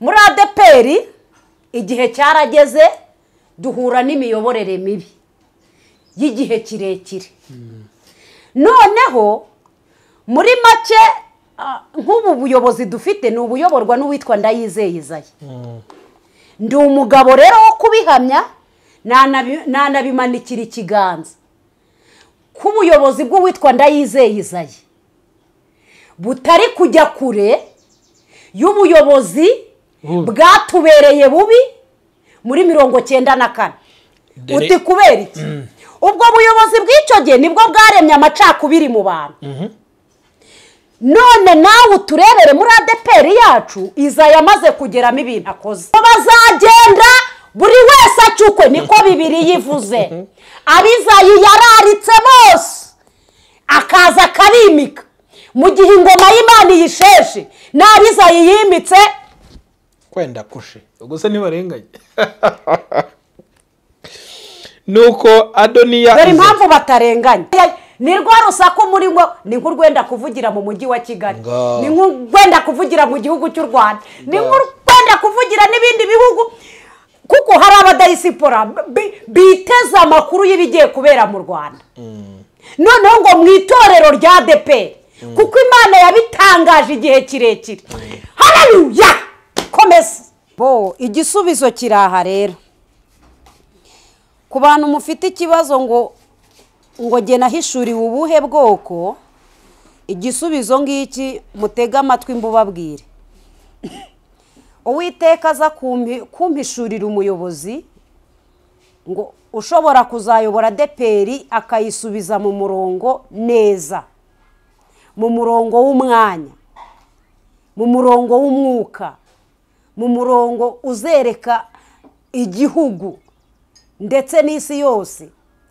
muri adeperi igihe cyarageze duhura n'imiyoborere mibi y'igihe kirekire noneho muri make nk'ubu buyobozi dufite ni ubuyoborwa n'uwitwa ndayizeye ndi umugabo rero wo kubihamya nanabimanikira ikiganza k'ubuyobozi bw'uwitwa ndayizeye butari kujya kure y'ubuyobozi bwatubereye bubi muri mirongo cyenda na kane uti kubera iki mm. ubwo buyobozi bw'icyo gihe nibwo bwaremye amacakubiri mu bantu mhm. none nawe uturebere muri adeperi yacu iza yamaze kugeramo ibintu akoze bazagenda buri wese acukwe niko mm. bibiri yivuze mm-hmm. abizayi yararitse bose akaza akabimika mu gihe ingoma y'imana iyisheshe n'abizayi yimitse wenda kushe gusa ntibarenganye nuko adoniya dore impamvu batarenganya ni rwa rusaku muri ngo ni nk'urwenda kuvugira mu mujyi wa kigali ni nk'urwenda kuvugira mu gihugu cy'u rwanda ni nk'urwenda kuvugira n'ibindi bihugu kuko hari abadayisipora biteze amakuru y'ibigiye kubera mu rwanda mm. noneho ngo mu itorero rya deperi mm. kuko imana yabitangaje igihe kirekire mm. hararuya komeza bo igisubizo kiraha rero ku bantu mufite ikibazo ngo ngo nge nahishuriwe ubuhe bwoko igisubizo ngiki mutega amatwi mbubabwire uwiteka aza kumpishurira umuyobozi ngo ushobora kuzayobora deperi akayisubiza mu murongo neza mu murongo w'umwanya mu murongo w'umwuka mu murongo uzereka igihugu ndetse n'isi yose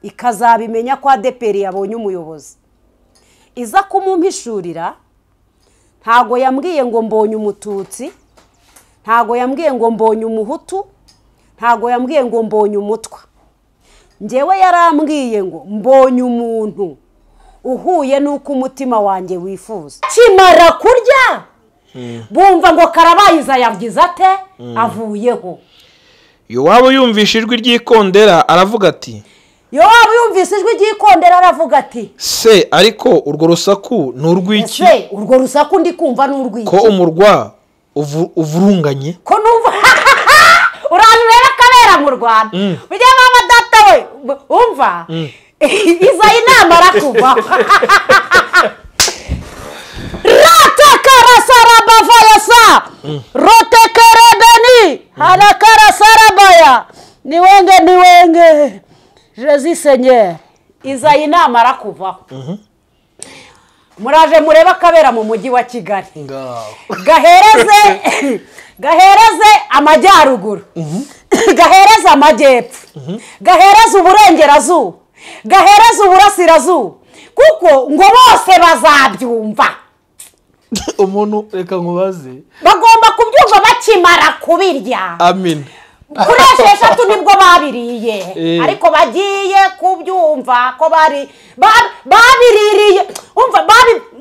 ikazabimenya ko adeperi yabonye umuyobozi iza kumumpishurira ntago yambwiye ngo mbonye umututsi ntago yambwiye ngo mbonye umuhutu ntago yambwiye ngo mbonye umutwa ngewe yarambwiye ngo mbonye umuntu uhuye n'uko umutima wanjye wifuza kimara kurya bumva ngo karabayiza yagize ate avuyeho yowabu yumvise ijwi ry'ikondera aravuga ati yowabu yumvise ijwi ry'ikondera aravuga ati se ariko urwo rusaku ni urw'iki se urwo rusaku ndi kumva ni urw'iki ko umurwa uvurunganye ko numva uraje akabera mu rwanda ujya mm. mama data we wumva mm. iza inama arakuvaho karasarabavayasa rotekerebeni harakarasarabaya ni wenge ni wenge jezi senyeri izayi inama arakuvaho muraje mureba akabera mu mujyi wa kigali gahereze gahereze amajyaruguru gahereze amajyepfo gahereze uburengerazuba gahereze uburasirazuba kuko ngo bose bazabyumva umuntu reka nkubaze bagomba kubyumva bakimara kubirya amina kuri esheshatu nibwo babiriye eh. ariko bagiye kubyumva ko bari babiririye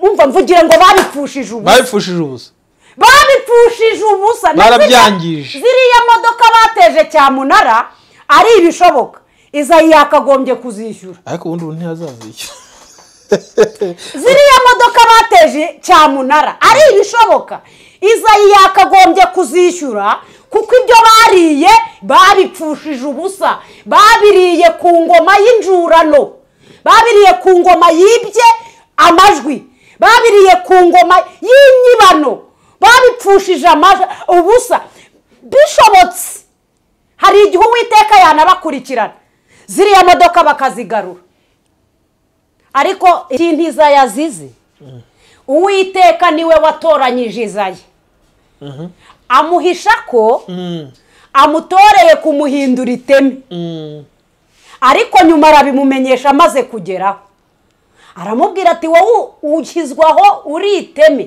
umva mvugira ngo babipfushije ubusa babipfushije ubusa babipfushije ubusa barabyangije ziriya modoka bateje cyamunara ari ibishoboka izayi yakagombye kuzishyura ariko ubundi ubu ntihazazishyura ziriya modoka bateje cyamunara ari ibishoboka izayi yakagombye kuzishyura kuko ibyo bariye babipfushije ubusa babiriye ku ngoma y'injurano babiriye ku ngoma yibye amajwi babiriye ku ngoma y'inyibano babipfushije ubusa bishobotse hari igihe uwiteka yanabakurikirana ziriya modoka bakazigarura ariko iyi ntizaya zizi uwiteka niwe watoranyije izaya amuhisha ko amutoreye kumuhindura iteme ariko nyuma arabimumenyesha amaze kugeraho aramubwira ati wowe ushyizwaho uri iteme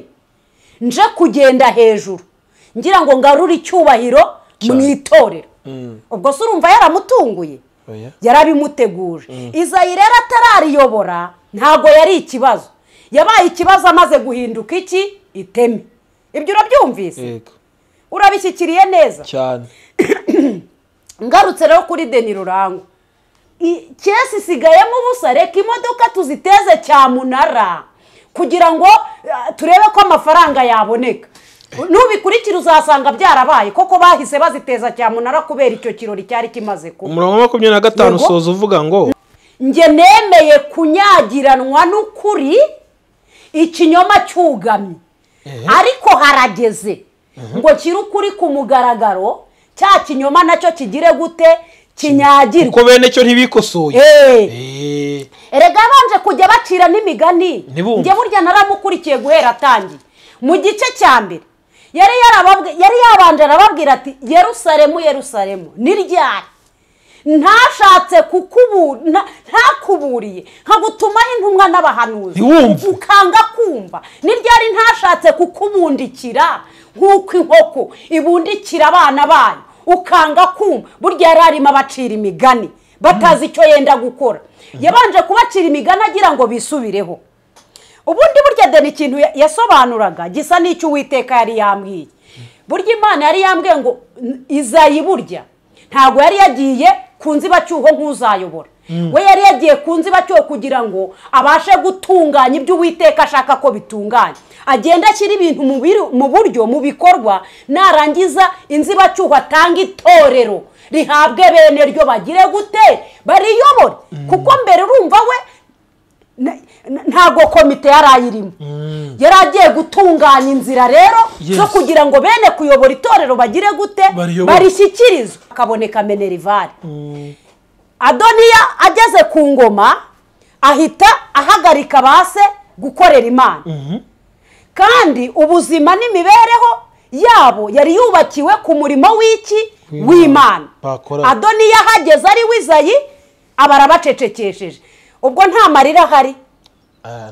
nje kugenda hejuru ngira ngo ngarure icyubahiro mu itorero mm. ubwo se urumva yaramutunguye Oh, yarabimuteguje mm. izayi rero atarariyobora ntabwo yari ikibazo yabaye ikibazo amaze guhinduka iki iteme ibyo urabyumvise urabishyikiriye neza cyane ngarutse rero kuri deni rurangwa kesi isigayemo ubusa reka imodoka tuziteze cyamunara kugira ngo eh, turebe ko amafaranga yaboneka nubikurikira uzasanga byarabaye koko bahise baziteza cyamunara kubera icyo kirori cyari kimaze kuba umurongo wa makumyabiri na gatanu usoza uvuga ngo njye nemeye kunyagiranwa n'ukuri ikinyoma cyugamye ariko harageze ngo kiri ukuri ku mugaragaro cya kinyoma nacyo kigire gute kinyagirwa kuko bene cyo ntibikosoye erega abanje kujya bacira n'imigani njye burya naramukurikiye guhera atangiye mu gice cya mbere yari yabanje arababwira ati yerusaremu yerusaremu ni ryari ntashatse ntakuburiye nkagutumaho intumwa n'abahanuzi ukanga kumva ni ryari ntashatse kukubundikira nk'uko inkoko ibundikira abana banyu ukanga kumva burya yari arimo abacira imigani batazi icyo yenda gukora mm. yabanje kubacira imigani agira ngo bisubireho ubundi burya deni ikintu yasobanuraga gisa n'icyo uwiteka yari yambwiye burya imana yari yambwiye ngo izayiburya ntabwo yari yagiye ku nzibacyuho nk'uzayobora hmm. we yari yagiye ku nzibacyuho kugira ngo abashe gutunganya ibyo uwiteka ashaka ko bitunganya agenda ashyira ibintu mu buryo mu bikorwa narangiza inzibacyuho atanga itorero rihabwe bene ryo bagire gute bariyobore hmm. kuko mbere urumva we ntabwo komite yarayirimo mm. yari agiye gutunganya inzira rero zo kugira ngo bene kuyobora itorero bagire gute barishyikirizwa akaboneka menerivari mm. adoniya ageze ku ngoma ahita ahagarika base gukorera imana mm-hmm. kandi ubuzima n'imibereho yabo yari yubakiwe ku murimo w'iki w'imana adoniya ahageze ari wizayi abarabacecekesheje ubwo nta marira ahari ah,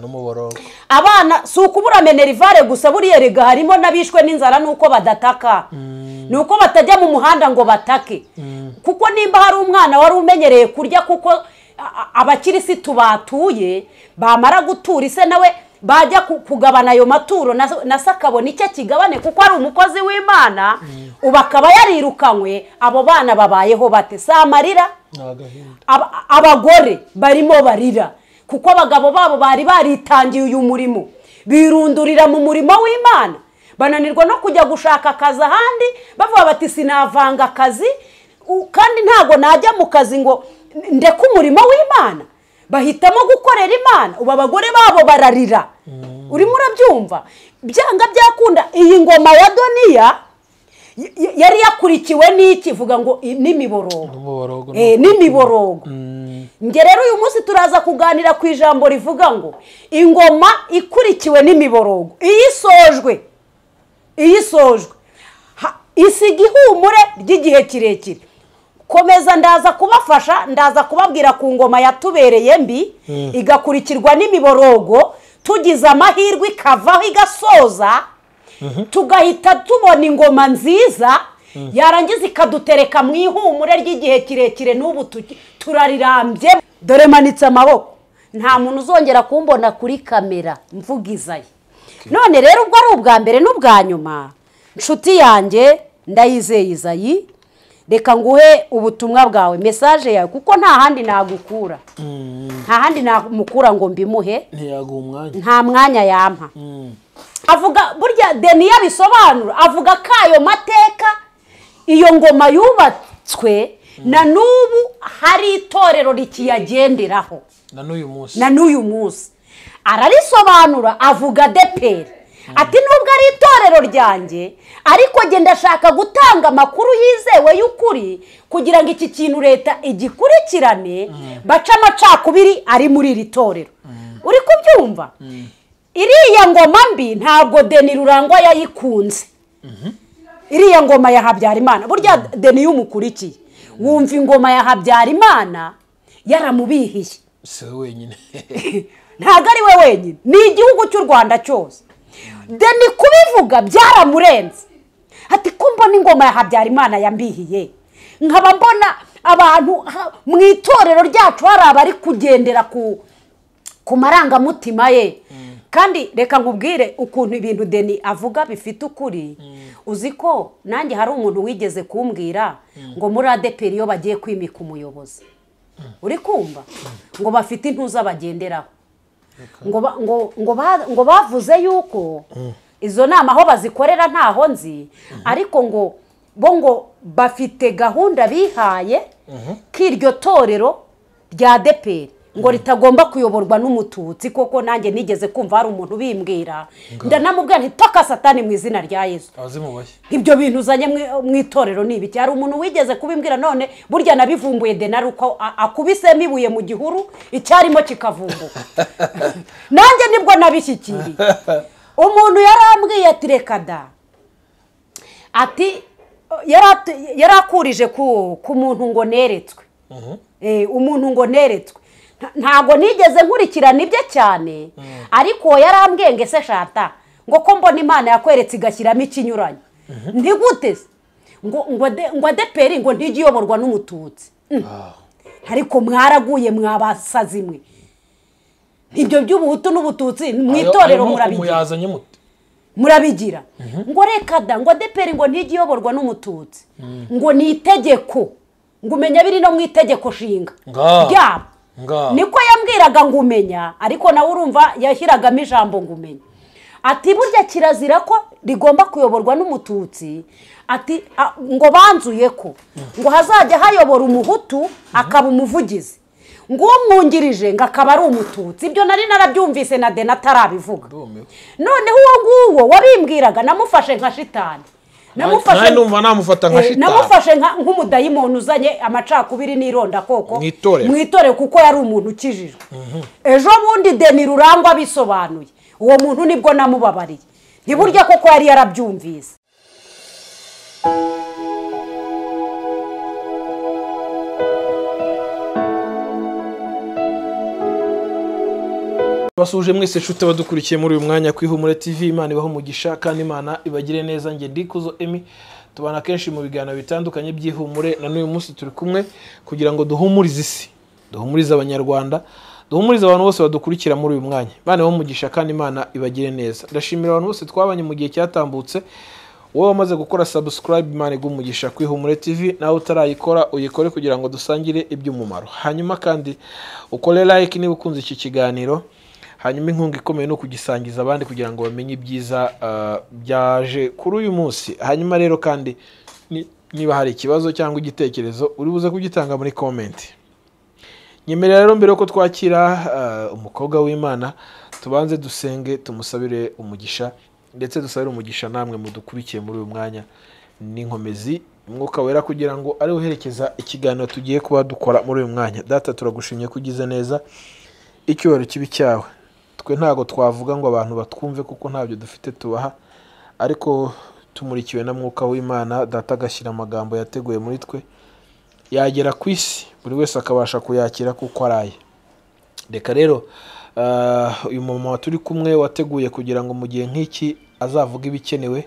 abana si ukubura menerivare gusa buriya rega harimo n'abishwe n'inzara nuko badataka mm. ni uko batajya mu muhanda ngo batake mm. kuko nimba hari umwana wari umenyereye kurya kuko abakirisitu batuye bamara gutura ise nawe bajya kugabana ayo maturo na sakabona icyo kigabane kuko ari umukozi w'imana mm. ubu akaba yarirukanywe abo bana babayeho bate si amarira abagore barimo barira kuko abagabo babo bari baritangiye uyu murimo birundurira mu murimo w'imana bananirwa no kujya gushaka akazi ahandi bavuga bati sinavanga akazi kandi ntago najya mu kazi ngo ndeke umurimo w'imana bahitamo gukorera imana ubu abagore babo bararira mm. urimo urabyumva byanga byakunda iyi ngoma ya doniya yari yakurikiwe nikivuga ngo n'imiborogo eh, n'imiborogo mm. nge rero uyu munsi turaza kuganira ku ijambo rivuga ngo ingoma ikurikiwe n'imiborogo iyisojwe iyisojwe isiga ihumure ry'igihe kirekire komeza ndaza kubafasha ndaza kubabwira ku ngoma yatubereye mbi hmm. igakurikirwa n'imiborogo tugize amahirwe ikavaho igasoza hmm. tugahita tubona ingoma nziza hmm. yarangiza ikadutereka mu ihumure ry'igihe kirekire n'ubu turarirambye dore manitse amaboko nta muntu uzongera kumbona kuri kamera mvugizaye none rero ubwo ari ubwa mbere n'ubwa nyuma nshuti yanjye ndayizeye izayi reka nguhe ubutumwa bwawe mesaje yawe kuko nta handi nagukura mm-hmm. nta handi namukura ngo mbimuhe nta mwanya yampa mm. avuga burya deni bisobanura avuga ko ayo mateka iyo ngoma yubatswe mm. na n'ubu hari itorero rikiyagenderaho na n'uyu munsi ararisobanura avuga deperi ati nubwo ari itorero ryanjye ariko njye ndashaka gutanga amakuru yizewe y'ukuri kugira ngo iki kintu leta igikurikirane mm. baca amacakubiri ari muri iri torero mm. uri kubyumva mm. iriya ngoma mbi ntabwo deni rurangwa yayikunze mm-hmm. iriya ngoma ya habyarimana burya deni y'umukurikiye wumva ingoma ya habyarimana yaramubihiye ntabwo ari we wenyine ni igihugu cy'u rwanda cyose deni kubivuga byaramurenze ati kumba n'ingoma ya habyarimana yambihiye nkaba mbona abantu mu itorero ryacu hari abari kugendera ku ku marangamutima ye kandi reka nkubwire ukuntu ibintu deni avuga bifite ukuri uzi ko nanjye hari umuntu wigeze kumbwira ngo muri adeperi iyo bagiye kwimika umuyobozi uri kumva ngo bafite intuza bagenderaho ngo bavuze yuko mm. izo nama aho bazikorera ntaho nzi mm-hmm. ariko ngo bo ngo bafite gahunda bihaye mm-hmm. k’iryo torero rya deperi ngo ritagomba kuyoborwa n'umututsi kuko nanjye nigeze kumva hari umuntu ubimbwira ndanamubwira ntitaka satani mu izina rya yesu ibyo bintu uzanye mu itorero ni ibiki hari umuntu wigeze kubimbwira none burya nabivumbuye denari uko akubisemo ibuye mu gihuru icyarimo kikavumbuka nanjye nibwo nabishyikiye umuntu yarambwiye ati reka da ati yarakurije ku muntu ngo neretswe mhm. eh, umuntu ngo neretswe ntabwo nigeze nkurikirana ibye cyane mm. ariko yarambwenge se shata ngo ko mbona imana yakweretse igashyiramo ikinyuranye mhm. ntigute se ngo adeperi ngo ntijye iyoborwa n'umututsi mm. ah. ariko mwaraguye mwabasazi imwe ibyo by'ubuhutu n'ubututsi mu itorero murabigira mhm. ngo reka da ngo adeperi ngo ntijye iyoborwa n'umututsi mm. ngo ni itegeko ngo umenya biri no mu itegeko nshinga ryabo niko yambwiraga ngo umenya ariko nawe urumva yashyiragamo ijambo ngo umenya ati burya kirazira ko rigomba kuyoborwa n'umututsi ati ngo banzuye ko ngo hazajya hayobora umuhutu akaba umuvugizi ngo umwungirije ngo akaba ari umututsi ibyo nari narabyumvise na dena atarabivuga noneho uwo nguwo wabimbwiraga namufashe nka shitani namufashe numva namufata nka eh, shitani nk'umudayimoni uzanye amacakubiri n'irondakoko mu itorero kuko yari umuntu ukijijwe mhm. ejo bundi deni rurangwa bisobanuye uwo muntu nibwo namubabariye ntiburyo koko yari yarabyumvise basuje mwese inshuti badukurikiye muri uyu mwanya ku ihumure tv imana ibaho umugisha kandi imana ibagire neza nge ndikuzo emi tubana kenshi mu biganiro bitandukanye by'ihumure na n'uyu munsi turi kumwe kugira ngo duhumurize isi duhumurize abanyarwanda duhumurize abantu bose badukurikira muri uyu mwanya bane bo mugisha kandi imana ibagire neza ndashimira abantu bose twabanye mu gihe cyatambutse wowe wamaze gukora sabusikarayibe imana igumugisha ku ihumure tv nawe utarayikora uyikore kugira ngo dusangire iby'umumaro hanyuma kandi ukore like niba ukunze iki kiganiro hanyuma inkunga ikomeye ni ukugisangiza abandi kugira ngo bamenye ibyiza uh, byaje kuri uyu munsi hanyuma rero kandi niba hari ikibazo cyangwa igitekerezo uri kugitanga muri komenti nyemerera rero mbere yuko twakira uh, umukobwa w'imana tubanze dusenge tumusabire umugisha ndetse dusabire umugisha namwe mudukurikiye muri uyu mwanya n'inkomezi umwuka wera kugira ngo ari uherekeza ikiganiro tugiye kuba dukora muri uyu mwanya data turagushimye ko neza icyubahiro kibi cyawe twe ntabwo twavuga ngo abantu batwumve kuko ntabyo dufite tubaha ariko tumurikiwe na mwuka w'imana data agashyira amagambo yateguye muri twe yagera ku isi buri wese akabasha kuyakira kuko araye reka rero ah, uyu mumama turi kumwe wateguye kugira ngo mu gihe nk'iki azavuge ibikenewe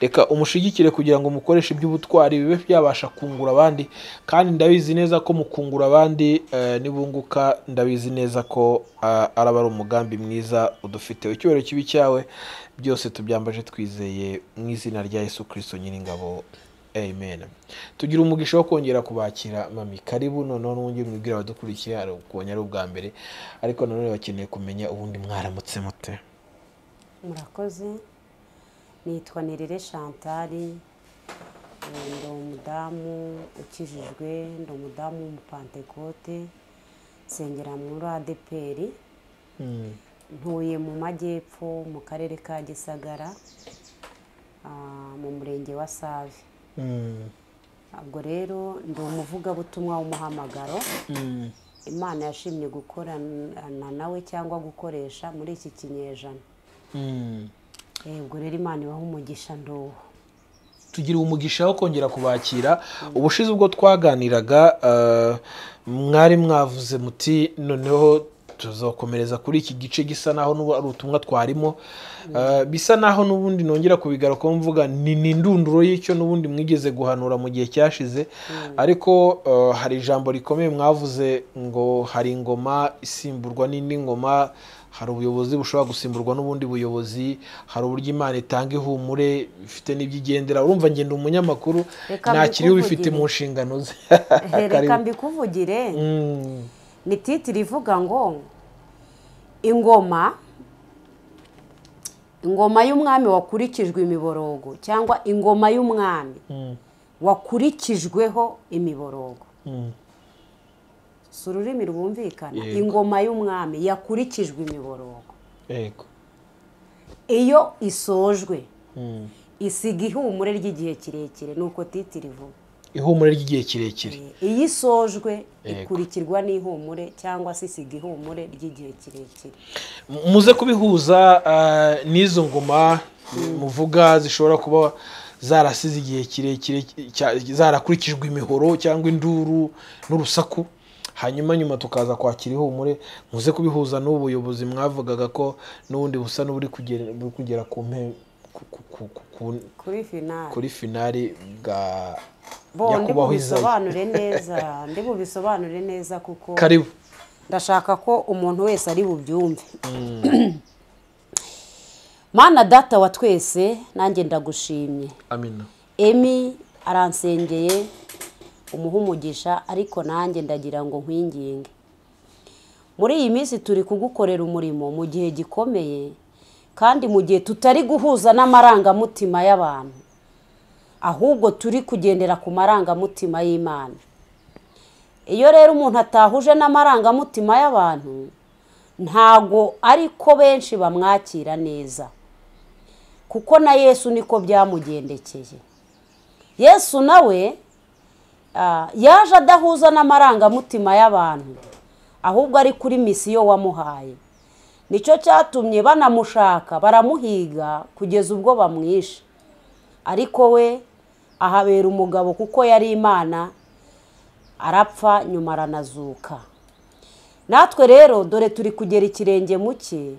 reka umushyigikire kugira ngo mukoreshe iby'ubutwari bibe byabasha kungura abandi kandi ndabizi neza ko mukungura abandi eh, nibunguka ndabizi neza ko eh, araba ari umugambi mwiza udufite icyubahiro kibi cyawe byose tubyambaje twizeye mu izina rya Yesu kirisito nyiringabo amen tugira umugisha wo kongera kubakira mami karibu noneho n'ubundi mwibwira abadukurikiye kubonye ari ubwa mbere ariko nanone bakeneye kumenya ubundi mwaramutse mute murakoze nitwa Nirere chantal eh, ndi umudamu ukijijwe ndi umudamu w'umupantekote nsengera muri adeperi hmm. ntuye mu majyepfo mu karere ka gisagara ah, mu murenge wa save ntabwo hmm. rero ndi umuvugabutumwa w'umuhamagaro hmm. imana yashimye gukorana nawe cyangwa gukoresha muri iki kinyejana ubwo rero imana ibaha umugisha ndobo tugira umugisha wo kongera kubakira ubushize ubwo twaganiraga eh, mwari mwavuze muti noneho tuzakomereza kuri iki gice gisa naho n'ubu ari ubutumwa twarimo eh, bisa naho n'ubundi nongera kubigarukaho mvuga ni n'indunduro y'icyo n'ubundi mwigeze guhanura mu gihe cyashize hmm. ariko eh, hari ijambo rikomeye mwavuze ngo hari ingoma isimburwa n'indi ngoma hari ubuyobozi bushobora gusimburwa n'ubundi buyobozi hari uburyo imana itanga ihumure ifite n'iby'igendera urumva ngenda umunyamakuru ntakiriho ubifite mu nshingano ze eh, reka mbikuvugire mm. ni titiri ivuga ngo ingoma ingoma y'umwami wakurikijwe imiborogo cyangwa ingoma y'umwami mm. wakurikijweho imiborogo mm. ururimi rwumvikana ingoma y'umwami yakurikijwe imiborogo iyo isojwe hmm. isiga ihumure ry'igihe kirekire ni uko titiri ivuga ihumure ry'igihe kirekire eh, iyo isojwe ikurikirwa n'ihumure cyangwa se isiga ihumure ry'igihe kirekire muze kubihuza ah, n'izo ngoma hmm. muvuga zishobora kuba zarasize igihe kirekire zarakurikijwe imihoro cyangwa induru n'urusaku hanyuma nyuma tukaza kwakira ihumure muze kubihuza n'ubuyobozi mwavugaga ko n'ubundi busa n'uburi kugera ku mpera kuri finari bwa nyakubahwa izayi ndi bubisobanure neza kuko karibu ndashaka ko umuntu wese ari bubyumve mm. mana data wa twese nanjye ndagushimye amina emi aransengeye umuhe umugisha ariko nanjye ndagira ngo nkwinginge muri iyi minsi turi kugukorera umurimo mu gihe gikomeye kandi mu gihe tutari guhuza n'amarangamutima y'abantu ahubwo turi kugendera ku marangamutima y'imana iyo rero umuntu atahuje n'amarangamutima y'abantu ntago ariko benshi bamwakira neza kuko na yesu niko byamugendekeye yesu nawe Ah, yaje adahuza n'amarangamutima y'abantu ahubwo ari kuri misiyo wamuhaye nicyo cyatumye banamushaka baramuhiga kugeza ubwo bamwishe ariko we ahabera umugabo kuko yari imana arapfa nyuma aranazuka natwe rero dore turi kugera ikirenge muke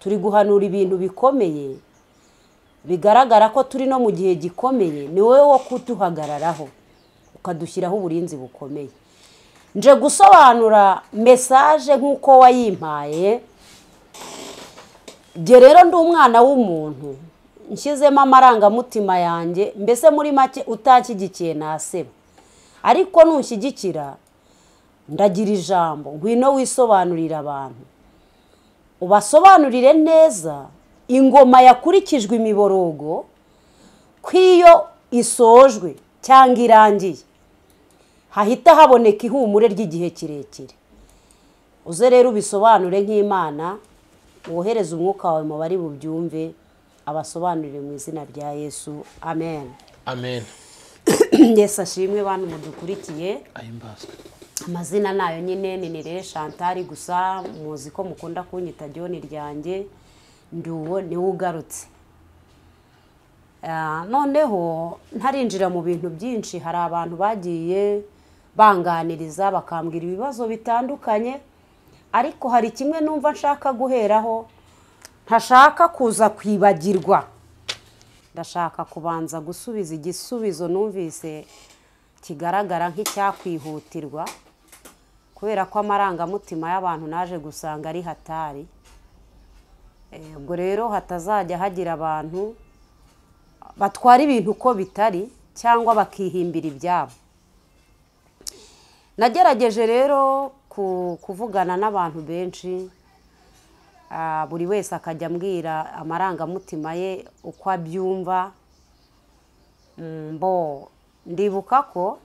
turi guhanura ibintu bikomeye bigaragara ko turi no mu gihe gikomeye ni wowe wo kuduhagararaho ukadushyiraho uburinzi bukomeye nje gusobanura mesaje nk'uko wayimpaye njye rero ndi umwana w'umuntu nshyizemo amarangamutima yanjye mbese muri make utanshyigikiye naseba ariko nushyigikira ndagira ijambo ngwino wisobanurira abantu ubasobanurire neza ingoma yakurikijwe imiborogo kw’iyo iyo isojwe cyangwa irangiye hahita haboneka ihumure ry'igihe kirekire uze rero ubisobanure nk'imana wohereze umwuka wawe mu bari bubyumve abasobanurire mu izina rya yesu amen amen yesi ashimwe bantu mudukurikiye amazina nayo nyine ni nire shantari gusa muzi ko mukunda kunyita joni ryanjye nduwo uwo niwe ugarutse ah, noneho ntarinjira mu bintu byinshi hari abantu bagiye banganiriza bakambwira ibibazo bitandukanye ariko hari kimwe numva nshaka guheraho ntashaka kuza kwibagirwa ndashaka kubanza gusubiza igisubizo numvise kigaragara nk'icyakwihutirwa kubera ko amarangamutima y'abantu naje gusanga ari hatari ubwo rero hatazajya hagira abantu batwara ibintu uko bitari cyangwa bakihimbira ibyabo nagerageje rero kuvugana n'abantu benshi ah, buri wese akajya ambwira amarangamutima ye uko abyumva mm, mbo ndibuka ko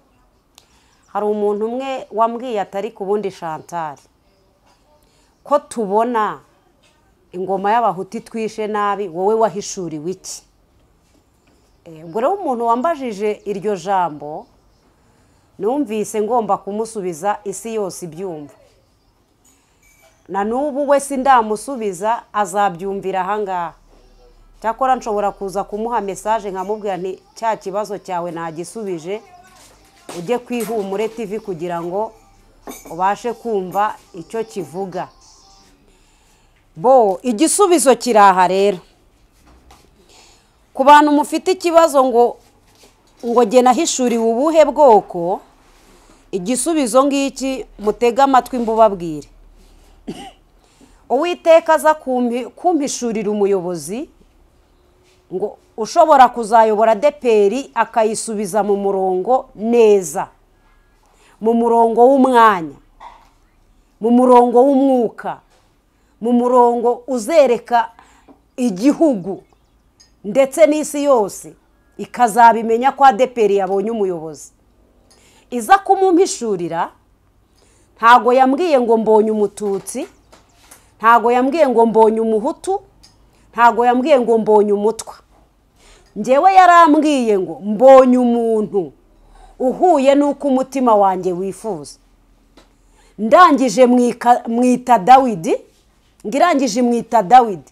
hari umuntu umwe wambwiye atari ku bundi shantari ko tubona ingoma y'abahuti twishe nabi wowe wahishuriwe iki ubwo eh, rero umuntu wambajije iryo jambo numvise ngomba kumusubiza isi yose ibyumva na n'ubu we sindamusubiza ndamusubiza azabyumvira ahangaha cyakora nshobora kuza kumuha mesaje nkamubwira nti cya kibazo cyawe nagisubije ujye kwihumure TV kugira ngo ubashe kumva icyo kivuga bo igisubizo kiraha rero ku bantu mufite ikibazo ngo ngo nahishuriwe ubuhe bwoko igisubizo ngiki mutega amatwi mbubabwire uwiteka aza kumpishurira umuyobozi ngo ushobora kuzayobora deperi akayisubiza mu murongo neza mu murongo w'umwanya mu murongo w'umwuka mu murongo uzereka igihugu ndetse n'isi yose ikazabimenya ko adeperi yabonye umuyobozi iza kumumpishurira ntago yambwiye ngo mbonye umututsi ntago yambwiye ngo mbonye umuhutu ntago yambwiye ngo mbonye umutwa ngewe yarambwiye ngo mbonye umuntu uhuye n'uko umutima wanjye wifuza ndangije mwita dawidi ngirangije mwita dawidi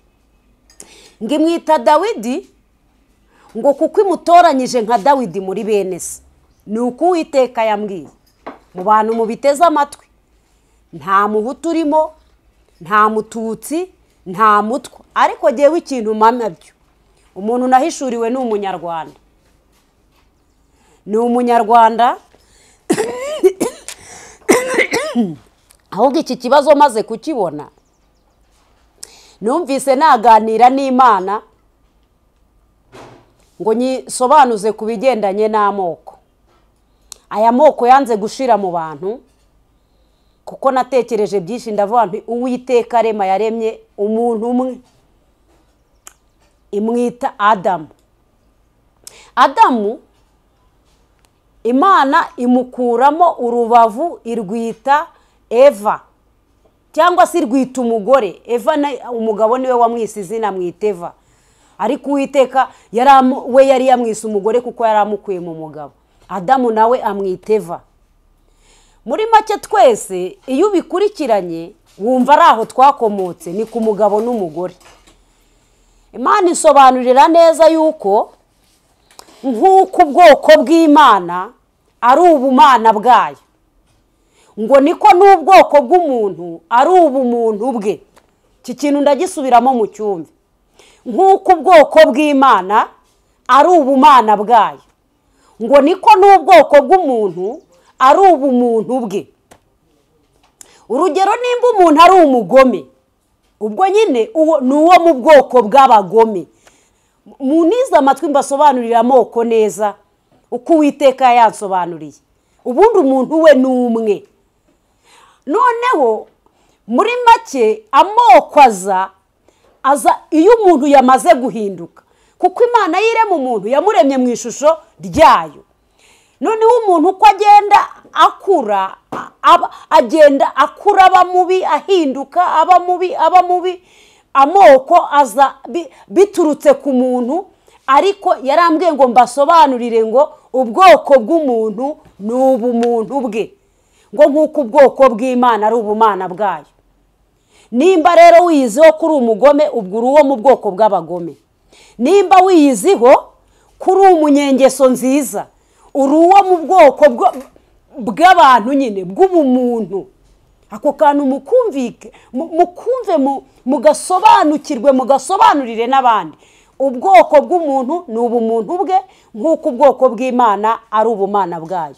ngo imwita dawidi ngo kuko imutoranyije nka dawidi muri bene se ni uko uwiteka yambwiye mu bantu mubiteze amatwi nta muhutu urimo nta mututsi nta mutwe ariko ngewe ikintu mpamya byo umuntu nahishuriwe ni umunyarwanda ni umunyarwanda ahubwo iki kibazo maze kukibona numvise naganira n'imana ngo nyisobanuze ku bigendanye n'amoko aya moko yanze gushira mu bantu kuko natekereje byinshi ndavuga nti uwiteka arema yaremye umuntu umwe imwita adamu adamu imana imukuramo urubavu irwita eva cyangwa se irwita umugore eva umugabo niwe wamwise izina mwita eva ariko uwiteka we yari yamwise umugore kuko yari amukuye mu mugabo adamu nawe amwita eva muri make twese iyo ubikurikiranye wumva ari aho twakomotse ni ku mugabo n'umugore imana isobanurira neza yuko nk'uko ubwoko bw'imana ari ubumana bwayo ngo niko n'ubwoko bw'umuntu ari ubumuntu bwe iki kintu ndagisubiramo mu cyumba nk'uko ubwoko bw'imana ari ubumana bwayo ngo niko n'ubwoko bw'umuntu ari ubumuntu bwe urugero nimba umuntu ari umugome ubwo nyine ni uwo mu bwoko bw'abagome munize amatwi mbasobanurire amoko neza uko uwiteka yansobanuriye ubundi umuntu we ni umwe noneho muri make amokwaza aza iyo umuntu yamaze guhinduka kuko imana ye irema umuntu yamuremye mu ishusho ryayo noneho umuntu uko agenda akura agenda akura aba mubi ahinduka aba mubi aba mubi amoko aza biturutse ku muntu ariko yarambwiye ngo mbasobanurire ngo ubwoko bw'umuntu ni ubumuntu bwe ngo nk'uko ubwoko bw'imana ari ubumana bwayo nimba rero wiyiziho kuri umugome ubwo uri uwo mu bwoko bw'abagome nimba wiyiziho kuri umunyengeso nziza uri uwo mu bwoko bw'abantu nyine bw'ubumuntu ako kantu mukumvike mukumve mugasobanukirwe mugasobanurire n'abandi ubwoko bw'umuntu ni ubumuntu bwe nk'uko ubwoko bw'imana ari ubumana bwayo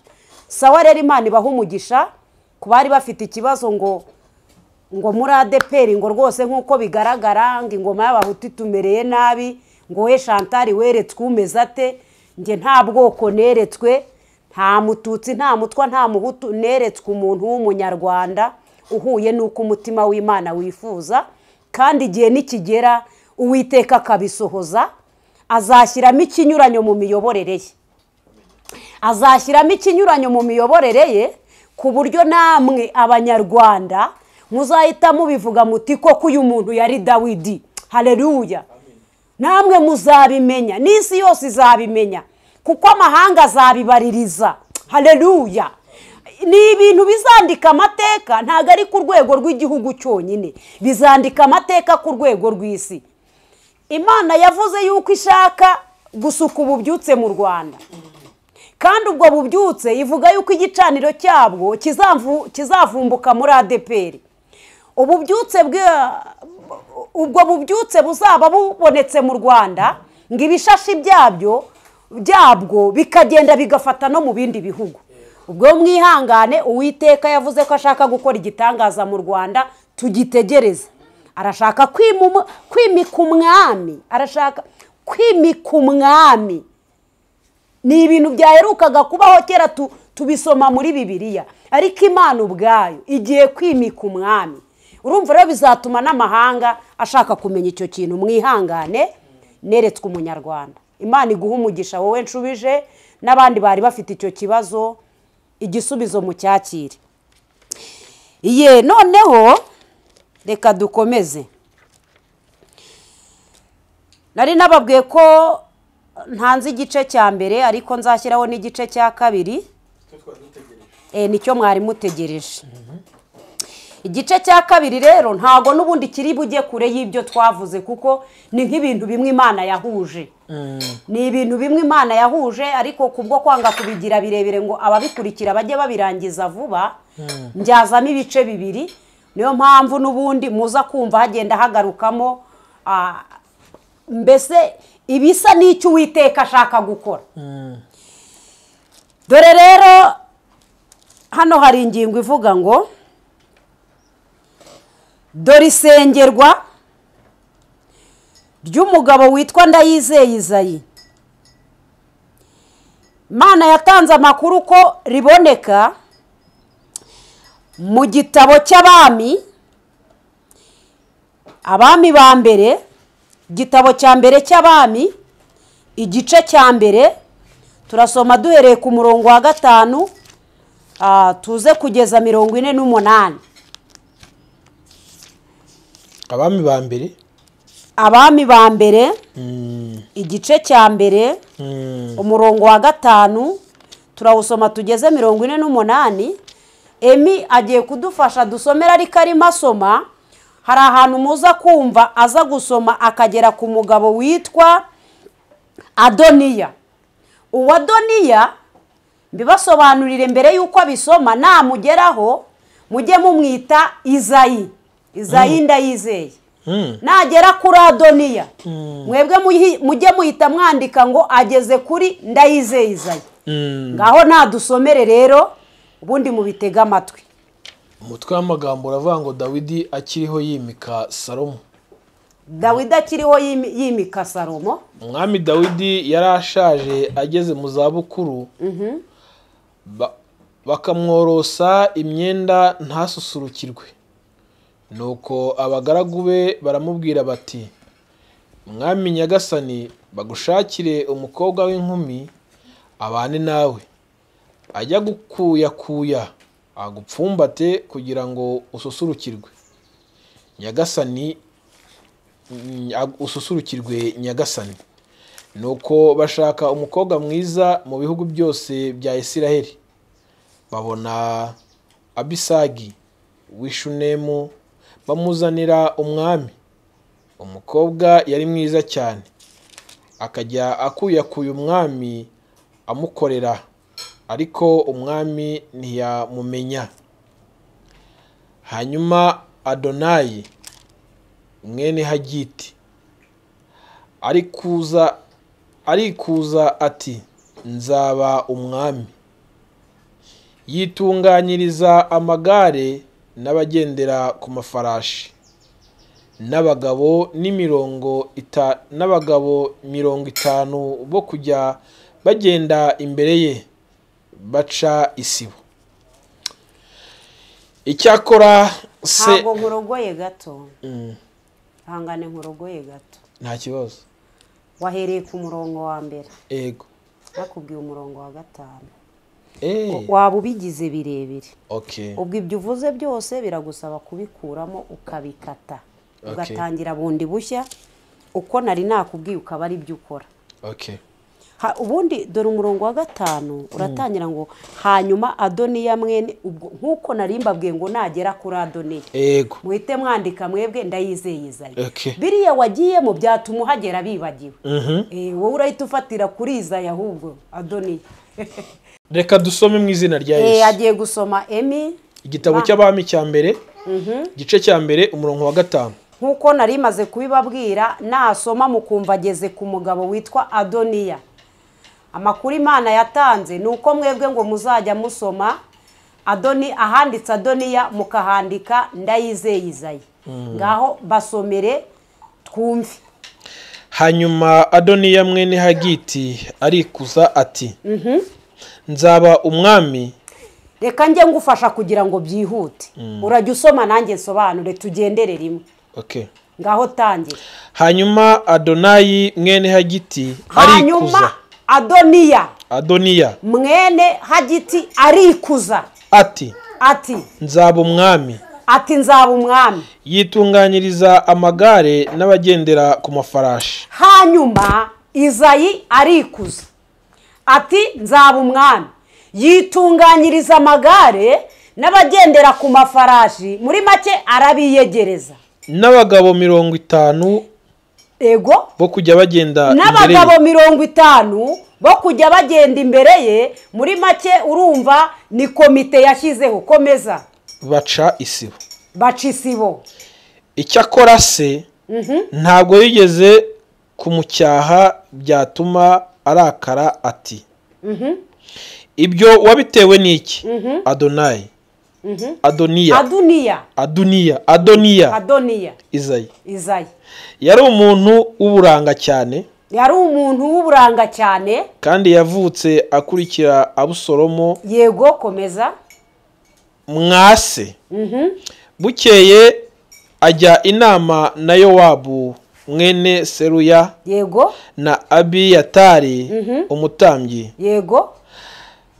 sawa rero imana ibaha umugisha ku bari bafite ikibazo ngo ngo muri adeperi ngo rwose nk'uko bigaragara ngo ingoma y'abahutu itumereye nabi ngo we shantari weretswe umeze ate njye nta bwoko neretswe nta mututsi nta mutwa nta muhutu neretswe umuntu w'umunyarwanda uhuye n'uko umutima w'imana wifuza kandi igihe nikigera uwiteka akabisohoza azashyiramo ikinyuranyo mu miyoborere ye azashyiramo ikinyuranyo mu miyoborere ye ku buryo namwe abanyarwanda muzahita mubivuga muti koko uyu muntu yari dawidi hareruya namwe muzabimenya n'isi yose izabimenya kuko amahanga azabibaririza hareruya ni ibintu bizandika amateka ntabwo ari ku rwego rw'igihugu cyonyine bizandika amateka ku rwego rw'isi imana yavuze yuko ishaka gusuka ububyutse mu rwanda kandi ubwo bubyutse ivuga yuko igicaniro cyabwo kizavumbuka muri adeperi ububyutse ubwo bubyutse buzaba bubonetse mu rwanda ngo ibishashi byabyo byabwo bikagenda bigafata no mu bindi bihugu ubwo mwihangane uwiteka yavuze ko ashaka gukora igitangaza mu rwanda tugitegereze arashaka kwimika umwami arashaka kwimika umwami ni ibintu byaherukaga kubaho kera tubisoma muri bibiliya ariko imana ubwayo igiye kwimika umwami urumva rero bizatuma n'amahanga ashaka kumenya icyo kintu mwihangane neretswe umunyarwanda imana iguha umugisha wowe nshubije n'abandi bari bafite icyo kibazo igisubizo mu cyakire ye noneho reka dukomeze nari nababwiye ko ntanze igice cya mbere ariko nzashyiraho n'igice cya kabiri eh, nicyo mwari mutegereje mhm. igice cya kabiri rero ntabwo n'ubundi kiri bujye kure y'ibyo twavuze kuko ni nk'ibintu bimwe imana yahuje mm. ni ibintu bimwe imana yahuje ariko kubwo kwanga kubigira birebire ngo ababikurikira bajye babirangiza vuba mm. njyazamo ibice bibiri niyo mpamvu n'ubundi muza kumva hagenda hagarukamo mbese ibisa n'icyo uwiteka ashaka gukora mm. dore rero hano hari ingingo ivuga ngo dore isengerwa ry'umugabo witwa ndayizeye izayi mana yatanze amakuru ko riboneka mu gitabo cy'abami abami ba mbere igitabo cya mbere cy'abami igice cya mbere turasoma duhereye ku murongo wa gatanu ah, tuze kugeza mirongo ine n'umunani abami ba mbere abami ba mbere hmm. igice cya mbere hmm. umurongo wa gatanu turawusoma tugeze mirongo ine n'umunani emi agiye kudufasha dusomera ariko arimo asoma hari ahantu muza kumva aza gusoma akagera ku mugabo witwa adoniya uwo adoniya mbibasobanurire mbere y'uko abisoma namugeraho mujye mumwita izayi izayi ndayizeye mm. mm. nagera kuri adoniya mm. mwebwe mujye muhita mwandika ngo ageze kuri ndayizeye izayi ngaho nadusomere rero ubundi mubitega amatwi umutwe w'amagambo uravuga ngo dawidi akiriho yimika salomo dawidi akiriho yimika salomo umwami dawidi yari ashaje ageze mu zabukuru mhm. bakamworosa imyenda ntasusurukirwe nuko abagaragu be baramubwira bati mwami nyagasani bagushakire umukobwa w'inkumi abane nawe ajya gukuyakuya agupfumbate kugira ngo ususurukirwe nyagasani ususurukirwe nyagasani nuko bashaka umukobwa mwiza mu bihugu byose bya isiraheli babona abisagi w'ishunemu bamuzanira umwami umukobwa yari mwiza cyane akajya akuyakuye umwami amukorera ariko umwami ntiyamumenya hanyuma adonayi mwene hagiti arikuza arikuza ati nzaba umwami yitunganyiriza amagare n'abagendera ku mafarashi n'abagabo n'imirongo n'abagabo mirongo itanu bo kujya bagenda imbere ye baca isibo icyakora se ntabwo nkurogoye gato ihangane mm. nkurogoye gato nta kibazo wahereye ku murongo wa mbere yego bakubwiye umurongo wa gatanu Eh. waba ubigize birebire ubwo ibyo uvuze byose biragusaba kubikuramo ukabikata ugatangira bundi bushya uko nari nakubwiye ukaba ari byo ukora ubundi dore umurongo wa gatanu hmm. uratangira ngo hanyuma adoniya mwene ubwo nk'uko mbabwiye ngo nagera kuri adoniya muhite mwandika mwebwe ndayizeyizaye biriya wagiyemo byatuma uhagera bibagiwe mhm. eh, wowe urahita ufatira kuri izaya ahubwo adoniya reka dusome mu izina rya eh, yesu agiye gusoma emi igitabo cy'abami cya mbere mhm. igice cya mbere umurongo wa gatanu nk'uko nari maze kubibabwira nasoma mukumva ageze ku mugabo witwa adoniya amakuru imana yatanze ni uko mwebwe ngo muzajya musoma adoni ahanditse adoniya mukahandika ndayizeyizaye mm. ngaho basomere twumve hanyuma adoniya mwene hagiti arikuza ati mhm. nzaba umwami reka njye ngufasha kugira ngo byihute mm. urajya usoma nanjye nsobanure tugendere rimwe ngaho tangira hanyuma adonayi mwene hagiti arikuza adoniya adoniya mwene hagiti arikuza ati ati nzaba umwami ati nzaba umwami yitunganyiriza amagare n'abagendera ku mafarashi hanyuma izayi arikuza ati nzaba umwami yitunganyiriza amagare n'abagendera ku mafarashi muri make arabiyegereza n'abagabo mirongo itanu ego bo kujya bagenda n'abagabo mirongo itanu bo kujya bagenda imbere ye muri make urumva ni komite yashyizeho komeza baca isibo baca isibo icyakora se mhm. ntabwo yigeze kumucyaha byatuma arakara ati mhm. ibyo wabitewe n'iki mhm. adonayi mhm. adoniya adoniya adoniya izayi yari umuntu w'uburanga cyane yari umuntu w'uburanga cyane kandi yavutse akurikira abusoromo yego komeza mwase bukeye ajya inama na yowabu mwene seruya yego na abiyatari mhm. umutambyi yego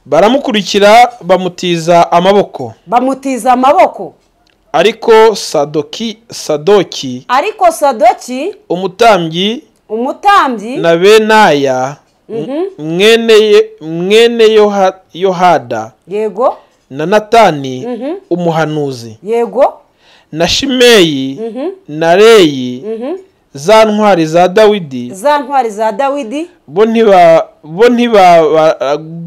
baramukurikira bamutiza amaboko bamutiza amaboko ariko sadoki sadoki ariko sadoki umutambyi umutambyi na benaya mhm. mwene yohada yego na natani mhm. umuhanuzi yego na shimeyi na reyi za ntwari za dawidi za ntwari za dawidi bo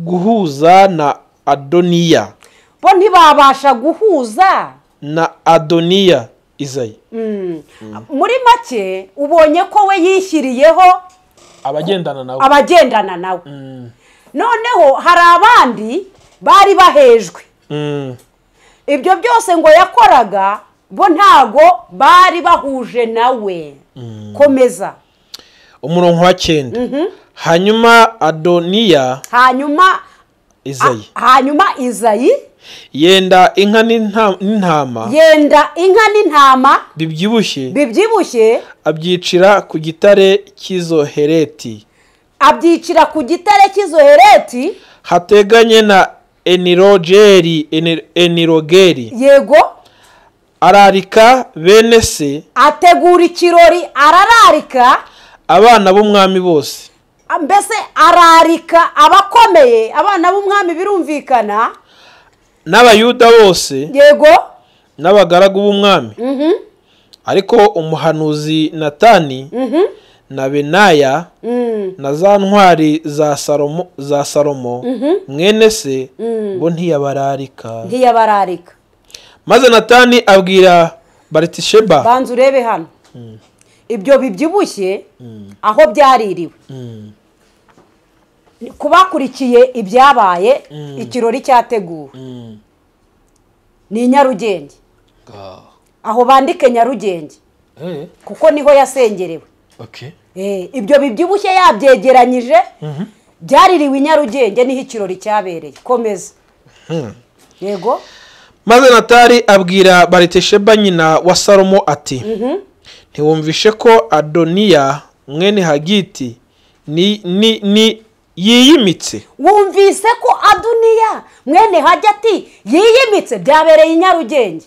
guhuza na adoniya bo ntibabasha guhuza na adoniya izayi mm. muri make ubonye ko we yishyiriyeho abagendana nawe abagendana nawe mm. noneho hari abandi bari bahejwe mm. ibyo byose ngo yakoraga bo ntago bari bahuje nawe Mm. komeza umurongo wa cyenda mhm. hanyuma adoniya hanyuma izayi hanyuma izayi yenda inka n'intama yenda inka n'intama bibyibushye bibyibushye abyicira ku gitare cy'izo hereti abyicira ku gitare cy'izo hereti hateganye na enirogeri enirogeri yego ararika bene se ategura ikirori arararika abana b'umwami bose ah, mbese ararika abakomeye abana b'umwami birumvikana n'abayuda bose yego n'abagaragu b'umwami mhm. ariko umuhanuzi natani mhm. na benaya mm. na za ntwari za salomo mhm. mwene se mm. bo ntiyabararika ntiyabararika maze natani abwira baritisheba banza urebe hano ibyo bibyibushye aho byaririwe kubakurikiye ibyabaye ikirori cyateguwe ni inyarugenge aho bandike nyarugenge eh. kuko niho yasengerewe eh, ibyo bibyibushye yabyegeranyije mhm. byaririwe nyarugenge niho ikirori cyabereye komeza hmm. yego maze Natari abwira baritesheba nyina wa salomo ati ntiwumvishe ko adoniya mwene hagiti ni ni ni yiyimitse wumvise ko Aduniya mwene hagati yiyimitse byabereye i nyarugenge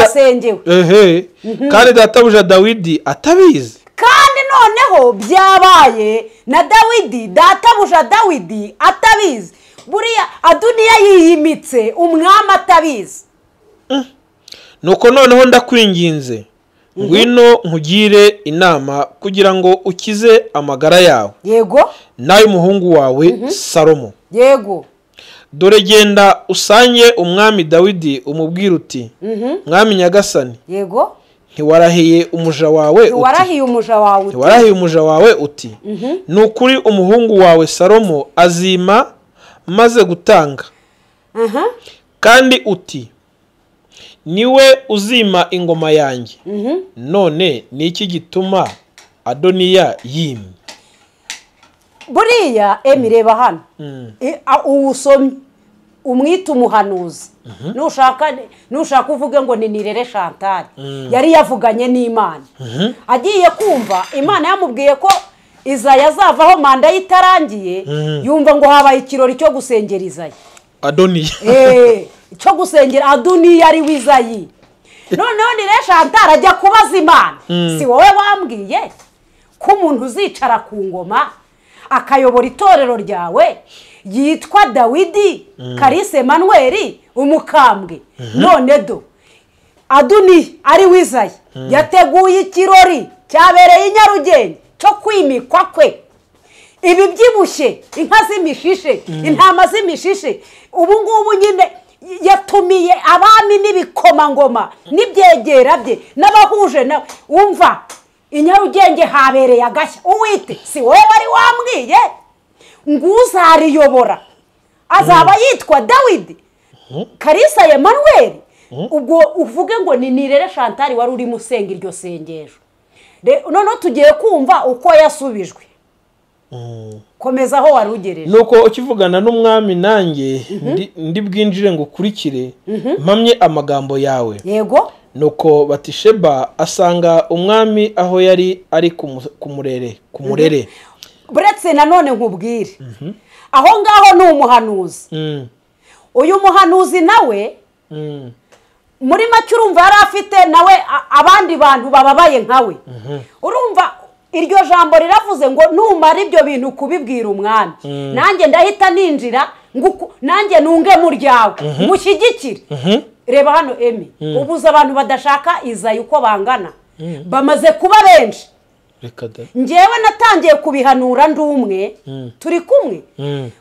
yasengewe mhm. kandi databuja dawidi atabizi kandi noneho byabaye na dawidi databuja dawidi atabizi buriya aduniya yiyimitse umwami atabizi nuko noneho ndakwinginze ngwino nkugire inama kugira ngo ukize amagara yawe yego umuhungu wawe mhm. salomo yego dore genda usange umwami dawidi umubwira uti mhm. mwami nyagasani yego ntiwarahiye umuja wawe uti ntiwarahiye umuja wawe uti ni mhm. ukuri umuhungu wawe salomo azima maze gutanga kandi uti niwe uzima ingoma yanjye mhm. none ni iki gituma adoniya yimye buriya emireba hano mm. uwusomye umwita umuhanuzi mhm. nushaka uvuge ngo ni nirere shantari mm. yari yavuganye n'imana mhm. agiye kumva imana yamubwiye ko izaya azavaho manda ye itarangiye mm. yumva ngo habaye ikirori cyo gusengera izaya adoniya eh. cyo gusengera aduniya ari wizayi noneho ni rero shantara ajya kubaza imana hmm. si wowe wambwiye ko umuntu uzicara ku ngoma akayobora itorero ryawe yitwa dawidi hmm. karise manweri umukambwe hmm. none do aduni ari wizayi yateguye ikirori cyabereye i nyarugenge cyo kwimikwa kwe ibi byibushye inka z'imishishe intama z'imishishe ubu ngubu nyine yatumiye abami n'ibikomangoma n'ibyegera bye n'abahuje na wumva i nyarugenge habereye agashya uwite si wowe wari wambwiye ngo uzariyobora azaba mm. yitwa dawidi mm. karisa ya mm. ubwo uvuge ngo ni nirere shantari wari urimo usenga iryo sengesho noneho tugiye kumva uko yasubijwe komeza aho wari ugereje nuko ukivugana n'umwami nanjye mhm. ndi bwinjire ngo ukurikire mhm. mpamye amagambo yawe yego nuko batisheba asanga umwami aho yari ari kumurere kumurere ku mhm. murere buretse nanone nkubwire aho ngaho ni umuhanuzi mm. uyu muhanuzi nawe mm. muri make urumva yari afite nawe abandi bantu bababaye nkawe urumva iryo jambo riravuze ngo numara ibyo bintu kubibwira umwami mm. nanjye ndahita ninjira nanjye nunge mu ryawe mushyigikire mm-hmm. mm-hmm. reba hano emi mm. ubuze abantu badashaka izayi uko bangana mm. bamaze kuba benshi ngewe natangiye kubihanura ndi umwe turi kumwe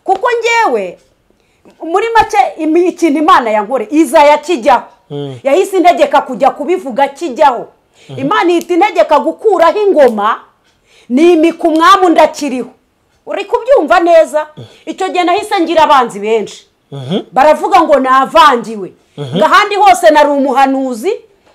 kuko ngewe muri make ikintu imana yankore izaya kijyaho yahise integeka kujya kubivuga kijyaho mm-hmm. imana ihita integeka gukuraho ingoma nimika umwami ndakiriho uri kubyumva neza icyo gihe nahise ngira abanzi benshi mhm. baravuga ngo navangiwe mhm. ngo ahandi hose nari umuhanuzi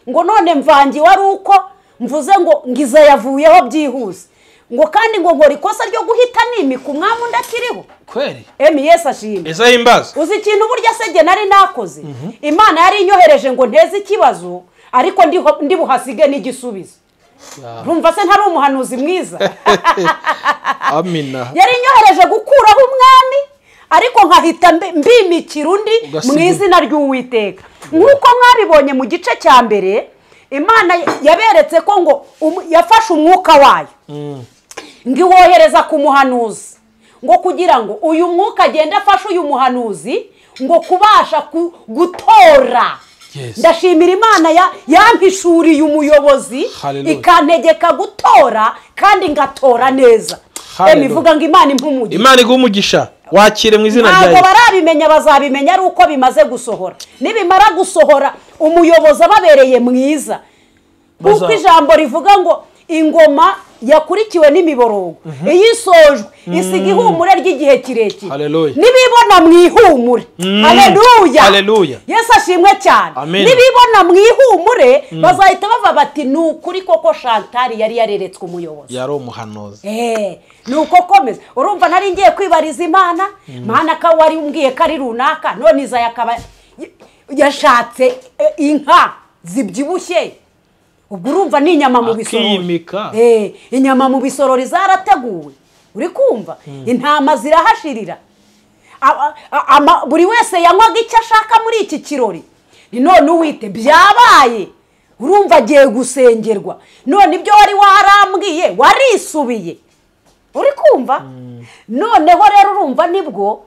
ngo none mvangiwe ari uko mvuze ngo ngize yavuyeho byihuse ngo kandi ngo nkora ikosa ryo guhita nimika umwami undi akiriho kweri emiyesi ashimwe izo himbazo uzi ikintu burya asege nari nakoze mhm. imana yari inyohereje ngo nteze ikibazo ariko ndi ndibuhasige n'igisubizo rumva se ntari umuhanuzi mwiza yari inyohereje gukuraho umwami ariko nkahita mbimikira undi mu izina ry'uwiteka nk'uko mwabibonye mu gice cya mbere imana yaberetse ko ngo um, yafashe umwuka wayo mm. ngo iwohereza ku muhanuzi ngo kugira ngo uyu mwuka agende afashe uyu muhanuzi ngo kubasha gutora ndashimira imana yampishuriye umuyobozi ikantegeka gutora kandi ngatora neza ivuga ngo imana impumugisha imana iguha umugisha wakire mu izina ryayo ntabwo barabimenya bazabimenya ari uko bimaze gusohora nibimara gusohora umuyobozi ababereye mwiza kuko ijambo rivuga ngo ingoma yakurikiwe n'imiborogo mhm. iyisojwe mhm. isiga ihumure ry'igihe kirekire n'ibibona mu ihumure mhm. hareruya yesu ashimwe cyane n'ibibona mu ihumure bazahita bava bati ni ukuri koko shantari yari yareretswe umuyobozi yari umuhanuzi eh, ni uko komeza urumva nari ngiye kwibariza imana imana ko wari umbwiye ko ari runaka none izaya yashatse eh, inka zibyibushye ubwo urumva ni inyama mu bisorori eh, inyama mu bisorori zarateguwe uri kumva hmm. intama zirahashirira buri wese yanywaga icyo ashaka muri iki kirori none uwite byabaye urumva agiye gusengerwa none ibyo wari warambwiye warisubiye uri kumva hmm. noneho rero urumva nibwo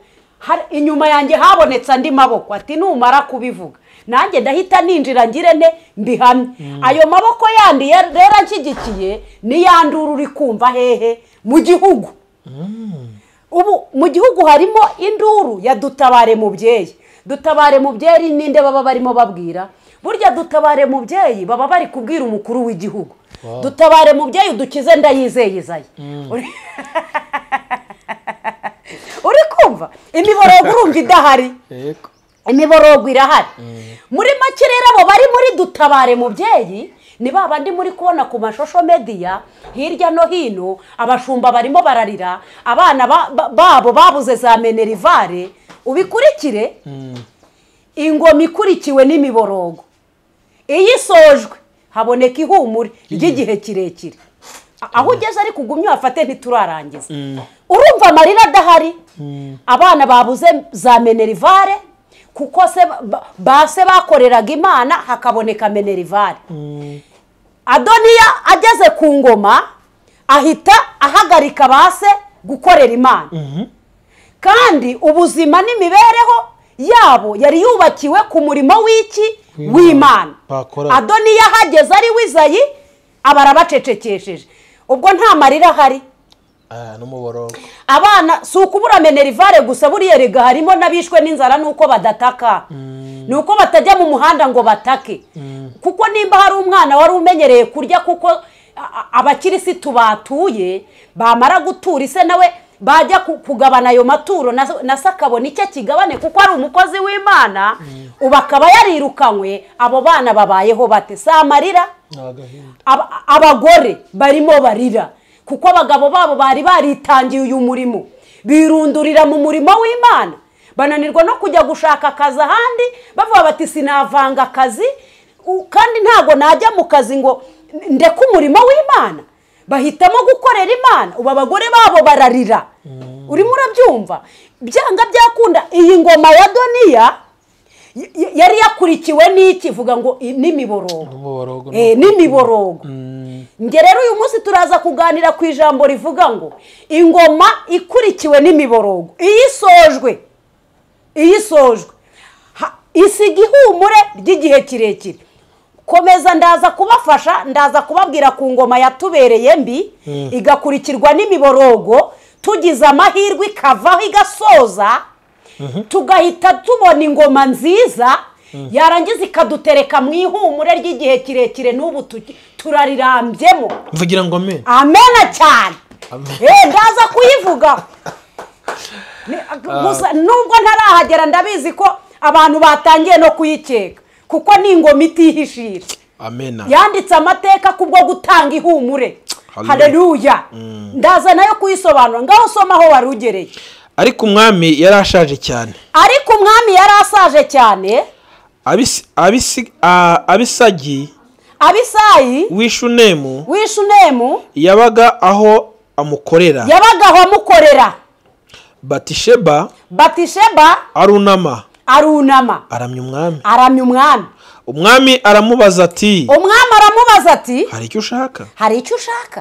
inyuma yanjye habonetse andi maboko ati numara kubivuga nanjye ndahita ninjira ngire nte mbihamye mm. ayo maboko yandi rero anshyigikiye niyandura uri kumva hehe mu gihugu mm. ubu mu gihugu harimo induru ya dutabare mubyeyi dutabare mubyeyi ninde baba barimo babwira burya dutabare mubyeyi baba bari kubwira umukuru w'igihugu dutabare mubyeyi udukize ndayizeye mm. uri kumva imiborogo urumva idahari imiborogo irahari muri make rero abo bari muri dutabare mubyeyi ni ba bandi muri kubona ku mashusho mediya hirya no hino abashumba barimo bararira abana babo babuze za menerivare ubikurikire hmm. ingoma ikurikiwe n'imiborogo iyo isojwe haboneka ihumure ry'igihe kirekire aho hmm. ugeze ariko ugumye uhafate ntiturarangiza hmm. urumva amarira adahari abana babuze za menerivare kuko se base bakoreraga imana hakaboneka menerivare adoniya ageze ku ngoma ahita ahagarika base gukorera imana mhm. kandi ubuzima n'imibereho yabo yari yubakiwe ku murimo w'iki w'imana adoniya ahageze ari wizayi abarabacecekesheje ubwo nta marira ahari Ah, n'umuborogo abana si ukubura menerivare gusa buriya rega harimo n'abishwe n'inzara nuko badataka mm. ni uko batajya mu muhanda ngo batake mm. kuko nimba hari umwana wari umenyereye kurya kuko abakirisitu batuye bamara gutura ise nawe bajya kugabana ayo maturo na se akabona icyo kigabane kuko ari umukozi w'imana ubu mm. akaba yarirukanywe abo bana babayeho bate si amarira abagore barimo barira kuko abagabo babo bari baritangiye uyu murimo birundurira mu murimo w'imana bananirwa no kujya gushaka akazi ahandi bavuga bati sinavanga akazi kandi ntabwo najya mu kazi ngo ndeke umurimo w'imana bahitamo gukorera imana ubu abagore babo bararira mm. urimo urabyumva byanga byakunda iyi ngoma ya doniya yari yakurikiwe n'iki vuga ngo n'imiborogo eh, n'imiborogo mm. Njye rero uyu munsi turaza kuganira ku ijambo rivuga ngo ingoma ikurikiwe n'imiborogo iyisojwe iyisojwe isiga ihumure ry'igihe kirekire komeza ndaza kubafasha ndaza kubabwira ku ngoma yatubereye mbi mm. igakurikirwa n'imiborogo tugize amahirwe ikavaho igasoza tugahita tubona ingoma nziza yarangiza ikadutereka mu ihumure ry'igihe kirekire n'ubu turarirambyemo mvugira ngo ame amena cyane eh, ndaza kuyivuga ah. gusa nubwo ntarahagera ndabizi ko abantu batangiye no kuyikeka kuko ni ingoma itihishira yanditse amateka kubwo gutanga ihumure hareruya mm. ndaza nayo kuyisobanura ngaho usoma aho wari ugereye ariko umwami yari ashaje cyane ariko umwami yari asaje cyane ah, abisagi abisayi wishunemu wishunemu yabaga aho amukorera yabaga aho amukorera batisheba batisheba arunama arunama aramya umwami aramya umwami umwami aramubaza ati umwami aramubaza ati hari icyo ushaka hari icyo ushaka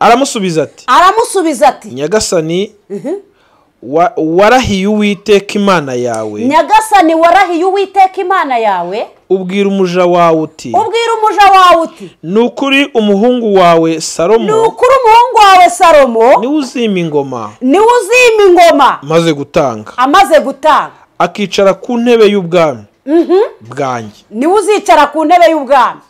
aramusubiza ati aramusubiza ati nyagasani warahiye uwiteka imana yawe nyagasani warahiye uwiteka imana yawe ubwira umuja wawe uti ubwira umuja wawe uti ni ukuri umuhungu wawe salomo ni ukuri umuhungu wawe salomo niwe uzima ingoma niwe uzima ingoma amaze gutanga amaze gutanga akicara ku ntebe y'ubwami mhm. bwanjye niwe uzicara ku ntebe y'ubwami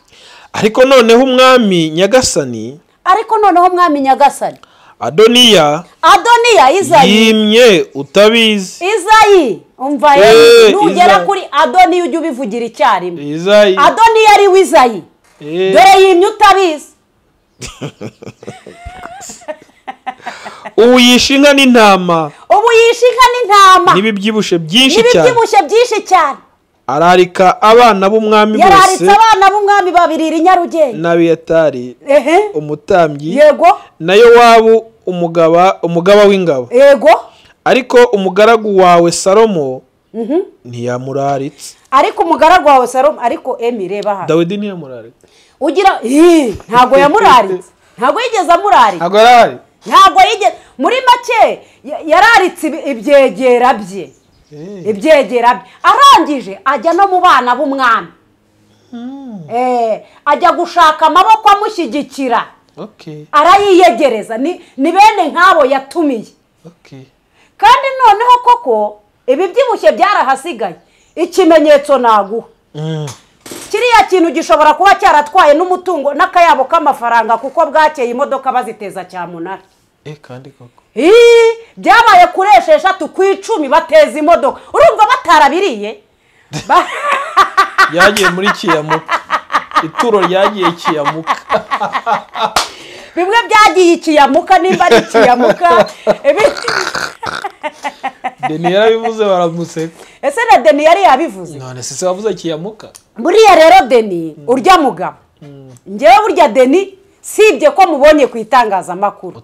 ariko noneho umwami nyagasani ariko noneho umwami nyagasani adoniya adoniya izayi yimye utabizi izayi umva eh, rero nugera kuri adoniya ujye ubivugira icyarimwe izayi adoniya ari we eh. dore yimye utabizi ubu yishe inka n'intama ubu yishe inka n'intama n'ibibyibushye byinshi cyane n'ibibyibushye byinshi cyane ararika abana b'umwami bose yararitse abana b'umwami babiri nyarugenge na n'abiyatari umutambyi yego na yowabu umugaba umugaba w'ingabo yego ariko umugaragu wawe salomo mhm. ntiyamuraritse ariko umugaragu wawe salomo ariko emireba hano dawidi ntiyamuraritse ugira ntabwo yamuraritse ntabwo yigeze amuraritse ntabwo yarari ntabwo yigeze muri make yararitse ibyegera bye eh. ibyegera bye arangije ajya no mu bana b'umwami hmm. eh, ajya gushaka amaboko amushyigikira arayiyegereza ni bene nk'abo yatumiye kandi noneho koko ibibyibushye byarahasigaye ikimenyetso naguha mm. kiriya kintu gishobora kuba cyaratwaye n'umutungo n'akayabo k'amafaranga kuko bwakeye imodoka baziteza cyamunara eh, byabaye kuri esheshatu ku icumi bateza imodoka urumva batarabiriye yagiye muri kiyamuka ituro ryagiye kiyamuka bimwe byagiye ikiyamuka nimba ari ikiyamuka deni yarabivuze baramuseka ese na deni yari yabivuze none se wavuze kiyamuka buriya rero deni urya mugabo hmm. ngewe burya deni sibye ko mubonye ku itangazamakuru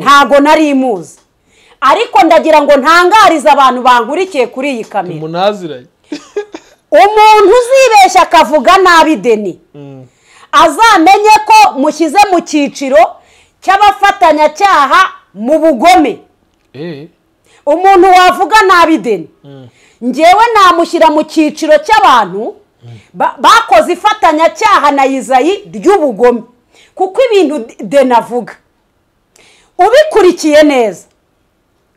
ntago nari imuzi ariko ndagira ngo ntangarize abantu bankurikiye kuri iyi kamera umunaziranye umuntu uzibeshya akavuga nabi deni mm. azamenye ko mushyize mu cyiciro cy'abafatanyacyaha mu bugome eh. umuntu wavuga nabi deni mm. ngewe namushyira mu cyiciro cy'abantu mm. bakoze ifatanyacyaha na izayi ry'ubugome kuko ibintu deni avuga ubikurikiye neza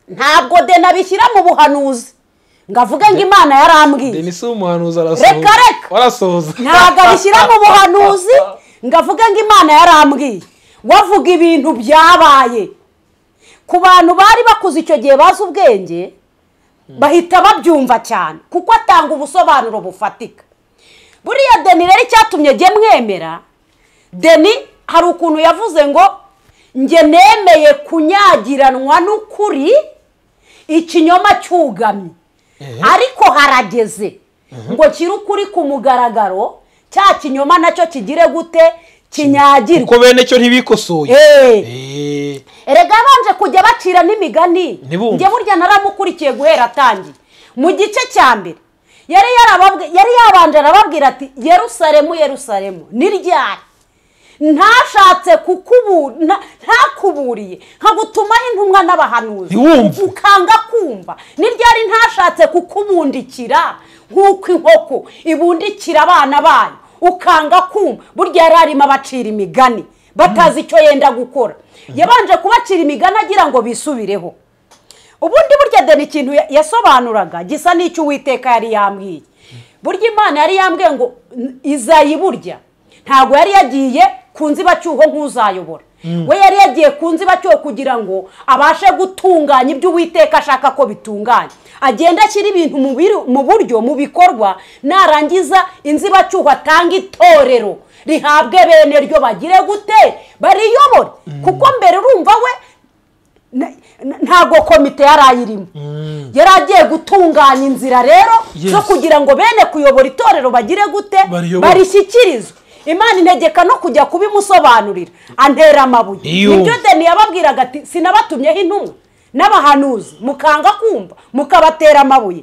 ntabwo deni abishyira mu buhanuzi ngo ngo imana yarambwiye denise w'umuhanuzi arasohoza reka reka arasohoza ntabwo abishyira mu buhanuzi ngo ngo imana yarambwiye wavuga ibintu byabaye ku bantu bari bakuze icyo gihe bazi ubwenge bahita babyumva cyane kuko atanga ubusobanuro bufatika buriya deni rero icyatumye njye mwemera deni hari ukuntu yavuze ngo njye nemeye kunyagiranwa n'ukuri ikinyoma cyugamye Eh? ariko harageze eh? ngo kiri ukuri ku mugaragaro cya kinyoma nacyo kigire gute kinyagirwa kuko bene cyo ntibikosoye eh. erega abanje kujya bacira n'imigani njye burya naramukurikiye guhera atangiye mu gice cya mbere yari yabanje arababwira ati yerusaremu yerusaremu ni ryari ntashatse ntakuburiye nkagutumaho intumwa n'abahanuzi ukanga kumva n'iryari ntashatse kukubundikira nk'uko inkoko ibundikira abana bayo ukanga kumva burya yari arimo abacira imigani batazi icyo yenda gukora yabanje kubacira imigani agira ngo bisubireho ubundi burya deni ikintu yasobanuraga gisa n'icyo uwiteka yari yambwiye burya imana yari yambwiye ngo izayi burya ntabwo yari yagiye ku nzibacyuho nk'uzayobora we yari yagiye ku nzibacyuho kugira ngo abashe gutunganya ibyo uwiteka ashaka ko bitunganya agenda ashyira ibintu mu buryo mu bikorwa narangiza inzibacyuho atanga itorero rihabwe bene ryo bagire gute bariyobore mm. kuko mbere urumva we ntabwo komite yari ayirimo mm. yari agiye gutunganya inzira rero zo kugira ngo bene kuyobora itorero bagire gute barishyikirizwe imana integeka no kujya kubimusobanurira antera amabuye nibyo deni yababwiraga ati sinabatumyeho intumwa n'abahanuzi mukanga kumva mukabatera amabuye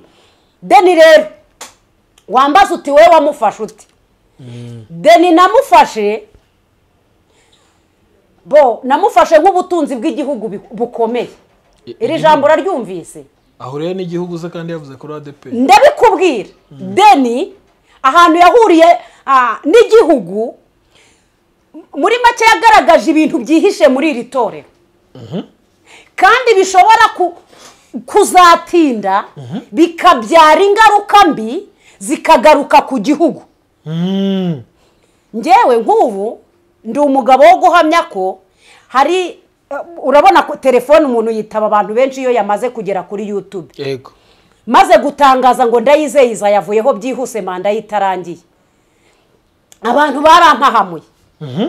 deni rero wambaze uti wowe wamufashe uti mm. deni namufashe bo namufashe nk'ubutunzi bw'igihugu bukomeye iri jambo uraryumvise aho rero n'igihugu ze kandi yavuze kuri adepe ndabikubwira mm. deni ahantu yahuriye Ah, n'igihugu muri make yagaragaje ibintu byihishe muri iri torero mhm. kandi bishobora kuzatinda mhm. bikabyara ingaruka mbi zikagaruka ku gihugu mm. ngewe nk'ubu ndi umugabo wo guhamya ko hari urabona ko telefone umuntu yitaba abantu benshi iyo yamaze kugera kuri yutube maze gutangaza ngo ndayizeyiza yavuyeho byihuse manda ye abantu barampahamuye mhm.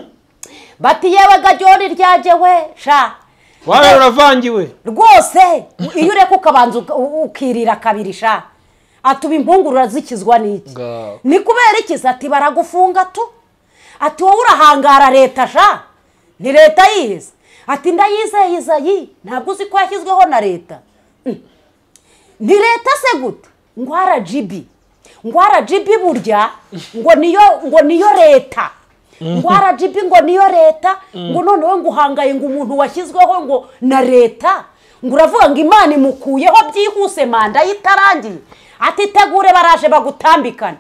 bati yewe gajyori ryagewe sha wawe uravangiwe rwose iyo ureka ukabanza ukirira kabiri sha atuba impungurura zikizwa n'iki ni kubera ikiza ati baragufunga tu ati wowe urahangara leta sha ni leta yize ati ndayizeye izayi ntabwo uzi ko yashyizweho na leta ni leta se gute ngo arajibi ngo rgb burya ngo niyo ngo niyo leta ngo rgb ngo niyo leta ngo noneho ngo uhangaye ngo umuntu washyizweho ngo na leta ngo uravuga ngo imana imukuyeho byihuse manda yitarangiye itarangiye atitegure baraje bagutambikana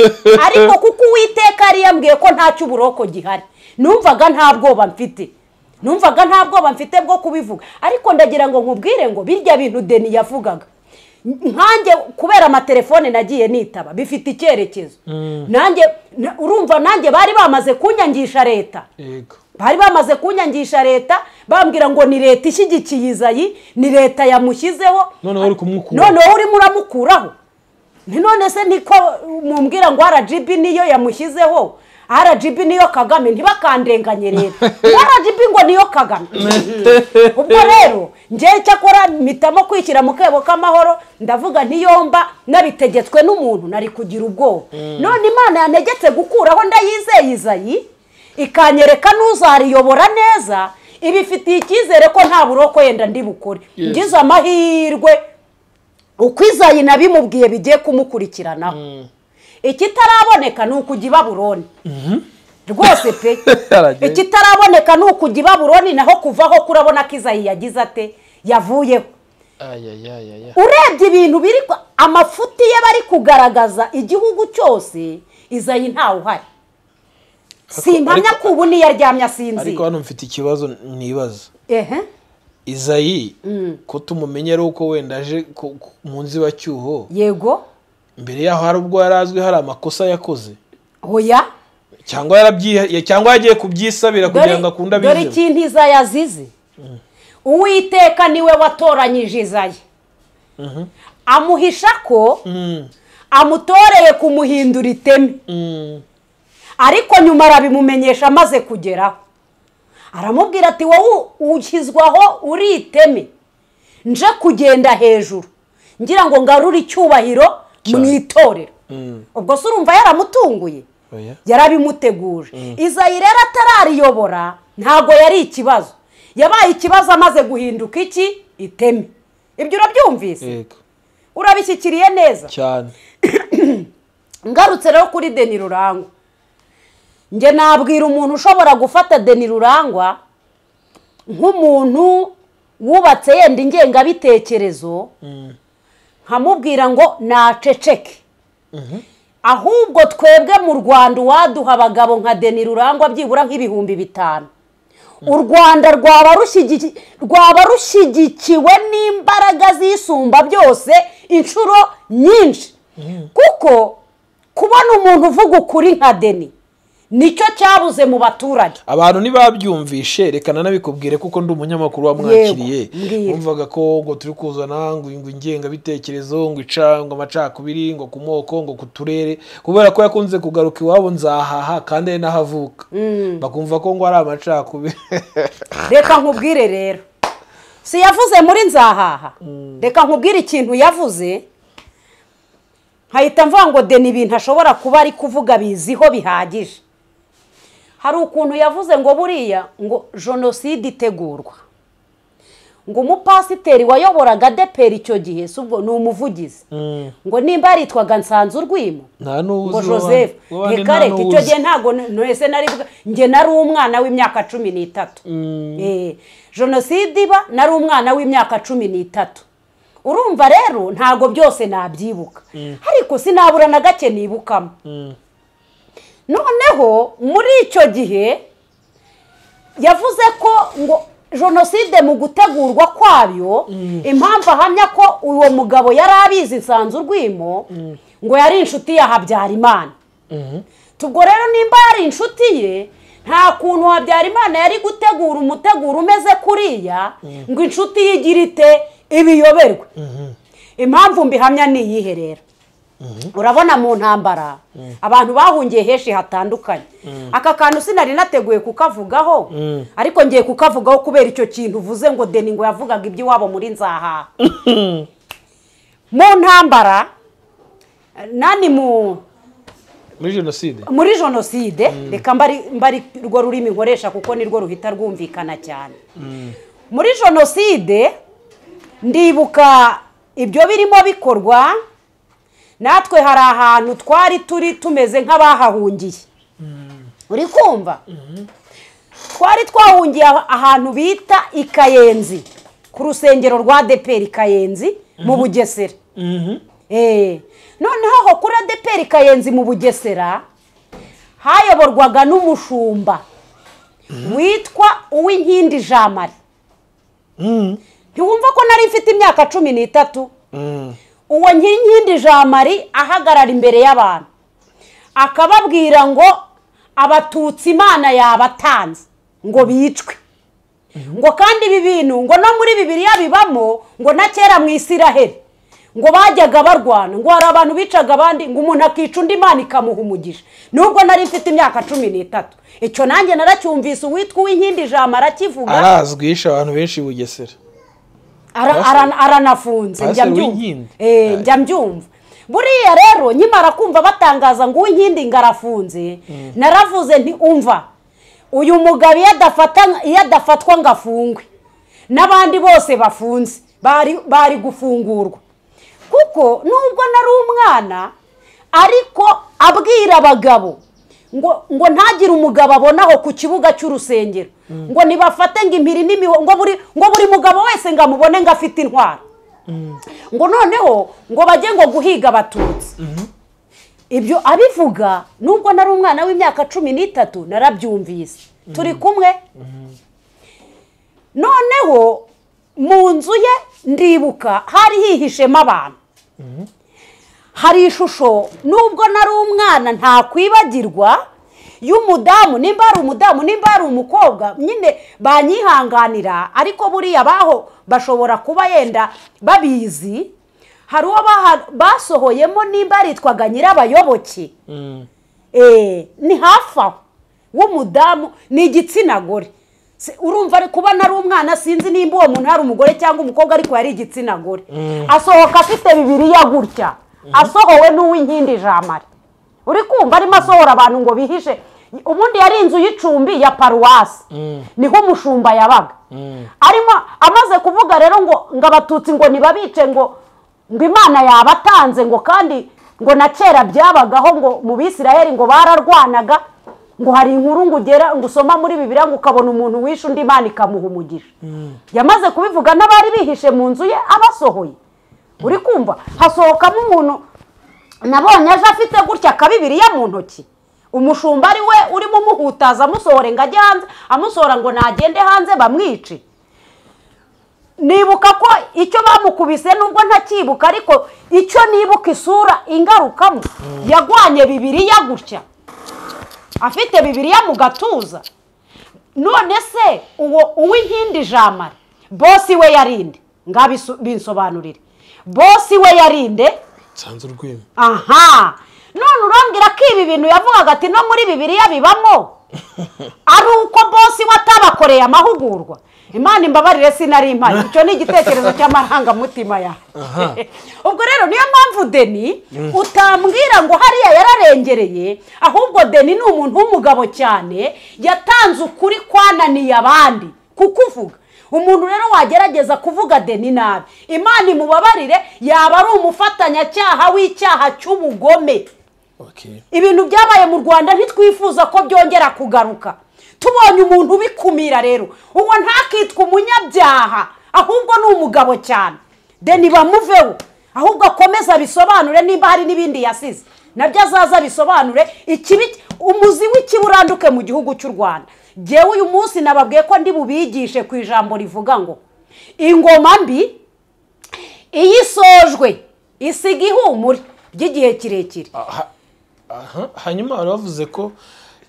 ariko kuko uwiteka yari yambwiye ko nta uburoko gihari numvaga nta bwoba mfite numvaga nta bwoba mfite bwo kubivuga ariko ndagira ngo nkubwire ngo birya bintu deni yavugaga nkanjye kubera amatelefone nagiye nitaba bifite icyerekezo mm. nanjye urumva nanjye bari bamaze kunyangisha leta bari bamaze kunyangisha leta bambwira ngo ni leta ishyigikiye izayi ni leta yamushyizeho noneho urimo uramukuraho none se niko mumbwira ngo rgb niyo yamushyizeho rgb niyo kagame ntibakandenganye rero rgb ngo niyo kagame ubwo rero njyewe icyakora mpitamo kwishyira mu kebo k'amahoro ndavuga ntiyomba nabitegetswe n'umuntu nari kugira ubwoba mm. none imana yanegetse gukuraho ndayizeye izayi ikanyereka n'uzariyobora neza ibifitiye icyizere ko nta buroko yenda ndi bukore ngize amahirwe uko izayi nabimubwiye bigiye kumukurikiranaho mm. ikitaraboneka ni ukujya i baburoni mhm. rwose pe ikitaraboneka ni ukujya i baburoni naho kuvaho kurabona ko izayi yagize ate yavuyeho urebye ibintu biri amafuti ye bari kugaragaza igihugu cyose izayi ntawe uhari simpamya ko ubu niyo aryamye asinzira ariko hano mfite ikibazo ntibaza izayi mm. ko ari uko wenda aje mu cyuho yego mbere yaho hari ubwo yari azwi hari amakosa yakoze oya cyangwa yarabyiye cyangwa yagiye kubyisabira kugira ngo akunde abizi dore ikintu izaya azizi uwiteka niwe watoranyije izaya mhm. amuhisha ko mhm. amutoreye kumuhindura iteme mhm. ariko nyuma arabimumenyesha amaze kugeraho aramubwira ati wowe ushyizwaho uri iteme nje kugenda hejuru ngira ngo ngarure icyubahiro mu itorero mm. ubwo se urumva yaramutunguye yarabimuteguje mm. izayi rero atarariyobora ntabwo yari ikibazo yabaye ikibazo amaze guhinduka iki iteme ibyo urabyumvise urabishyikiriye neza cyane ngarutse rero kuri deni rurangwa njye nabwira umuntu ushobora gufata deni rurangwa nk'umuntu wubatse yenda ingengabitekerezo mm. nkamubwira ngo naceceke ahubwo twebwe mu rwanda waduha abagabo nka deni rurangwa byibura nk'ibihumbi bitanu u rwanda rwaba rushyigikiwe n'imbaraga zisumba byose inshuro nyinshi kuko kubona umuntu uvuga ukuri nka deni nicyo cyabuze mu baturage abantu ntibabyumvishe reka nanabikubwire kuko ndi umunyamakuru wamwakiriye wumvaga ko ngo turi kuzana ngo ingengabitekerezo ngo ica ngo amacakubiri ngo ku moko ngo ku turere kubera ko yakunze kugaruka iwabo nzahaha kandi ari n'ahavuka mm. bakumva ko ngo ari amacakubiri reka nkubwire rero si yavuze muri nzahaha mm. reka nkubwire ikintu yavuze nkahita mvuga ngo deni ibintu ashobora kuba ari kuvuga biziho bihagije hari ukuntu yavuze ngo buriya ngo jenoside itegurwa ngo umupasiteri wayoboraga adeperi icyo gihe si ubwo ni umuvugizi mm. ngo nimba yaritwaga nsanzu urwimo ngo joseph reka reka icyo gihe ntabwo ntese nari njye nari umwana w'imyaka cumi n'itatu mm. eh, jenoside iba nari umwana w'imyaka cumi n'itatu urumva rero ntabwo byose nabyibuka mm. ariko sinabura na gake nibukamo noneho muri icyo gihe yavuze ko ngo jenoside mu gutegurwa kwayo mm. impamvu ahamya ko uwo mugabo yari abizi nsanze urwimo mm. ngo yari inshuti ya habyarimana mm-hmm. tubwo rero nimba yari inshuti ye nta kuntu habyarimana yari gutegura umuteguro umeze kuriya mm. ngo inshuti y'igirite ibiyoberwe mm-hmm. impamvu mbihamya ni iyihe rero Mhm. urabona mu ntambara mhm. abantu bahungiye henshi hatandukanye mhm. aka kantu sinari nateguye kukavugaho ariko ngiye kukavugaho kubera icyo kintu uvuze ngo deni ngo yavugaga iby'iwabo muri nzaha mu ntambara nani mu muri jenoside muri jenoside reka mbari rwo rurimi nkoresha kuko nirwo ruhita rwumvikana cyane muri jenoside ndibuka ibyo birimo bikorwa natwe hari ahantu twari turi tumeze nk'abahahungiye uri kumva twari twahungiye ahantu bita ikayenzi ku rusengero rwa deperi kayenzi mu bugesera eh, noneho kuri adeperi kayenzi mu bugesera hayoborwaga n'umushumba witwa uw'inkindi jamari mm. ntiwumva ko nari mfite imyaka cumi n'itatu mm. uwo nkinkindi jamari ahagarara imbere y'abantu akababwira ngo abatutsi imana yabatanze ngo bicwe ngo kandi ibi bintu ngo no muri bibiriya bibamo ngo na kera mu isiraheli ngo bajyaga barwana ngo hari abantu bicaga abandi ngo umuntu akica undi mwana ikamuha umugisha nubwo nari mfite imyaka cumi n'itatu icyo nanjye naracyumvise uwitwa uw'inkindi ijambo arakivuga arazwisha abantu benshi bugesera aranafunze njya mbyumva eh, buriya rero nyimara kumva batangaza ngo uwinkindi ngarafunze mm. naravuze ntiwumva uyu mugabo iyo adafatwa ngo afungwe n'abandi bose bafunze bari gufungurwa kuko nubwo nari umwana ariko abwira abagabo ngo ntagire umugabo abonaho ku kibuga cy'urusengero ngo ntibafate ngo impiri n'imihondo ngo buri mugabo wese ngo amubone ngo afite intwaro mm. ngo noneho ngo bajye ngo guhiga abatutsi mm-hmm. ibyo abivuga nubwo nari umwana w'imyaka cumi n'itatu narabyumvise mm-hmm. turi kumwe mm-hmm. noneho mu nzu ye ndibuka hari hihishemo abantu hari ishusho nubwo nari umwana ntakwibagirwa y'umudamu nimba ari umudamu nimba ari umukobwa nyine banyihanganira ariko buriya baho bashobora kuba yenda babizi hari uwo basohoyemo nimba aritwaga nyirabayoboke mm. eh, ni hafi aho w'umudamu ni igitsina gore urumva ari kuba nari umwana sinzi nimba uwo muntu ari umugore cyangwa umukobwa ariko yari igitsina gore mm. asohoka afite bibiriya gutya Mhm. asohowe n'uw'inkindi jamari uri kumva arimo asohora abantu ngo bihishe ubundi yari inzu y'icumbi ya paruwasi mm. niho umushumba yabaga mm. arimo amaze kuvuga rero ngo ngo abatutsi ngo ntibabice ngo ngo imana yabatanze ngo kandi ngo na kera byabagaho ngo mu bisiraheli ngo bararwanaga ngo hari inkuru ngo ugera ngo usoma muri bibiriya ngo ukabona umuntu wishe undi imana ikamuha umugisha mm. yamaze kubivuga n'abari bihishe mu nzu ye abasohoye uri kumva hasohokamo umuntu nabonye aje afite gutya akabibiriya mu ntoki umushumba ari we urimo umuhutaza amusohore ngo ajye hanze amusohora ngo nagende hanze bamwice nibuka ko icyo bamukubise nubwo ntakibuka ariko icyo nibuka isura ingarukamo yagwanye bibiriya gutya afite bibiriya mu gatuza none se uwo uw'inkindi jamari bosi we yarinde binsobanurire bosi we yarinde nsanze urwenya aha none urambwira ko ibi bintu yavugaga ati no muri bibiriya bibamo ari uko bosi we atabakoreye amahugurwa imana imbabarire sinari impari icyo ni igitekerezo cy'amarangamutima yawe ubwo rero niyo mpamvu deni mm. utambwira ngo hariya yararengereye ahubwo deni ni umuntu w'umugabo cyane yatanze ukuri kwananiye abandi kukuvuga umuntu rero wagerageza kuvuga de nabi imana imubabarire yaba ari umufatanyacyaha w'icyaha cy'ubugome ibintu byabaye mu rwanda ntitwifuza ko byongera kugaruka tubonye umuntu ubikumira rero uwo ntakitwa umunyabyaha ahubwo ni umugabo cyane deni bamuveho ahubwo akomeza abisobanure nimba hari n'ibindi yasize nabyo azaza abisobanure umuzi w'ikiburanduke mu gihugu cy'u rwanda ngewe uyu munsi nababwiye ko ndi bubigishe ku ijambo rivuga ngo ingoma mbi iyo isojwe isiga ihumure ry'igihe kirekire hanyuma bari bavuze ko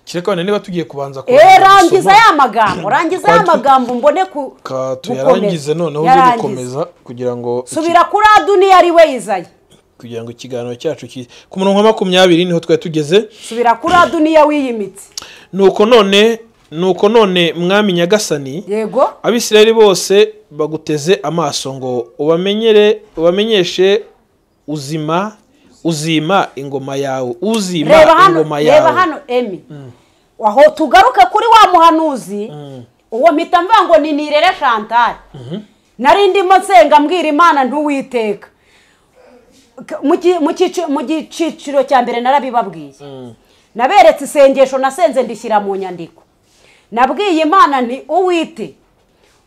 kirekane niba tugiye kubanza eh, kubona rangiza ya magambo rangiza ya magambo mbone ku tuyarangize noneho uze gukomeza kugira ngo subira kuri aduniya ari we yizanye kugira ngo ikiganiro cyacu kize ku murongo wa makumyabiri niho twari tugeze subira kuri aduniya w'iyi mitsi ni none nuko none mwami nyagasani yego abisirayeli bose baguteze amaso ngo ubamenyere ubamenyeshe uzima uzima ingoma yawe uzima ingoma yawe reba hano emi mm. aho tugaruke kuri wa muhanuzi mm. uwo mpita mvuga ngo ni nirere chantal mhm. nari ndimo nsenga mbwira imana ntuwiteka mu cyiciro cya mbere narabibabwiye mm. naberetse isengesho nasenze ndishyira mu nyandiko nabwiye imana ni uwite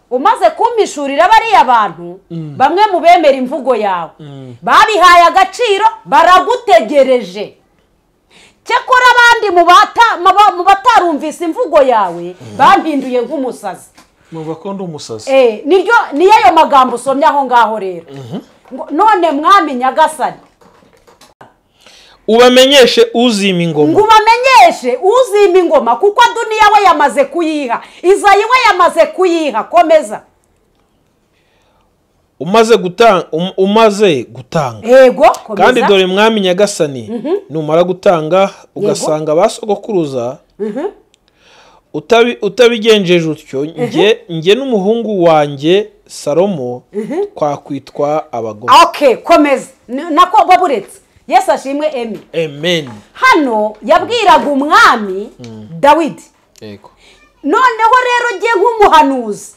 umaze kumpishurira bariya bantu mm. bamwe mu bemera imvugo yawe mm. babihaye agaciro baragutegereje cyakora abandi mu batarumvise imvugo yawe mm. bampinduye nk'umusazi muvuga ko ndi umusazi eh, niyo magambo usomye aho ngaho rero mm-hmm. none mwami nyagasani ubamenyeshe uzima ingoma ngo ubamenyeshe uzima ingoma kuko duniya we yamaze kuyiha izayi we yamaze kuyiha komeza umaze gutanga um, umaze gutanga yego kandi dore mwami nyagasani mhm. numara gutanga ugasanga ba sogokuruza mhm. utabigenjeje utyo mhm. njye n'umuhungu wanjye salomo twakwitwa abagore oke komeza nako baburetse yesu ashimwe emi hano yabwiraga umwami mm. dawidi noneho rero ngiye nk'umuhanuzi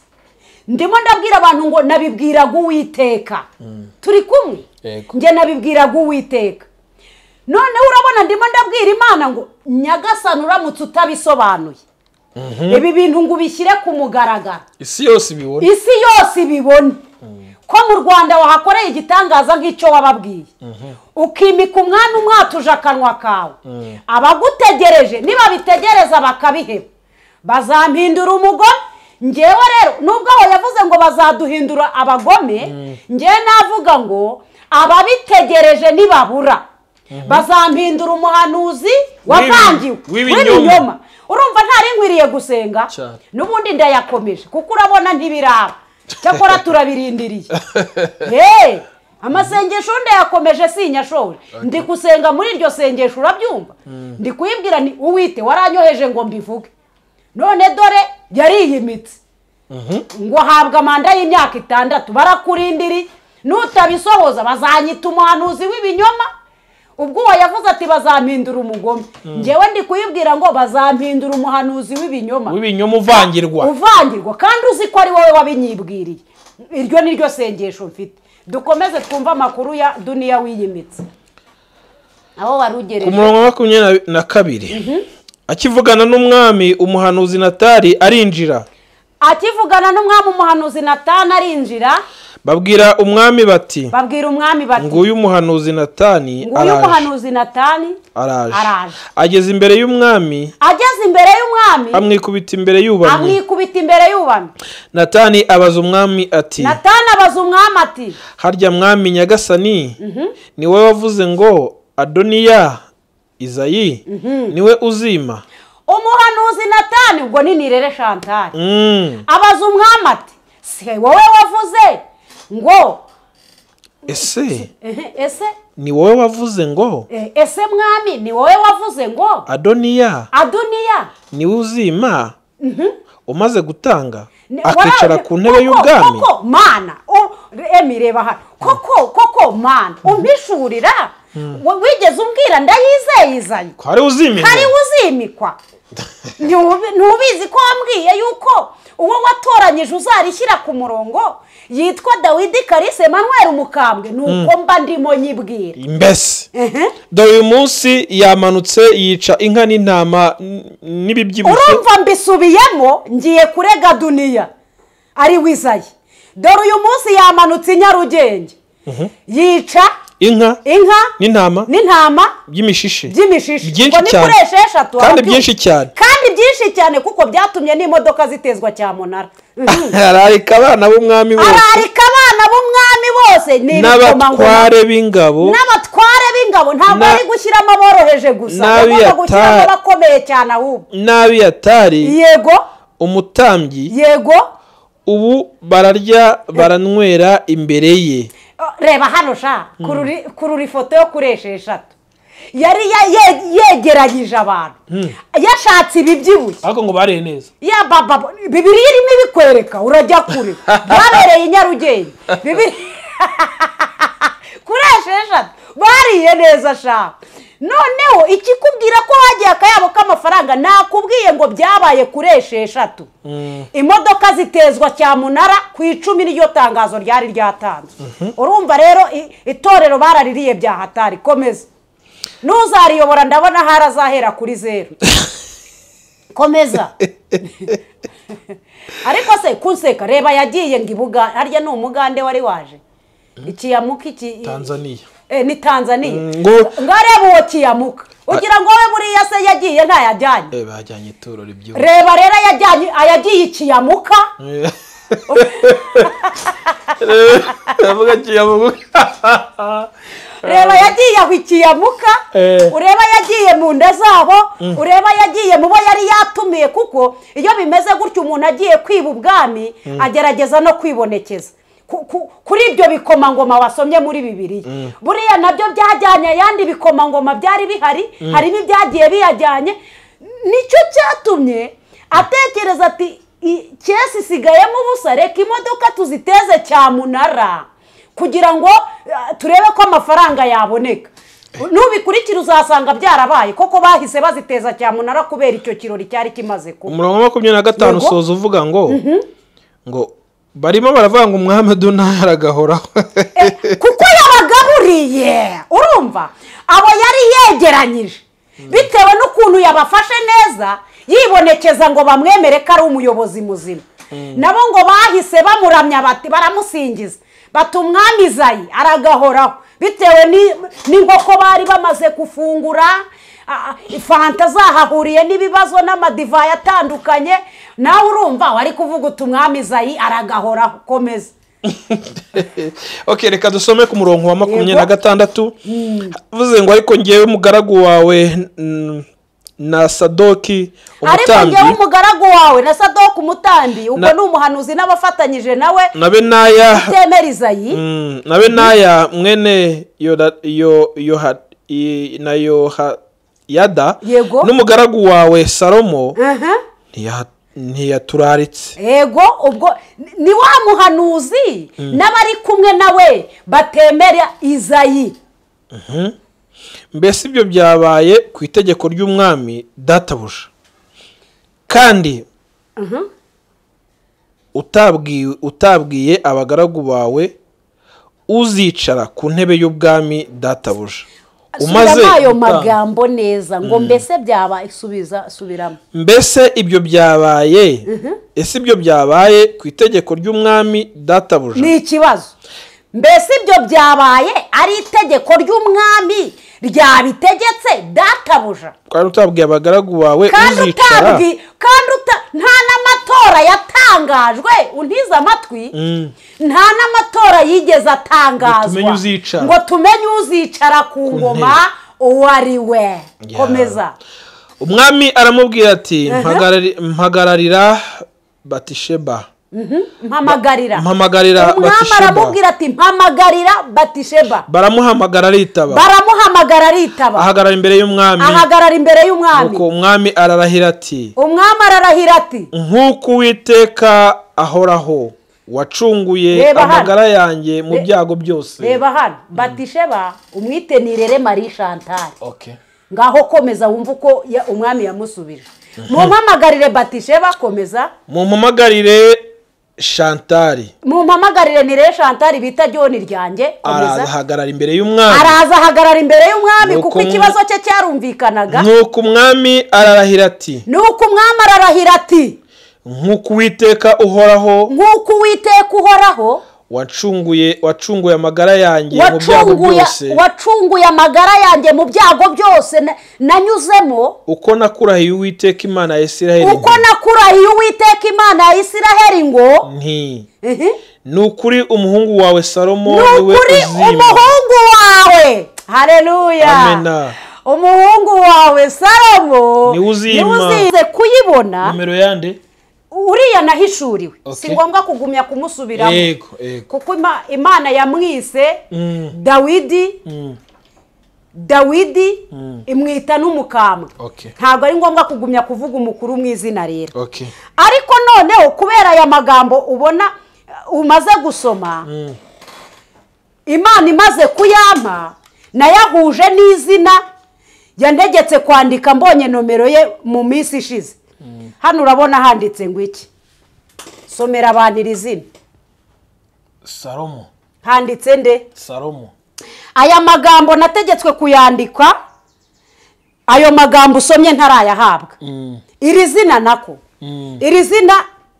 ndimo ndabwira abantu ngo nabibwiraga uwiteka mm. turi kumwe njye nabibwiraga uwiteka noneho urabona ndimo ndabwira imana ngo nyagasani uramutse utabisobanuye mhm. ibi bintu ngo ubishyire ku mugaragaro isi yose ibibona ko mu rwanda wahakoreye igitangaza nk'icyo wababwiye mhm. ukimika umwanya umwatuje akanwa kawe mhm. abagutegereje nibabitegereza bakabiheba bazampindura umugore ngewe rero nubwo aho yavuze ngo bazaduhindura abagome mhm. ngewe navuga ngo ababitegereje nibabura bazampindura umuhanuzi wavangiwe w'ibinyoma urumva ntarikwiriye gusenga n'ubundi ndayakomeje kuko urabona ntibiraba cyakora turabirindiriye yeee amasengesho ndayakomeje sinyashoje ndi gusenga muri iryo sengesho urabyumva hmm. ndi kuyibwira ni uwite waranyoheje ngo mbivuge none dore yariyimitse mhm. ngo ahabwa manda y'imyaka itandatu barakurindiri nutabisohoza bazanyita umuhanuzi w'ibinyoma ubwo yavuze ati bazampindura umugome mm. ngewe ndi kuyibwira ngo bazampindura umuhanuzi w'ibinyoma w'ibinyoma uvangirwa uvangirwa kandi uzi ko ari wowe wabinyibwiriye iryo ni ryo sengesho mfite dukomeze twumve amakuru ya duniya wiyimitse aho wari ugereje ku murongo wa makumyabiri na kabiri mhm. akivugana n'umwami umuhanuzi natari arinjira akivugana n'umwami umuhanuzi natana arinjira babwira umwami bati umwami bati nguyu umuhanuzi natani araje ageze imbere y'umwami ageze imbere y'umwami amwikubita imbere yubamye amwikubita natani abaza umwami ati abaza umwami ati harya mwami nyagasani mhm. ni we wavuze ngo adoniya izayi mhm. niwe uzima umuhanuzi natani ubwo ni nirere shantari mm. abaza umwami ati si wowe wavuze ngo ese ese ni wowe wavuze ngo eh, ese mwami ni wowe wavuze ngo adoniya adoniya niwe uzima mhm. umaze gutanga akicara ku ntebe y'ubwami koko mana emireba hano koko koko mana mhm. umpishurira mhm. wigeze umbwira ndayizeyizanye ko ari uzimikwa ntubizi ko wambwiye yuko uwo watoranyije uzarishyira ku murongo yitwa dawidi kalise Emmanuel umukambwe ni uko hmm. mba ndimo nyibwira mbese dore uyu munsi yamanutse yica inka n'intama n'ibibyibushye urumva mbisubiyemo ngiye kurega duniya ari wizaye dore uyu munsi yamanutse i nyarugenge yica inka inka n'intama n'intama by'imishishe by'imishishe byinshi cyane kandi byinshi cyane kandi byinshi cyane kuko byatumye n'imodoka zitezwa cyamunara mhm. ararika abana b'umwami bose ararika abana b'umwami bose n'abatware b'ingabo n'abatware b'ingabo ntabwo ari gushyiramo aboroheje gusa agomba gushyiramo abakomeye cyane ahubwo n'abiyatari yego umutambyi yego ubu bararya baranywera imbere ye reba hano sha kurura ifoto yo kuri eshatu yari yegeranyije abantu yashatse ibibyibushye ariko ngo bareye neza ya baba bibiriya irimo ibikwereka urajya kure byabereye i nyarugenge kuri esheshatu bariye neza sha noneho ikikubwira ko hagiye akayabo k'amafaranga nakubwiye ngo byabaye kuri esheshatu mm. imodoka zitezwa cyamunara ku icumi n'iryo tangazo ryari ryatanzwe mm-hmm. urumva rero itorero baraririye byahatari komeza n'uzariyobora ndabona harazahera kuri zeru komeza ariko se kunseka reba yagiye ngo ibuga harya ni umugande wari waje mm. ikiyamuka iki tanzaniya Eh, ni tanzaniya mm, ngo arebe uwo kiyamuka ugira ngo we buriya se yagiye ntayajyanye yajyanye eh, ituro ribyuka reba rero ayajyanye ayagiye ikiyamuka eh, reba yagiye aho ikiyamuka ureba yagiye mu nda zabo mm. ureba yagiye mu bo yari yatumiye kuko iyo bimeze gutyo umuntu agiye kwiba ubwami mm. agerageza no kwibonekeza kuri ibyo bikomangoma wasomye muri bibiri mm. buriya nabyo byajyanye ayandi bikomangoma byari bihari mm. harimo ibyagiye biyajyanye nicyo cyatumye atekereza ati ikesi isigayemo ubusa reka imodoka tuziteze cyamunara kugira ngo eh, turebe ko amafaranga yaboneka nubikurikira uzasanga byarabaye koko bahise baziteza cyamunara kubera icyo kirori cyari kimaze kuba umurongo wa makumyabiri na gatanu usoza uvuga ngo mhm. ngo barimo baravanga umwami aduna aragahoraho eh, kuko yabagaburiye urumva abo yari yegeranyije hmm. bitewe n'ukuntu yabafashe neza yibonekeza ngo bamwemere ko ari umuyobozi muzima hmm. nabo ngo bahise bamuramya bati baramusingiza bati umwami zayi aragahoraho bitewe n'inkoko bari bamaze gufungura fanta zahahuriye n'ibibazo n'amadivayi atandukanye nawe urumva wari kuvuga uti umwami zayi aragahoraho komeza reka dusome ku murongo wa makumyabiri na gatandatu bivuze hmm. ngo ariko ngewe umugaragu wawe na sadoki umutambyi ariko ngewe umugaragu wawe na sadoki umutambyi ubwo ni umuhanuzi n'abafatanyije nawe na benaya izayi na benaya mwene na yohayada n'umugaragu wawe salomo uh-huh. ntiyahatana ntiyaturaritse yego ubwo ni wa muhanuzi mm. n'abari kumwe nawe batemera izayi mhm. mbese ibyo byabaye ku itegeko ry'umwami databuja kandi mhm. utabwiye abagaragu bawe uzicara ku ntebe y'ubwami databuja umaze ayo magambo neza ngo mm. mbese byaba isubiza subiramo mbese ibyo byabaye mhm. ese ibyo byabaye ku itegeko ry'umwami databuja ni ikibazo mbese ibyo byabaye ari itegeko ry'umwami ryabitegetse databuja kandi utabwiye abagaragu bawe uzicara kandi matora yatangajwe untize amatwi mm. nta n'amatora yigeze atangazwa ngo tumenye uzicara ku ngoma uwo ari we komeza umwami aramubwira ati uh-huh. mpagararira batisheba mpamagarira mm-hmm. mpamagarira batisheba aramubwira ati mpamagarira batisheba baramuhamagara aritaba baramuhamagara aritaba ahagarara imbere y'umwami ahagarara imbere y'umwami nuko umwami ararahira ati umwami ararahira ati nk'uko uwiteka ahoraho wacunguye amagara yanjye mu byago byose reba hano mm. batisheba umwite ni rere marie chantal ngaho komeza wumva uko umwami yamusubije mm-hmm. mu mpamagarire batisheba komeza mu mpamagarire shantari mumpamagarire ni rero shantari bita joni ryanjye araza ahagarara imbere y'umwami araza ahagarara imbere y'umwami kuko ikibazo cye cyarumvikanaga nuko umwami ararahira ati nuko umwami ararahira ati nk'uko uwiteka uhoraho nk'uko uwiteka uhoraho wacunguye wacunguye amagara yanjye mu byago byose wacunguye amagara yanjye mu byago byose nanyuzemo uko nakurahiye uwiteka imana ya isiraheli uko nakurahiye uwiteka imana ya isiraheli ngo nti ni ukuri umuhungu wawe salomo ni ukuri umuhungu wawe hareruya umuhungu wawe salomo niwe uzize kuyibona nimero yande uriya nahishuriwe si ngombwa kugumya kumusubiramo kuko imana yamwise mm. dawidi mm. dawidi mm. imwita n'umukambwe ntabwo ari ngombwa kugumya kuvuga umukuru mu izina rero ariko noneho kubera aya magambo ubona uh, umaze gusoma imana imaze kuyampa nayahuje n'izina yandegetse kwandika mbonye nomero ye mu minsi ishize hano urabona handitse ngo iki somera abantu iri zina salomo handitse nde salomo aya magambo nategetswe kuyandika ayo magambo usomye ntarayahabwa mm. iri zina nako mm. iri zina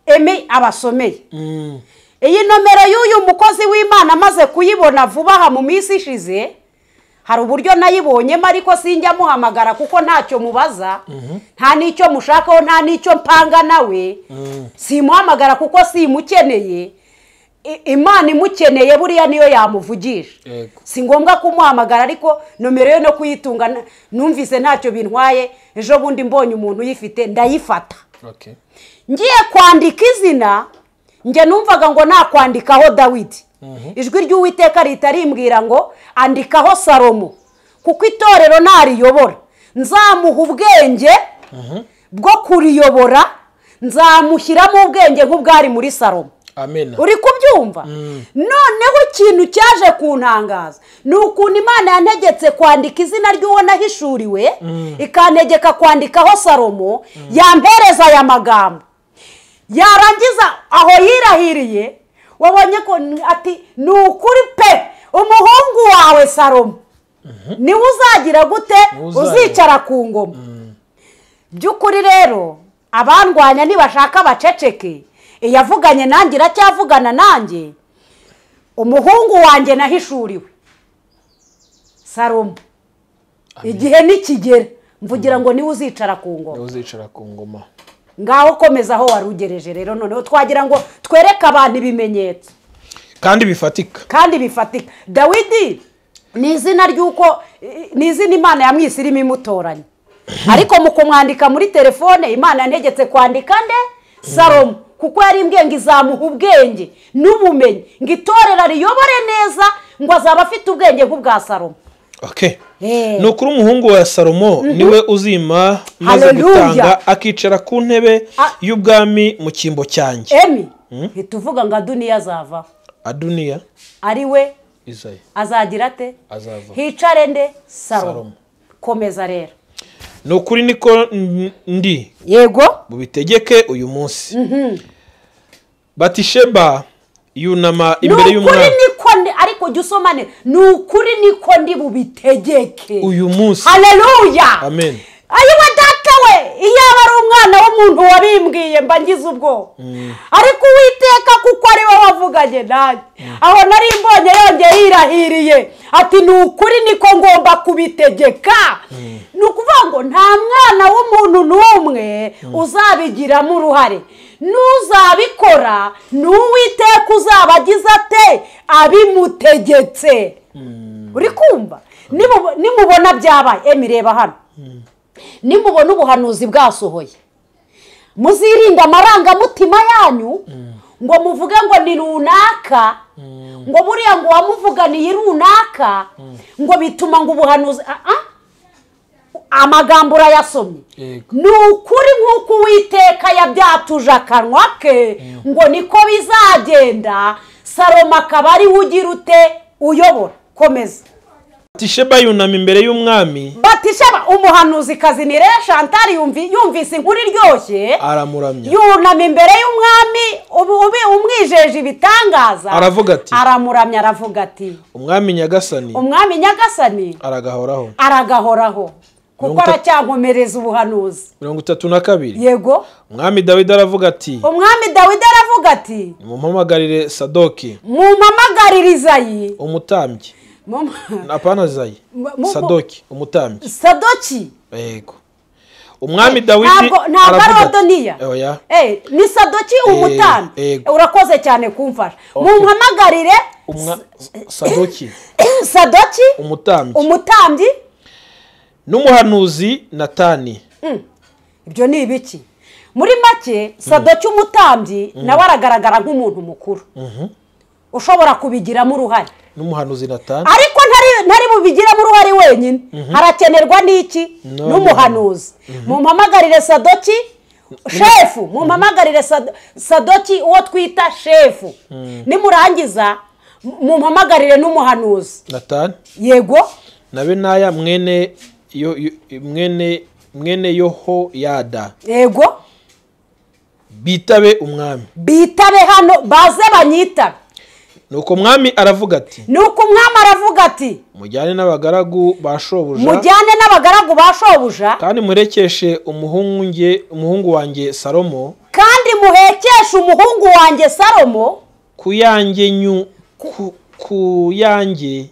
eme abasomeye mm. iyi nomero y'uyu mukozi w'imana amaze kuyibona vuba aha mu minsi ishize hari uburyo nayibonyemo ariko sinjya muhamagara kuko ntacyo mubaza mhm. nta n'icyo mushakaho nta n'icyo mpanga nawe mm. simuhamagara kuko simukeneye imana imukeneye buriya niyo yamuvugisha si ngombwa kumuhamagara ariko nomero yo no kuyitunga numvise ntacyo bintwaye ejo bundi mbonye umuntu uyifite ndayifata ngiye kwandika izina njye numvaga ngo nakwandikaho dawidi Mhm. ijwi ry'uwiteka ritarimbwira ngo andikaho salomo kuko itorero nariyobora nzamuha ubwenge mhm. bwo kuriyobora nzamushyiramo ubwenge nk'ubwari muri salomo uri kubyumva mm. noneho ikintu cyaje kuntangaza ni ukuntu imana yantegetse kwandika izina ry'uwo nahishuriwe mm. ikantegeka kwandikaho salomo mm. yampereza aya magambo yarangiza aho yirahiriye wabonye ko ati ni ukuri pe umuhungu wawe salomo mhm. niwe uzagira gute uzicara ku ngoma mm. by'ukuri rero abandwanya nibashaka baceceke yavuganye nanjye iracyavugana nanjye umuhungu wanjye nahishuriwe salomo igihe nikigera mvugira mm. ngo niwe uzicara ku ngoma ngaho komeza aho warugereje rero noneho twagira ngo twereke abantu ibimenyetso kandi bifatika kandi bifatika dawidi ni izina ry'uko ni izina imana yamwise irimo imutoranya ariko mu kumwandika muri telefone imana yantegetse kwandika nde salomo kuko yari imbwiye ngo izamuha ubwenge n'ubumenyi ngo itorera riyobore neza ngo azaba afite ubwenge nk'ubwa salomo ni ukuri umuhungu wa salomo mhm. niwe uzima maze gutanga akicara ku ntebe y'ubwami mu cyimbo cyanjye hmm? ntituvuga ngo aduniya azavaho aduniya ari we azagira ate hicare nde salomo komeza rero ni ukuri niko ndi yego mubitegeke uyu munsi mhm. batisheba yunama imbere y'umwana ariko jya usoma ni ukuri niko ndi bubitegeke uyu munsi hareruya amen ayiwe data we iyo aba ari umwana w'umuntu wabimbwiye mba ngize ubwoba mm. ariko uwiteka kuko ari we wavuganye nanjye mm. aho nari mbonye yongeye yirahiriye ati ni ukuri niko ngomba kubitegeka mm. ni ukuvuga ngo nta mwana w'umuntu n'umwe uzabigiramo uruhare n'uzabikora n'uwiteka uzaba agize ate abimutegetse hmm. uri kumva nimubona byabaye emireba hano hmm. nimubona ubuhanuzi bwasohoye muzirinda amarangamutima yanyu hmm. ngo muvuge ngo ni runaka ngo buriya ngo uwamuvuganiye runaka ngo bituma ngo ubuhanuzi aha ah. amagambo urayasomye ni ukuri nk'uko uwiteka yabyatuje akanwa ke ngo niko bizagenda salomo akaba ari ugira ute uyobora komeza batisheba yunama imbere y'umwami batisheba umuhanuzi kazi ni rero shantari yumvise inkuru iryoshye aramuramya yunama imbere y'umwami umwijeje ibitangaza aravuga ati aramuramya aravuga ati umwami nyagasani umwami nyagasani aragahoraho aragahoraho kuko aracyagomereza ubuhanuzi mirongo itatu na kabiri yego umwami dawidi aravuga ati umwami dawidi aravuga ati mumpamagarire sadoki mumpamagarire izayi umutambyi apana zayi sadoki umutambyi sadoki yego umwami dawidi ntabwo ari odoniya oh, eh, ni sadoki eh, umutambyi urakoze cyane kumfasha mumpamagarire sadoki umutambyi n'umuhanuzi natani mm. ibyo ni ibiki muri make sadoki mm. umutambyi mm. nawe aragaragara nk'umuntu mukuru mm-hmm. ushobora kubigiramo uruhare n'umuhanuzi natani ariko ntari bubigiramo uruhare wenyine mm-hmm. harakenerwa n'iki n'umuhanuzi mm-hmm. mu mpamagarire shefu mu mpamagarire sadoki uwo twita shefu nimurangiza mu mpamagarire n'umuhanuzi natani yego na benaya mwene mwene mwene yoho yada yego bitabe umwami bitabe hano baze banyita nuko umwami aravuga ati nuko umwami aravuga ati mujyane n'abagaragu ba shobuja mujyane n'abagaragu ba shobuja kandi murekeshe umuhungu wanjye salomo kandi muhekeshe umuhungu wanjye salomo ku yanjye nyu ku yanjye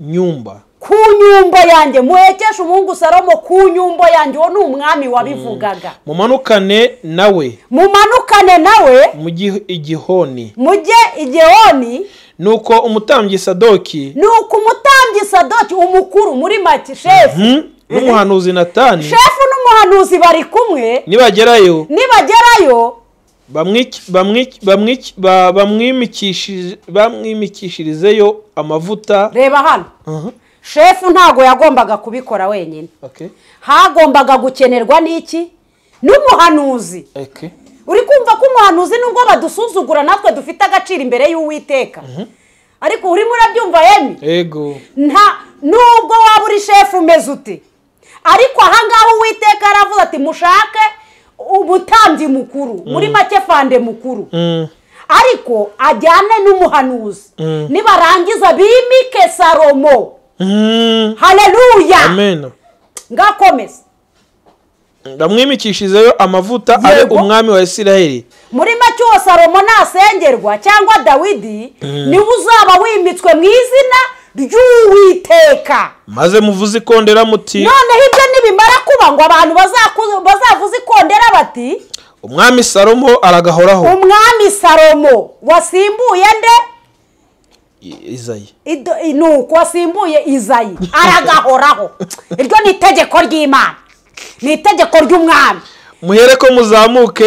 nyumba ku nyumba yanjye muhekeshe umuhungu salomo ku nyumba yanjye uwo ni umwami wabivugaga mm. mumanukane nawe mumanukane nawe mujye igihoni mujye igihoni nuko umutambyi sadoki nuko umutambyi sadoki umukuru muri make shefu mm-hmm. n'umuhanuzi natani shefu n'umuhanuzi bari kumwe nibagerayo nibagerayo bamwimikishirizeyo amavuta reba hano uh-huh. shefu ntabwo yagombaga kubikora wenyine hagombaga gukenerwa n'iki n'umuhanuzi uri kumva ko umuhanuzi nubwo badusuzugura natwe dufite agaciro imbere y'uwiteka mhm. ariko urimo urabyumva yemye nta nubwo waba uri shefu umeze uti ariko ahangaha uwiteka aravuga ati mushake ubutambyi mukuru mm. muri make fande mukuru mm. ariko ajyane n'umuhanuzi mm. nibarangiza bimike salomo Mm-hmm. haleluya ngakomeza bamwimikishijeyo amavuta abe umwami wa isiraheli muri make uwo salomo nasengerwa cyangwa dawidi mm-hmm. niba uzaba wimitswe mu izina ry'uwiteka maze muvuze ikondera muti noneho ibyo nibimara kuba ngo abantu bazavuze ikondera bati umwami salomo aragahoraho umwami salomo wasimbuye nde izayi ni uko asimbuye izayi aragahoraho iryo ni itegeko ry'imana ni itegeko ry'umwami muhere ko muzamuke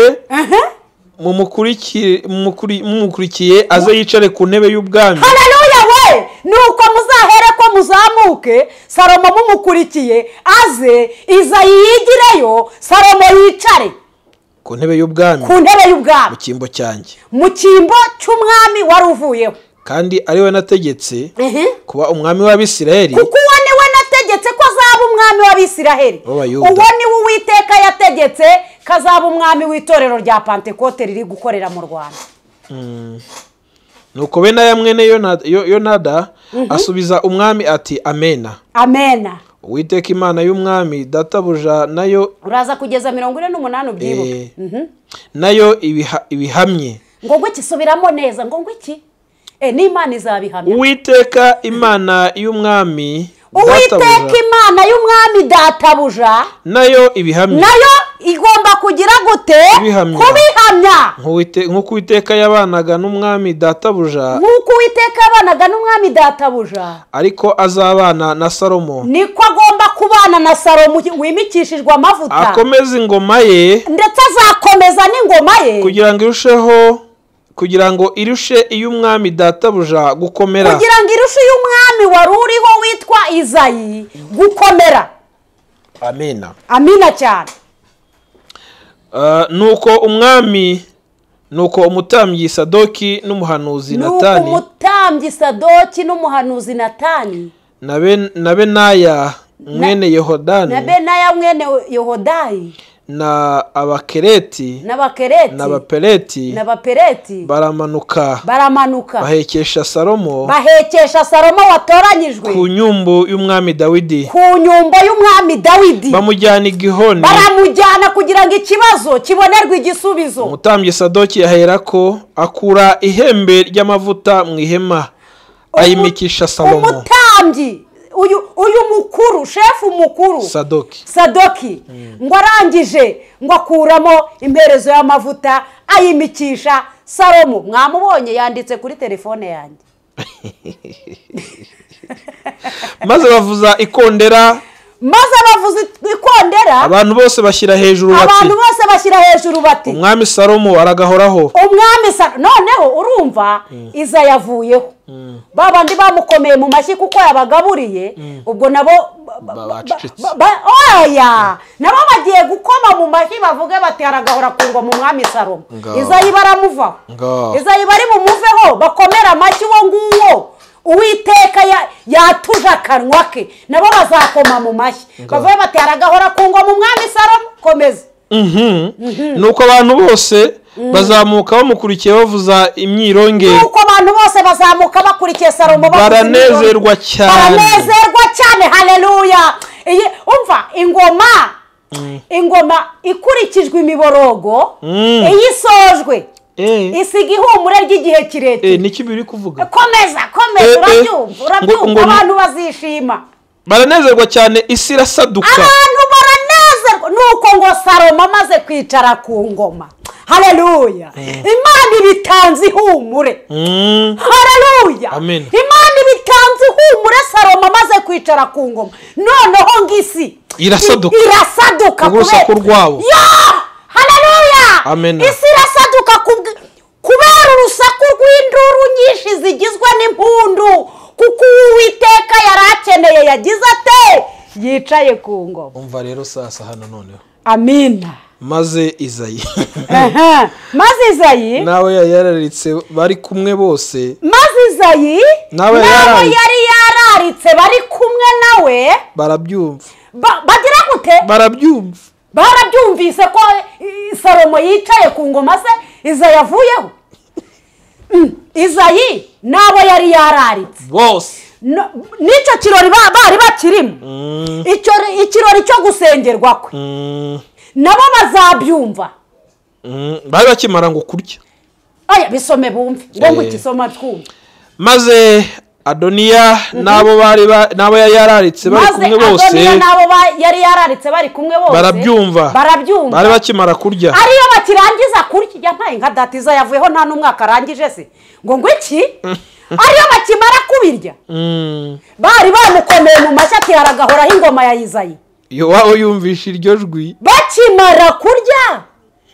mumukurikiye aze yicare ku ntebe y'ubwami hararuya we ni uko muzahere ko muzamuke salomo mumukurikiye aze izayi yigireyo salomo yicare ku ntebe y'ubwami ku ntebe y'ubwami mu cyimbo cyanjye mu cyimbo cy'umwami wari uvuyeho kandi ari we nategetse kuba umwami w'abisiraheli kuko uwo ni we nategetse ko azaba umwami w'abisiraheli uwo ni we uwiteka yategetse ko azaba umwami w'itorero rya pantekote riri gukorera mu rwanda mm. nuko benaya mwene yonada mhm. asubiza umwami ati amena amena uwiteka imana y'umwami databuja nayo uraza kugeza mirongo ine n'umunani ubyibuke eh. mhm. nayo ibihamye ngo ngwiki subiramo neza ngo iki Eh, n'imana izabihamya uwiteka imana y'umwami uwiteka imana y'umwami databuja nayo ibihamya nayo igomba kugira gute kubihamya nk'uko uwiteka yabanaga n'umwami databuja nk'uko uwiteka yabanaga n'umwami databuja ariko azabana na salomo niko agomba kubana na salomo wimikishijwe amavuta akomeza ingoma ye ndetse azakomeza n'ingoma ye kugira ngo irusheho kugira ngo irushe umwami databuja gukomera kugira ngo irushe iy'umwami wari uriho witwa izayi gukomera amina amina cyane uh, nuko umwami nuko umutambyi sadoki n'umuhanuzi natani nuko umutambyi sadoki n'umuhanuzi natani na benaya mwene yehodayi na benaya mwene yehodayi na abakereti n'abakereti n'abapereti n'abapereti baramanuka baramanuka bahekesha salomo bahekesha salomo watoranyijwe ku nyumbu y'umwami dawidi ku nyumbu y'umwami dawidi bamujyana igihoni baramujyana kugira ngo ikibazo kibonerwe igisubizo umutambyi sadoki ahera ko akura ihembe ry'amavuta mu ihema ayimikisha salomo umutambyi uyu uyu mukuru shefu mukuru sadoki sadoki hmm. ngo arangije ngo akuramo imperezo y'amavuta ayimikisha salomo mwamubonye yanditse kuri telefone yanjye maze bavuza ikondera maze bavuza ikondera abantu bose bashyira hejuru bati abantu bose bashyira hejuru bati umwami salomo aragahoraho umwami salomo noneho urumva iza yavuyeho hmm. babandi bamukomeye mu mashyi kuko yabagaburiye hmm. ubwo nabo oya nabo bagiye gukoma mu mashyi bavuge bati haragahora akurwa mu mwami salomo iza yiba aramuvaho iza yiba ari bumuveho bakomere amashyi uwo nguwo uwiteka yatuje akanwa ke nabo bazakoma mu mashyi bavuye batera agahora kungwa mu mwami salomo komeza mhm. Mhm. nuko abantu bose mhm. bazamuka bamukurikiye bavuza imyirongera nuko abantu bose bazamuka bakurikiye salomo baranezerwa cyane baranezerwa cyane hareruya umva ingoma mm. ingoma ikurikijwe imiborogo mm. iyisojwe Eh. isiga ihumure ry'igihe kirekire eh, niki biri kuvuga eh, komeza komeza urabyumva abantu bazishima baranezerwa cyane isi irasaduka abantu baranezerwa nuko ngo salomo amaze kwicara ku ngoma hareruya imana ibitanze ihumure mm. hareruya imana ibitanze ihumure salomo amaze kwicara ku ngoma noneho ngo isi irasaduka irasaduka kubera urusaku hareruya isi irasaduka kubera urusaku rw'induru nyinshi zigizwe n'impundu kuko uwiteka yari akeneye yagize ate yicaye ku ngoma umva rero sasa hano noneho amina maze izayi maze izayi nawe yari yararitse bari kumwe bose maze izayi nawe yari yararitse bari kumwe nawe barabyumva bagira gute barabyumva barabyumvise ko eh, salomo yicaye ku ngoma se iza yavuyeho mm, izayi nabo yari yararitse bose n'icyo kirori bari bakirimo mm. ikirori cyo gusengerwa kwe mm. nabo bazabyumva bari bakimara ngo kurya bisome bumve ngo ngigisoma eh. twumve maze Mhm. adoniya n'abo bari n'abo yari yararitse bari kumwe bose yari yararitse bari kumwe barabyumva bari bakimara kurya ariyo bakirangiza kurya ntaye nka datiza yavuyeho nta n'umwaka arangije se ngo ngo iki ariyo bakimara kubirya mm. bari bamukomeye mu mashyi ati haragahoraho ingoma ya izayi iyo yumvisha iryo jwi bakimara kurya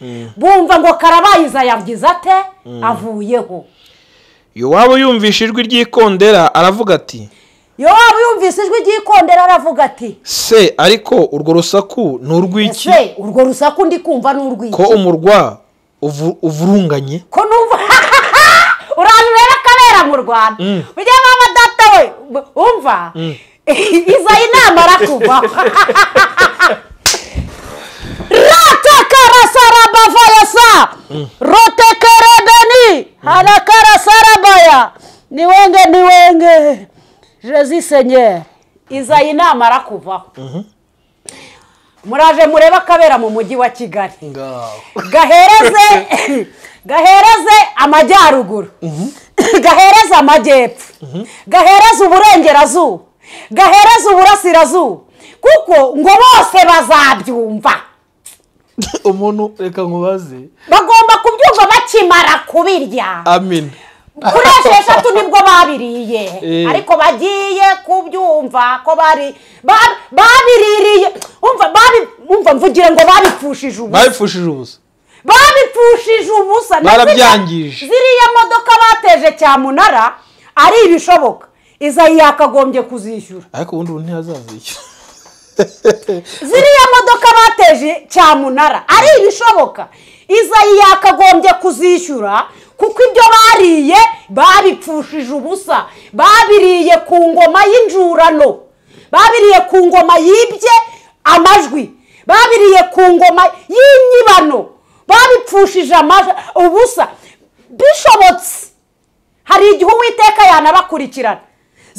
mm. bumva ngo karabayiza yavugize ate mm. avuyeho yowabu yumvishe ijwi ry'ikondera aravuga ati yowabu yumvise ijwi ry'ikondera aravuga ati se ariko urwo rusaku ni urw'iki ese urwo rusaku ndi kumva ni urw'iki ko umurwa uvurunganye ko numva urantu rero akabera mu rwanda mm. ujya mama data we umva mm. izo inama arakuvaho ezi izayi inama arakuvaho mhm. muraje mureba akabera mu mujyi wa kigali gahereze gahereze amajyaruguru mhm. gahereze amajyepfo mhm. gahereze uburengerazuba gahereze uburasirazuba kuko ngo bose bazabyumva umuntu reka nkubaze bagomba kubyumva bakimara kubirya amina kuri nibwo babiriye eh. ariko bagiye kubyumva ko bari babiririye umva mvugire ngo babipfushije ubusa babipfushije ubusa babipfushije ubusa barabyangije ziriya modoka bateje cyamunara ari ibishoboka izayi yakagombye kuzishyura ariko ubundi ubu ntihazazishyura ziriya modoka bateje cyamunara ari ibishoboka izayi yakagombye kuzishyura kuko ibyo bariye babipfushije ubusa babiriye ku ngoma y'injurano babiriye ku ngoma yibye amajwi babiriye ku ngoma y'inyibano babipfushije ubusa bishobotse hari igihe uwiteka yanabakurikirana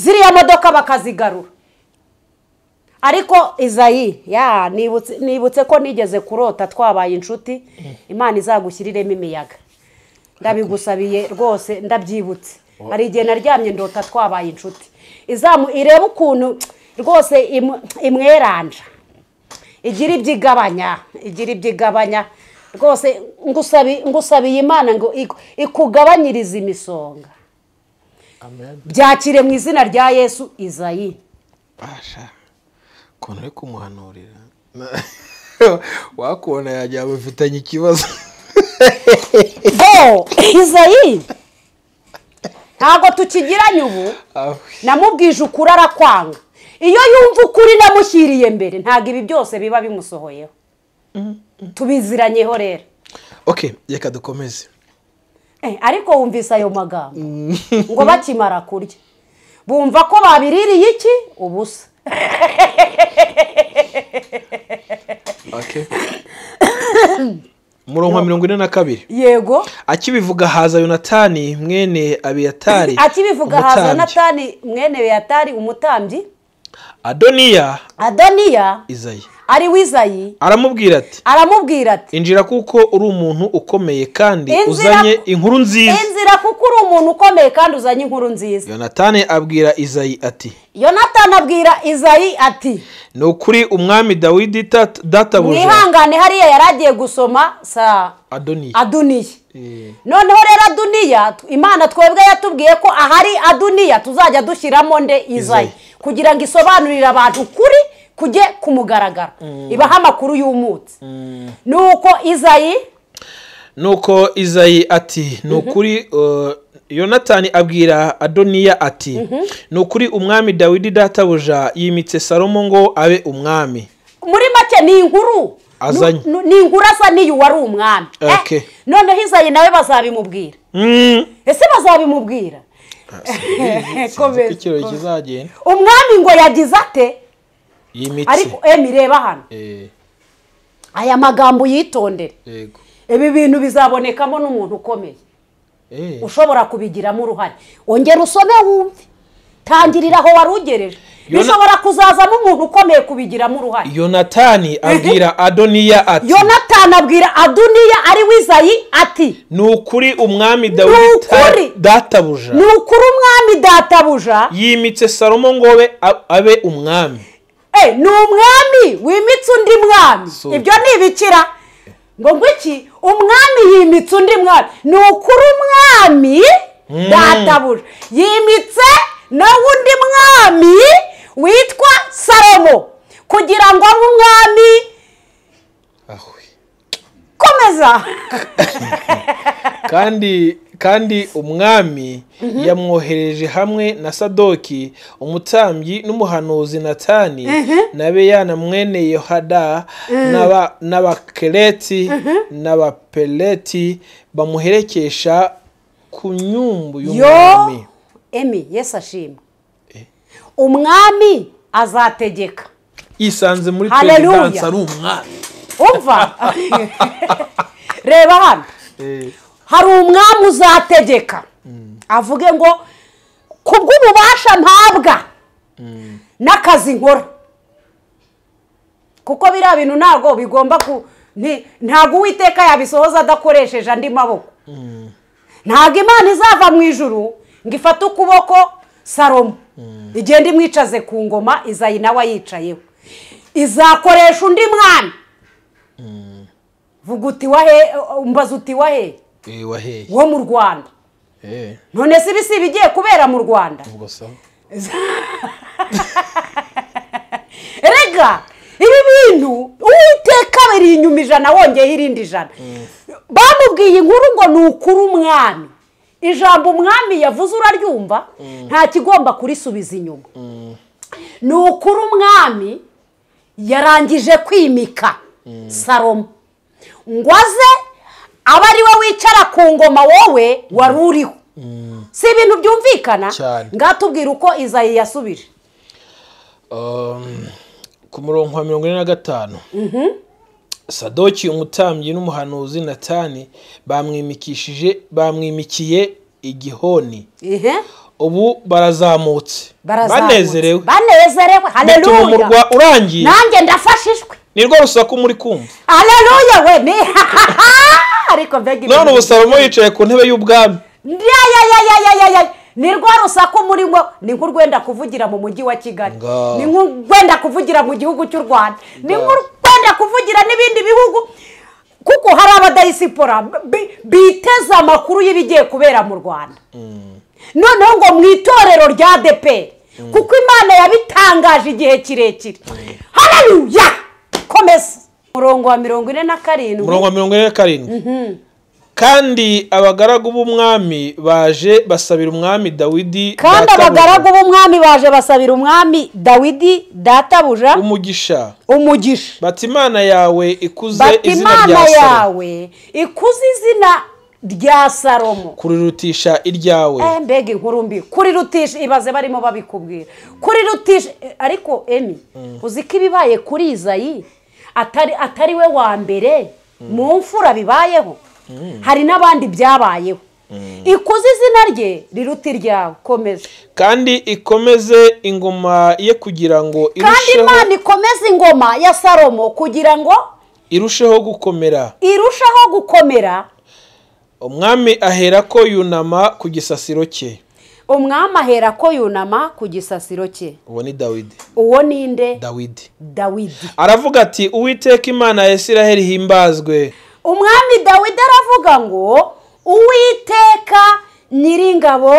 ziriya modoka bakazigarura ariko izayi nibutse ko nigeze kurota twabaye inshuti mm. imana izagushyira iremo imiyaga ndabigusabiye rwose ndabyibutse oh. hari igihe naryamye ndota twabaye inshuti izamu ireba ukuntu rwose imweranja igira ibyo igabanya igira ibyo igabanya rwose ngusabiye imana ngo ikugabanyirize imisonga byakire mu izina rya yesu izayi ukuntu uri kumuhanurira wakubona yagira bafitanye ikibazo go izeyi ntabwo tukigiranye ubu namubwije ukuri arakwanga iyo yumva ukuri namushyiriye mbere ntabwo ibi byose biba bimusohoyeho tubiziranyeho rero ok reka dukomeze eh, ariko wumvise ayo magambo mm. ngo bakimara kurya bumva ko babiririye iki ubusa murongo mirongo ine na kabiri yego akibivuga haza yonatani mwene abiyatari akibivuga haza yonatani mwene abiyatari umutambyi adoniya adoniya izayi ari wizayi aramubwira ati aramubwira ati injira kuko uri umuntu ukomeye kandi uzanye inkuru nziza inzira kuko uri umuntu ukomeye kandi uzanye inkuru nziza yonatani abwira izayi ati yonatani abwira izayi ati ni ukuri umwami dawidi databuja mwihangane hariya yari agiye gusoma sa adoniya adoniya eh. noneho rero aduniya imana twebwe yatubwiye ko ahari aduniya tuzajya dushyiramo nde izayi kugira ngo isobanurire abantu ukuri kujye ku mugaragaro ibaho amakuru y'umutse nuko izayi nuko izayi ati ni ukuri yonatani abwira adoniya ati ni ukuri umwami dawidi databuja yimitse salomo ngo abe umwami muri make ni inkuru azanye ni inkuru asa n'iyo wari umwami noneho izayi nawe bazabimubwira ese bazabimubwira umwami ngo yagize ate ariko emi eh, reba hano eh. aya magambo yitondere ibi bintu bizabonekamo n'umuntu ukomeye eh. ushobora kubigiramo uruhare ongera usome wumve tangirira aho wari ugereje bishobora kuzazamo umuntu ukomeye kubigiramo uruhare yonatani abwira adoniya ati yonatani abwira adoniya ari wizayi ati ni ukuri umwami dawidi databuja ni ukuri umwami databuja yimitse salomo ngo abe umwami Eh, ni umwami wimitse undi mwami ibyo ni ibikira ngo iki umwami yimitse undi mwami ni ukuri umwami hmm. databura yimitse nawe undi mwami witwa salomo kugira ngo abe umwami komeza kandi kandi umwami mhm. yamwohereje hamwe na sadoki umutambyi n'umuhanuzi natani mhm. na beyana mwene yohada mhm. n'abakereti n'abapeleti bamuherekesha ku nyumbu y'umwami emi yesi ashima eh? umwami azategeka yisanze muri perezidansi ari umwami umva reba hano eh. hari umwami uzategeka avuge ngo ku bw'ububasha ntabwa n'akazi nkora kuko biriya bintu ntabwo bigomba ku ntabwo uwiteka yabisohoza adakoresheje andi maboko ntabwo imana izava mu ijuru ngo ifate ukuboko salomo igenda imwicaze ku ngoma izayi nawe ayicayeho izakoresha undi mwana vuga uti wahe mbaza uti wahe wo mu rwanda none si ibisi kubera mu rwanda rega ibi bintu uwiteka abiri inyuma ijana wongeye irindi ijana mm. bamubwiye inkuru ngo ni ukuri umwami ijambo umwami yavuze uraryumva mm. nta kigomba kurisubiza inyuma mm. ni ukuri umwami yarangije kwimika salomo ngo aze aba ari we wicara ku ngoma wowe wari uriho si ibintu byumvikana ngatubwira uko izayi yasubije um, ku murongo wa mirongo ine na gatanu mhm. sadoki umutambyi n'umuhanuzi natani bamwimikishije bamwimikiye igihoni ubu barazamutse banezerewe banezerewe hareruya nanjye ndafashijwe ni rwo rusaku muri kumva araruya we ni ariko mbega none ubu yicaye ku ntebe y'ubwami ni rwo rusaku muri ngo ni nk'urwenda kuvugira mu mujyi wa kigali ni nk'urwenda kuvugira mu gihugu cy'u rwanda ni nk'urwenda kuvugira n'ibindi bihugu kuko hari abadayisipora biteze amakuru y'ibigiye kubera mu rwanda mm. noneho ngo mu itorero rya deperi mm. kuko imana yabitangaje igihe kirekire mm. hararuya komeza umurongo wa mirongo ine na karindwi umurongo wa mirongo ine na karindwi mhm. kandi abagaragu b'umwami baje basabira umwami dawidi kandi abagaragu b'umwami baje basabira umwami dawidi databuja umugisha umugisha bati imana yawe ikuze izina rya salomo yawe ikuze izina rya salomo kurirutisha iryawe eh, mbega inkuru mbi kurirutisha ibaze barimo babikubwira kurirutisha ariko emi mm. uzi ko ibibaye kuri izayi atari atari we wa mbere mu mfura bibayeho mm. hari n'abandi byabayeho mm. ikuze izina rye riruta iryawe komeza kandi ikomeze ingoma ye kugira ngo irusheho kandi imana ikomeze ingoma ya salomo kugira ngo irusheho gukomera irusheho gukomera umwami ahera ko yunama ku gisasiro cye umwami ahera ko yunama ku gisasiro cye uwo ni dawidi uwo ni inde dawidi dawidi aravuga ati uwiteka imana ya isiraheli himbazwe umwami dawidi aravuga ngo uwiteka nyiringabo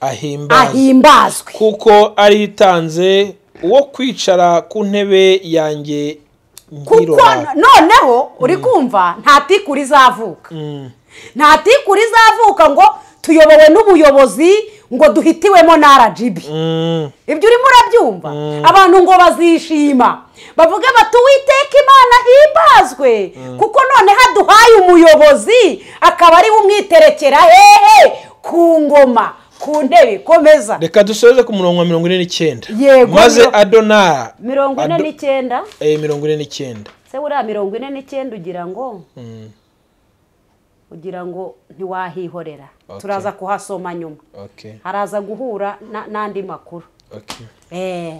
ahimbazwe kuko ariho itanze uwo kwicara ku ntebe yanjye kuko noneho uri mm. kumva nta tikuri izavuka mm. nta tikuri izavuka ngo tuyobowe n'ubuyobozi ngo duhitiwemo na rgb mm. ibyo urimo urabyumva mm. abantu ngo bazishima bavuge bati uwiteka imana ihimazwe mm. kuko none haduhaye umuyobozi akaba ariwe umwiterekera hehe ku ngoma ku ntebe komeza reka dusoze ku murongo wa mirongo ine n'icyenda yego maze adonara mirongo ine n'icyenda eh, mirongo ine n'icyenda se buriya mirongo ine n'icyenda ugira ngo ugira ngo ntiwahihorera turaza kuhasoma nyuma haraza guhura n'andi makuru eh,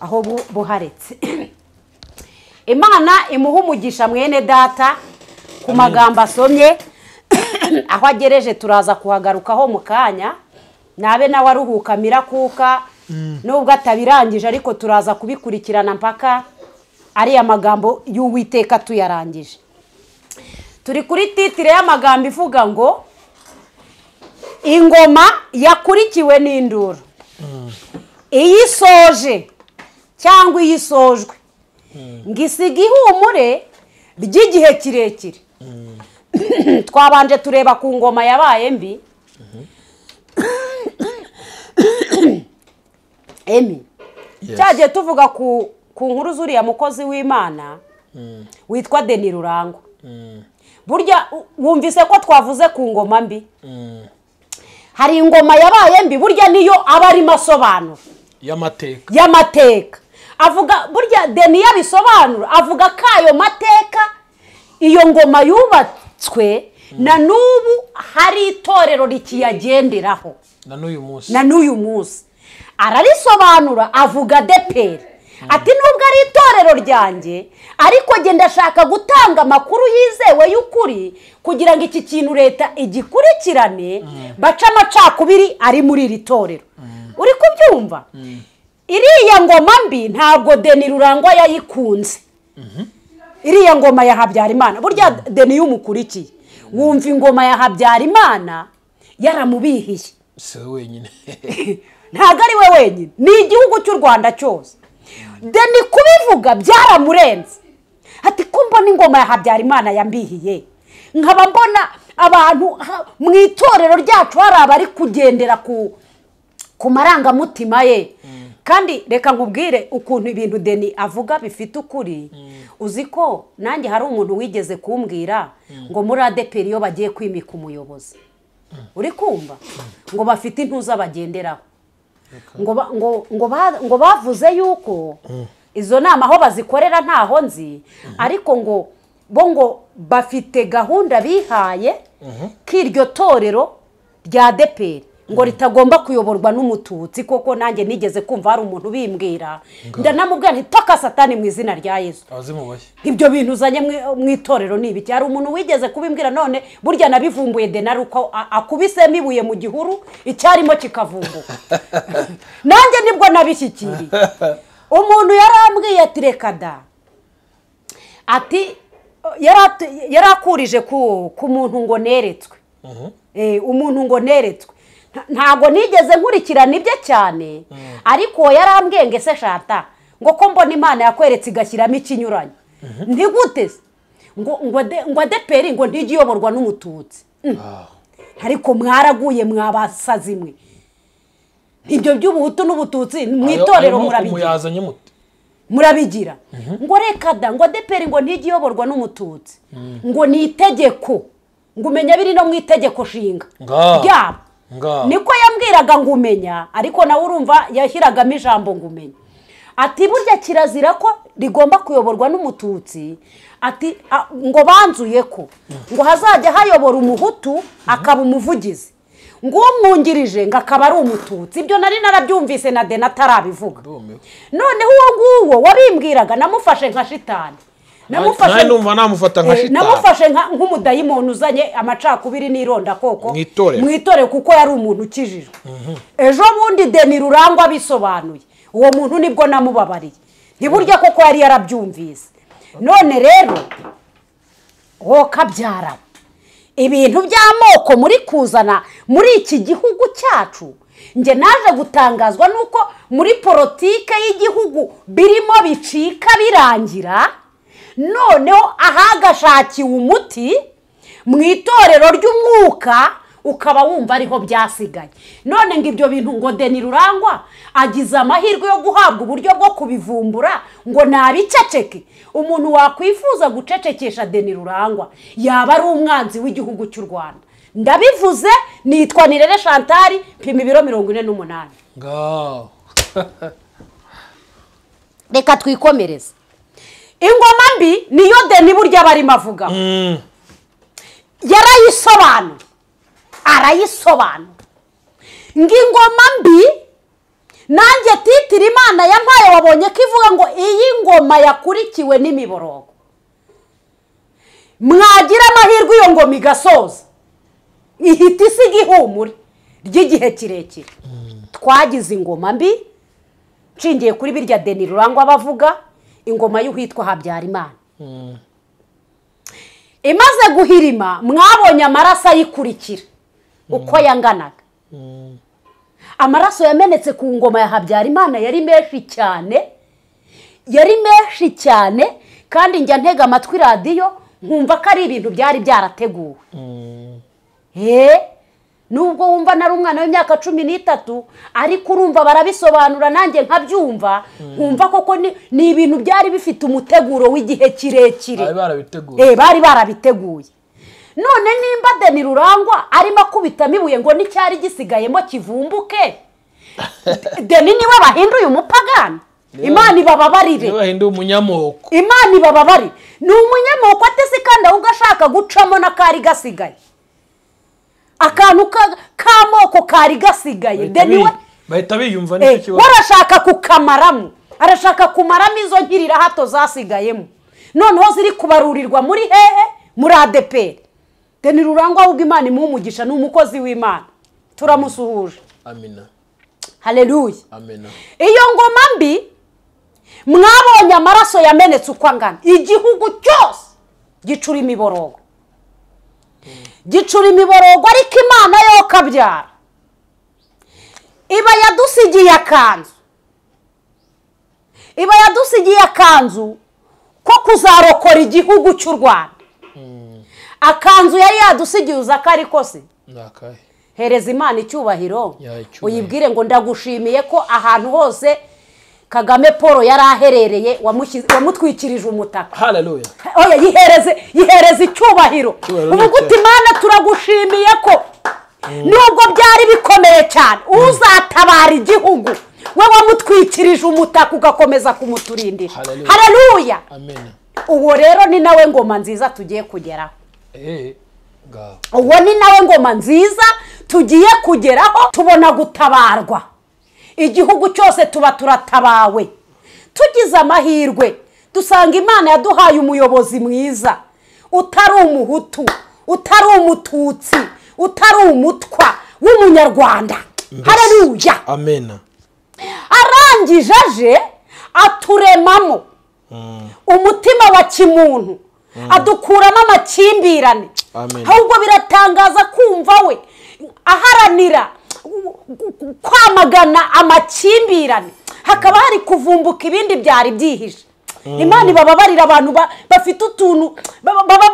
aho buharetse imana imuha umugisha mwene data ku magambo asomye aho agereje turaza kuhagarukaho mu kanya nabe nawe aruhuka mirakuka mm. nubwo atabirangije ariko turaza kubikurikirana mpaka ariya magambo y'uwiteka tuyarangije turi kuri titire y'amagambo ivuga ngo ingoma yakurikiwe n'induru iyi soje cyangwa iyisojwe ngo isige ihumure ry'igihe kirekire twabanje tureba ku ngoma yabaye mbi emi cyagiye tuvuga ku nkuru zuriya mukozi w'imana mm. witwa deni rurangwa mm. burya wumvise ko twavuze ku ngoma mbi mm. hari ingoma yabaye mbi burya niyo aba arimo asobanura y'amateka y'amateka avuga burya deni yabisobanura avuga ko ayo mateka iyo ngoma yubatswe na n'ubu hari itorero rikiyagenderaho na n'uyu munsi ararisobanura avuga deperi Mm. ati nubwo ari itorero ryanjye ariko njye ndashaka gutanga amakuru yizewe y'ukuri kugira ngo iki kintu leta igikurikirane mm. baca amacakubiri ari muri iri torero mm. uri kubyumva iriya ngoma mbi ntabwo deni rurangwa yayikunze mm-hmm. iriya ngoma ya habyarimana burya deni y'umukurikiye wumva ingoma ya habyarimana yaramubihiye si we wenyine ntabwo ari we wenyine ni igihugu cy'u rwanda cyose deni kubivuga byaramurenze ati kumva n'ingoma ya habyarimana yambihiye nkaba mbona abantu mu itorero ryacu hari abari kugendera ku marangamutima ye kandi reka nkubwire ukuntu ibintu deni avuga bifite ukuri uzi ko nanjye hari umuntu wigeze kumbwira ngo muri adeperi iyo bagiye kwimika umuyobozi uri kumva ngo bafite intuza bagenderaho ngo bavuze yuko mm. izo nama aho bazikorera ntaho nzi mm-hmm. ariko ngo bo ngo bafite gahunda bihaye mm-hmm. k’iryo torero rya deperi ngo ritagomba kuyoborwa n'umututsi kuko nanjye nigeze kumva hari umuntu ubimbwira ndanamubwira ntitaka satani mu izina rya yesu ibyo bintu uzanye mu itorero ni ibiki hari umuntu wigeze kubimbwira none burya nabivumbuye denari uko akubisemo ibuye mu gihuru icyarimo kikavumbuka nanjye nibwo nabishyikiriye umuntu yarambwiye ati reka da ati yarakurije ku muntu ngo neretswe eh, umuntu ngo neretswe ntabwo nigeze nkurikirana ibye cyane mm. ariko yarambwiye ngo ese shata ngo ko mbona imana yakweretse igashyiramo ikinyuranye mhm. ntigute se ngo adeperi ngo ntijye iyoborwa n'umututsi mm. ah. ariko mwaraguye mwabasazi imwe ibyo by'ubuhutu n'ubututsi mu itorero murabigira murabigira mhm. ngo reka ngo adeperi ngo ntijye iyoborwa n'umututsi mm. ngo ni itegeko ngo umenya biri no mu itegeko nshinga ryabo niko yambwiraga ngo umenya ariko nawe urumva yashyiragamo ijambo ngo umenya ati burya kirazira ko rigomba kuyoborwa n'umututsi ati ngo banzuye ko ngo hazajya hayobora umuhutu akaba umuvugizi ngo umwungirije ngo akaba ari umututsi ibyo nari narabyumvise na dena atarabivuga noneho uwo nguwo wabimbwiraga namufashe nka shitani numva namufata nka eh, shitani namufashe nk'umudayimoni uzanye amacakubiri n'ironda koko mu itore kuko yari umuntu ukijijwe mhm. ejo bundi deni rurangwa abisobanuye uwo muntu nibwo namubabariye ntiburya koko yari yarabyumvise none rero wokabyara ibintu by'amoko muri kuzana muri iki gihugu cyacu njye naje gutangazwa n'uko muri porotike y'igihugu birimo bicika birangira noneho ahagashakiwe umuti mu itorero ry'umwuka ukaba wumva ariho byasigaye none ngo ibyo bintu ngo deni rurangwa agize amahirwe yo guhabwa uburyo bwo kubivumbura ngo nabiceceke umuntu wakwifuza gucecekesha deni rurangwa yaba ari umwanzi w'igihugu cy'u rwanda ndabivuze nitwa nirere shantari pima ibiro mirongo ine n'umunani reka twikomereze ingoma mbi niyo deni burya barimo avuga mm. yarayisobanura arayisobanura ngo ingoma mbi nanjye titira imana yambaye wabonye ko ivuga ngo iyi ngoma yakurikiwe n'imiborogo mwagira amahirwe iyo ngoma igasoza ihita isiga ihumure ry'igihe kirekire mm. twagize ingoma mbi nshingiye kuri birya deni rurangwa bavuga ingoma y'uwitwa habyarimana hmm. imaze guhirima mwabonye amaraso ayikurikira hmm. uko yanganaga hmm. amaraso yamenetse ku ngoma ya habyarimana yari menshi cyane yari menshi cyane kandi njya ntega amatwi radiyo nkumva ko ari ibintu byari byarateguwe eh? nubwo wumva nari umwana w'imyaka cumi n'itatu ariko urumva barabisobanura nanjye nkabyumva nkumva koko ni ibintu byari bifite umuteguro w'igihe kirekire bari barabiteguye eh, none nimba deni rurangwa arimo akubitamo ibuye ngo n'icyari gisigayemo kivumbuke deni niwe bahinduye umupagani imana ibababarire imana ibababarire ni umunyamoko atese kandi ahubwo ashaka gucamo n'akari gasigaye akantu k'amoko kari gasigaye bahita biyumva eh, nicyo kibazo barashaka kukamaramo arashaka kumaramo izo nkirira hato zasigayemo noneho ziri kubarurirwa muri hehe muri adeperi deni rurangwa ahubwo imana imuhumugisha ni umukozi w'imana turamusuhuje amina hareruye iyo ngoma mbi mwabonye amaraso yamenetse uko angana igihugu cyose gicura imiborogo gicura imiborogo ariko imana yo kabyara iba yadusigiye akanzu iba yadusigiye akanzu ko kuzarokora igihugu cy'u rwanda hmm. akanzu yari yadusigiye uza ko ariko se hereza imana icyubahiro uyibwire ngo ndagushimiye ko ahantu hose kagame paul yari aherereye wamutwikirije umutaka oya yihereze icyubahiro uvuga uti turagushimiye ko mm. nubwo byari bikomeye cyane mm. uzatabara igihugu we wamutwikirije umutaka ugakomeza kumuturindira hararuya uwo rero ni nawe ngoma nziza tugiye kugeraho eh, uwo ni nawe ngoma nziza tugiye kugeraho tubona gutabarwa igihugu cyose tuba turatabawe tugize amahirwe dusanga imana yaduhaye umuyobozi mwiza utari umuhutu utari umututsi utari umutwa w'umunyarwanda hararuya amena arangije aje aturemamo mm. umutima wa kimuntu mm. adukuramo amakimbirane ahubwo biratangaza kumva we aharanira kwamagana amakimbirane hakaba hari kuvumbuka ibindi byari byihishe mm. imana ibababarira abantu bafite utuntu baba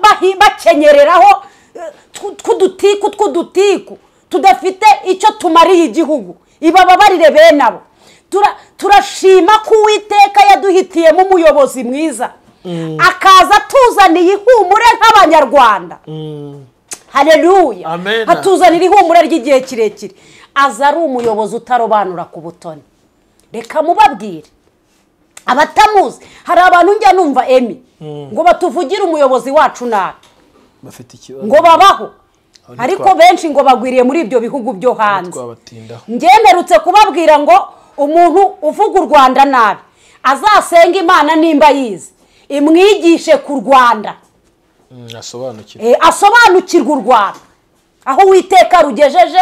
bagiye bakenyereraho eh, tw'udutiku tw'udutiku tudafite icyo tumariye igihugu ibababarire bene abo turashima ko uwiteka yaduhitiyemo umuyobozi mwiza mm. akaza atuzaniye ihumure nk'abanyarwanda mm. hareruye hatuzanira ihumura ry'igihe kirekire aza ari umuyobozi utarobanura ku butoni reka mubabwire abatamuzi hari abantu njya numva emi hmm. ngo batuvugire umuyobozi wacu nabi ngo babaho ariko benshi ngo bagwiriye muri ibyo bihugu byo hanze ngemerutse kubabwira ngo umuntu uvuga u rwanda nabi azasenga imana nimba yize imwigishe ku rwanda Hmm, asobanukirwa eh, u rwanda aho uwiteka rugejeje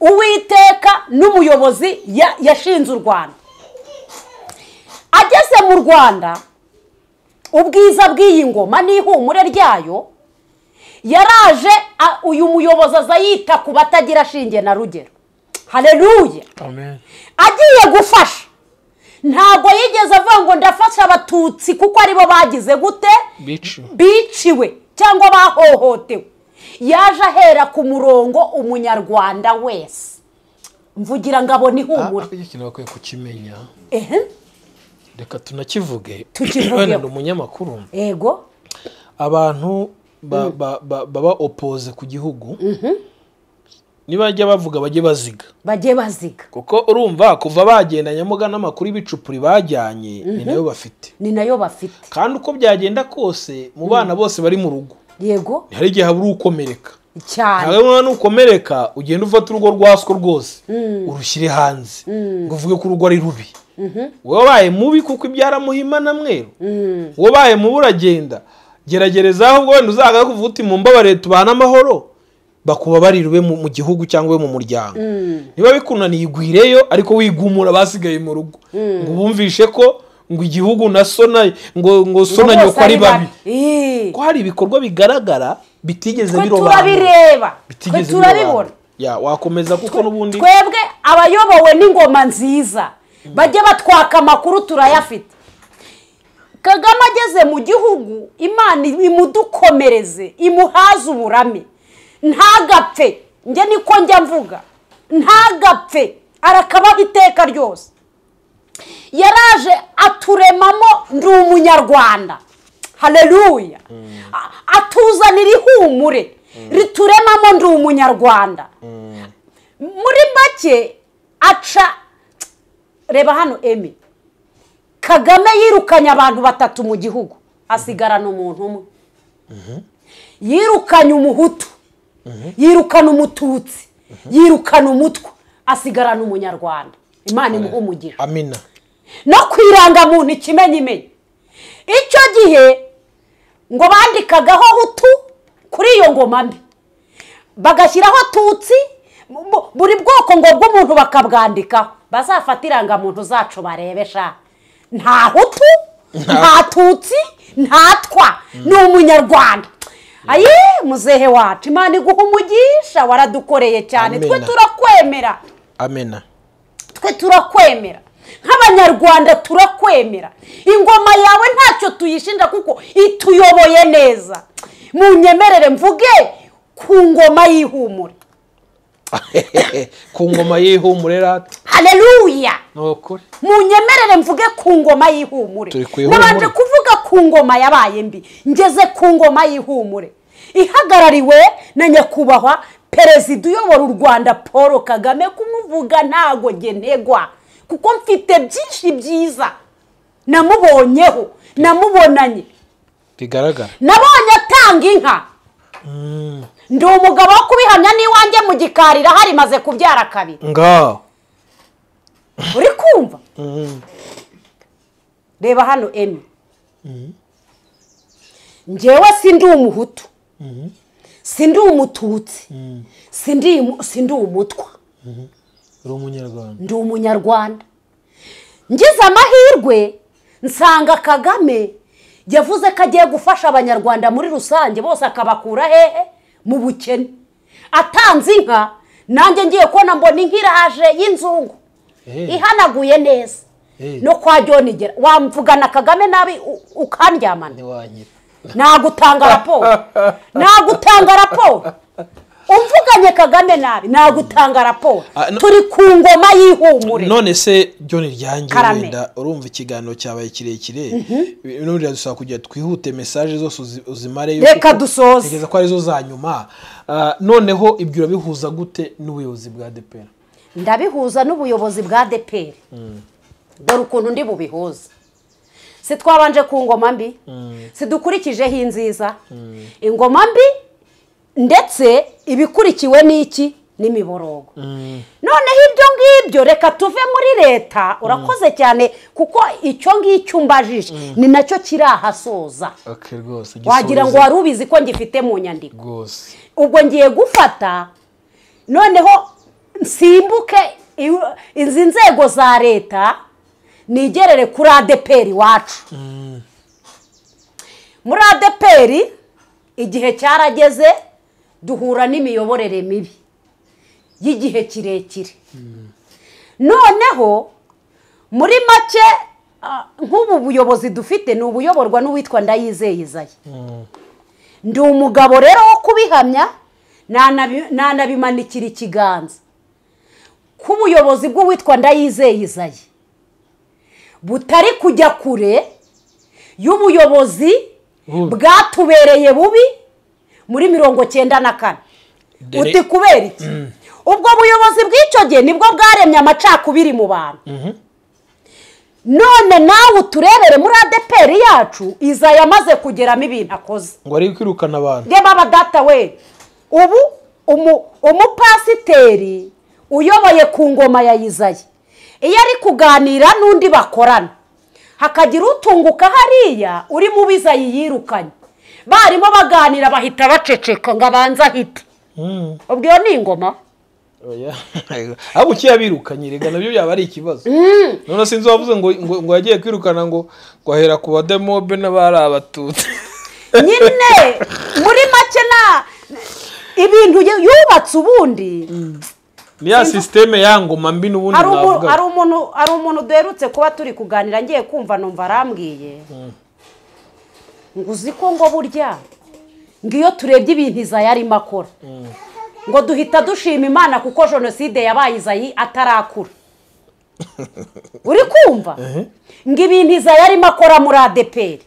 uwiteka n'umuyobozi yashinze u rwanda ageze mu rwanda ubwiza bw'iyi ngoma n'ihumure ryayo yaraje uyu muyobozi aza yita ku batagira shinge na rugero hareruye agiye gufasha ntabwo yigeze avuga ngo ndafasha abatutsi kuko aribo bagize gute biciwe cyangwa bahohotewe yaje ahera ku murongo umunyarwanda wese mvugira ngo abone ihumure ikintu bakwiye kukimenya reka tunakivuge tukivuge ni umunyamakuru yego abantu mm. baba opoze ku gihugu mm-hmm. nibajya bavuga bajye baziga bajye baziga kuko urumva kuva bagenda nyamuga n'amakuru y'ibicupuri bajyanye ni mhm. nayo bafite ni nayo bafite kandi uko byagenda kose mu mhm. bana bose bari mu rugo yego hari igihe habura ukomereka cyane ntabwo nukomereka ugenda ufata urugo rwaswo rwose mhm. urushyire hanze ngo uvuge ko urugo ari rubi wabaye mubi kuko ibyara muhima na mweru wabaye mubi uragenda geragerezaho ubwo wenda uzagaruka uvuga uti mu mbabare tubane amahoro bakubabarirwe mu gihugu cyangwa mu muryango mm. niba bikunaniye igwireyo ariko wigumura abasigaye mu rugo mm. ngo bumvishe ko ngo igihugu na sona ngo ngo sona nyoko ari babi eh. ko hari ibikorwa bigaragara bitigeze birobanura bitigeze birobana wakomeza kuko n'ubundi twebwe abayobowe n'ingoma nziza mm. bajya batwaka amakuru turayafite kagame ageze mu gihugu imana imudukomereze imuhaze uburame ntagapfe njye niko njya mvuga ntagapfe arakaba iteka ryose yaraje aturemamo ndi umunyarwanda hareruya mm. atuzanira ihumure mm. rituremamo ndi umunyarwanda mm. muri make aca reba hano emi kagame yirukanye abantu batatu mu gihugu asigarana umuntu umwe mm-hmm. yirukanye umuhutu Mhm. yirukana umututsi mhm. yirukana umutwe asigarana umunyarwanda imana imuha umugisha amina no ku irangamuntu ikimenyimenyi icyo gihe ngo bandikagaho hutu kuri iyo ngoma mbi bagashyiraho tutsi buri bwoko ngo bw'umuntu bakabwandikaho bazafata irangamuntu zacu barebesha nta hutu nta tutsi nta twa mm. ni umunyarwanda ayi muzehe wacu imana iguha umugisha waradukoreye cyane twe turakwemera amena twe turakwemera nk'abanyarwanda turakwemera ingoma yawe ntacyo tuyishinja kuko ituyoboye neza munyemerere mvuge ku ngoma y'ihumure ku ngoma y'ihumurera hareruya munyemerere mvuge ku ngoma y'ihumure nabanje kuvuga ku ngoma yabaye mbi ngeze ku ngoma y'ihumure ihagarariwe na nyakubahwa perezida uyobora u rwanda paul kagame kumuvuga ntago ngenegwa kuko mfite byinshi byiza namubonyeho namubonanye bigaragara nabonye atanga inka mm. ndi umugabo wo kubihamya n'iwanjye mu gikari irahari imaze kubyara kabiri ngaho uri kumva mm-hmm. reba hano emi mm-hmm. ngewe si ndi umuhutu mm-hmm. si ndi umututsi si ndi umutwa ndi umunyarwanda ngize amahirwe nsanga kagame yavuze ko agiye gufasha abanyarwanda muri rusange bose akabakura hehe mu bukene atanze inka nanjye ngiye kubona mbona inka y'inzungu eh. ihanaguye neza eh. no kwa jonigera wamvugana kagame nabi ukandyamana nagutanga raporo nagutanga raporo umvuganye kagame nabi nagutanga raporo ah, turi ku ngoma y'ihumure none se ryo niryange wenda urumva ikiganiro cyabaye kirekire mhm. nurira dusaba kugira twihute mesaje zose uzimareyo reka dusoze kugeza ko arizo za nyuma ah, noneho ibyo urabihuza gute n'ubuyobozi bwa depera ndabihuza n'ubuyobozi bwa depera mm. dore ukuntu ndi bubihuza si twabanje ku ngoma mbi mm. si dukurikijeho inziza mm. ingoma mbi ndetse ibikurikiwe n'iki n'imiborogo mm. noneho ibyo ngibyo reka tuve muri leta mm. urakoze cyane kuko icyo ngicyo umbajije mm. ni nacyo kirahasoza wagira ngo wari ubizi ko ngifite mu nyandiko ubwo ngiye gufata noneho nsimbuke izi nzego za leta nigerere kuri adeperi iwacu muri adeperi igihe cyarageze duhura n'imiyoborere mibi y'igihe kirekire hmm. noneho muri make nk'ubu buyobozi dufite ni ubuyoborwa n'uwitwa ndayizeye hmm. ndi umugabo rero wo kubihamya nanabimanikira ikiganza k'ubuyobozi bw'uwitwa ndayizeye izaye butari kujya kure y'ubuyobozi bwatubereye bubi muri mirongo cyenda na kane uti kubera iki mm. ubwo buyobozi bw'icyo gihe nibwo bwaremye amacakubiri mu bantu mhm. none nawe uturebere muri adeperi yacu iza yamaze kugeramo ibintu akoze ngo arebe kwirukana abantu reba abadata we ubu umupasiteri uyoboye ku ngoma ya Izaya iyo ari kuganira n'undi bakorana hakagira utunguka hariya uri mu bizayi yirukanye barimo baganira bahita baceceka ngo abanze ahite hmm. ubwo ni ingoma oh, ahubwo ukiyabirukanye reka nabyo byaba ari ikibazo hmm. none sinzi wavuze ngo yagiye kwirukana ngo ngo ahera ku bademobe n'abari abatutsi nyine muri make na ibintu yubatse ubundi hmm. niya sisiteme yangoma mbi n'ubundi navuga hari umuntu duherutse kuba turi kuganira ngiye kumva numva arambwiye ngo uzi ko ngo burya ngiyo turebye ibintu izayi arimo akora ngo duhita dushima imana kuko jenoside yabaye izayi atarakura uri kumva ngo ibintu izayi arimo akora muri adeperi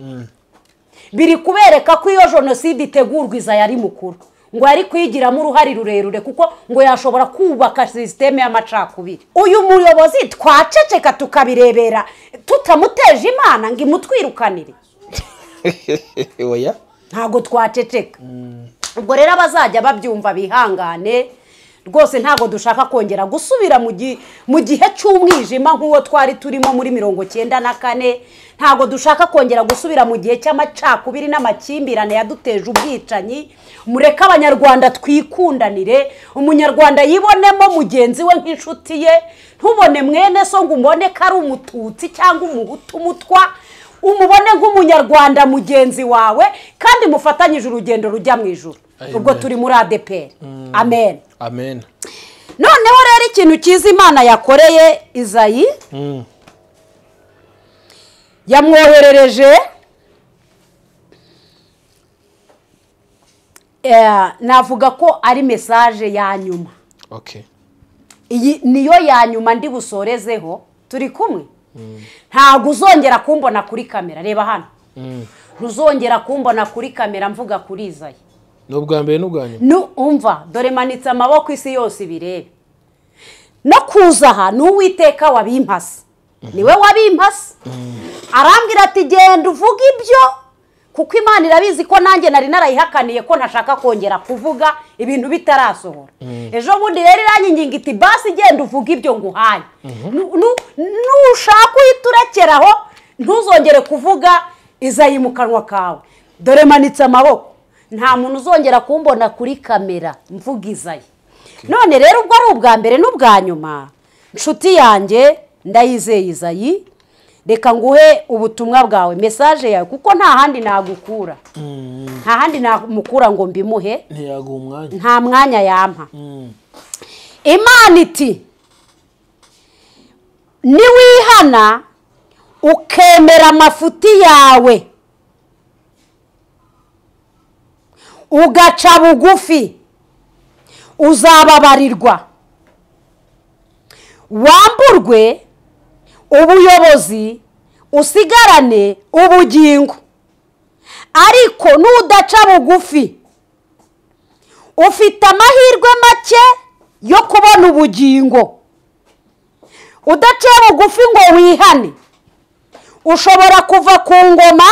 biri kubereka ko iyo jenoside itegurwa izayi ari mukuru ngo yari kuyigiramo uruhare rurerure kuko ngo yashobora kubaka sisiteme y'amacakubiri uyu muyobozi twaceceka tukabirebera tutamuteje imana ngo imutwirukanire ntabwo twaceceka ubwo rero abazajya babyumva bihangane rwose ntabwo dushaka kongera gusubira mu gihe cy'umwijima nk'uwo twari turimo muri mirongo cyenda na kane ntabwo dushaka kongera gusubira mu gihe cy'amacakubiri n'amakimbirane yaduteje ubwicanyi mureke abanyarwanda twikundanire umunyarwanda yibonemo mugenzi we nk'inshuti ye ntubone mwene so ngo umbone ko ari umututsi cyangwa umuhutu umutwa umubone nk'umunyarwanda mugenzi wawe kandi mufatanyije urugendo rujya mu ijoro ubwo turi muri adeperi mm. amen amen noneho rero ikintu cyiza imana yakoreye izayi mm. yamwoherereje eh, navuga ko ari mesaje ya nyuma iyi niyo ya nyuma ndi busorezeho turi kumwe ntabwo uzongera kumbona kuri kamera reba hano ntuzongera mm. kumbona kuri kamera mvuga kuri izayi ni ubwa mbere n'ubwa nyuma umva dore manitse amaboko isi yose ibirebe no kuza aha ni uwiteka niwe wabimpasa mm. arambwira ati genda uvuge ibyo kuko imana irabizi ko nanjye nari narayihakaniye ko ntashaka kongera kuvuga ibintu bitarasohora mm. ejo bundi rero iranginga iti basi igenda uvuga ibyo nguhaye mm-hmm. nushaka uhita urekeraho ntuzongere kuvuga izayi mu kanwa kawe dore manitse amaboko nta muntu uzongera kumbona kuri kamera mvuga izayi none rero ubwo ari ubwa mbere n'ubwa nyuma nshuti yanjye ndayizeye izayi reka nguhe ubutumwa bwawe mesaje yawe kuko nta handi nagukura mm. nta handi namukura ngo mbimuhe nta mwanya yampa mm. imana iti niwihana ukemera amafuti yawe ugaca bugufi uzababarirwa wamburwe ubuyobozi usigarane ubugingo ariko n'udaca bugufi ufite amahirwe make yo kubona ubugingo udaciye bugufi ngo wihane ushobora kuva ku ngoma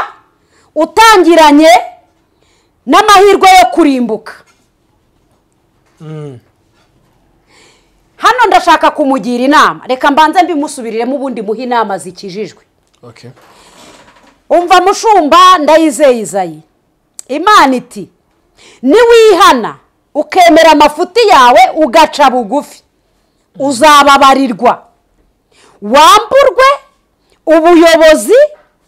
utangiranye n'amahirwe yo kurimbuka mm. hano ndashaka kumugira inama reka mbanze mbimusubiriremo ubundi muhe inama zikijijwe umva mushumba ndayizeye izayi imana iti niwihana ukemera amafuti yawe ugaca bugufi uzababarirwa wamburwe ubuyobozi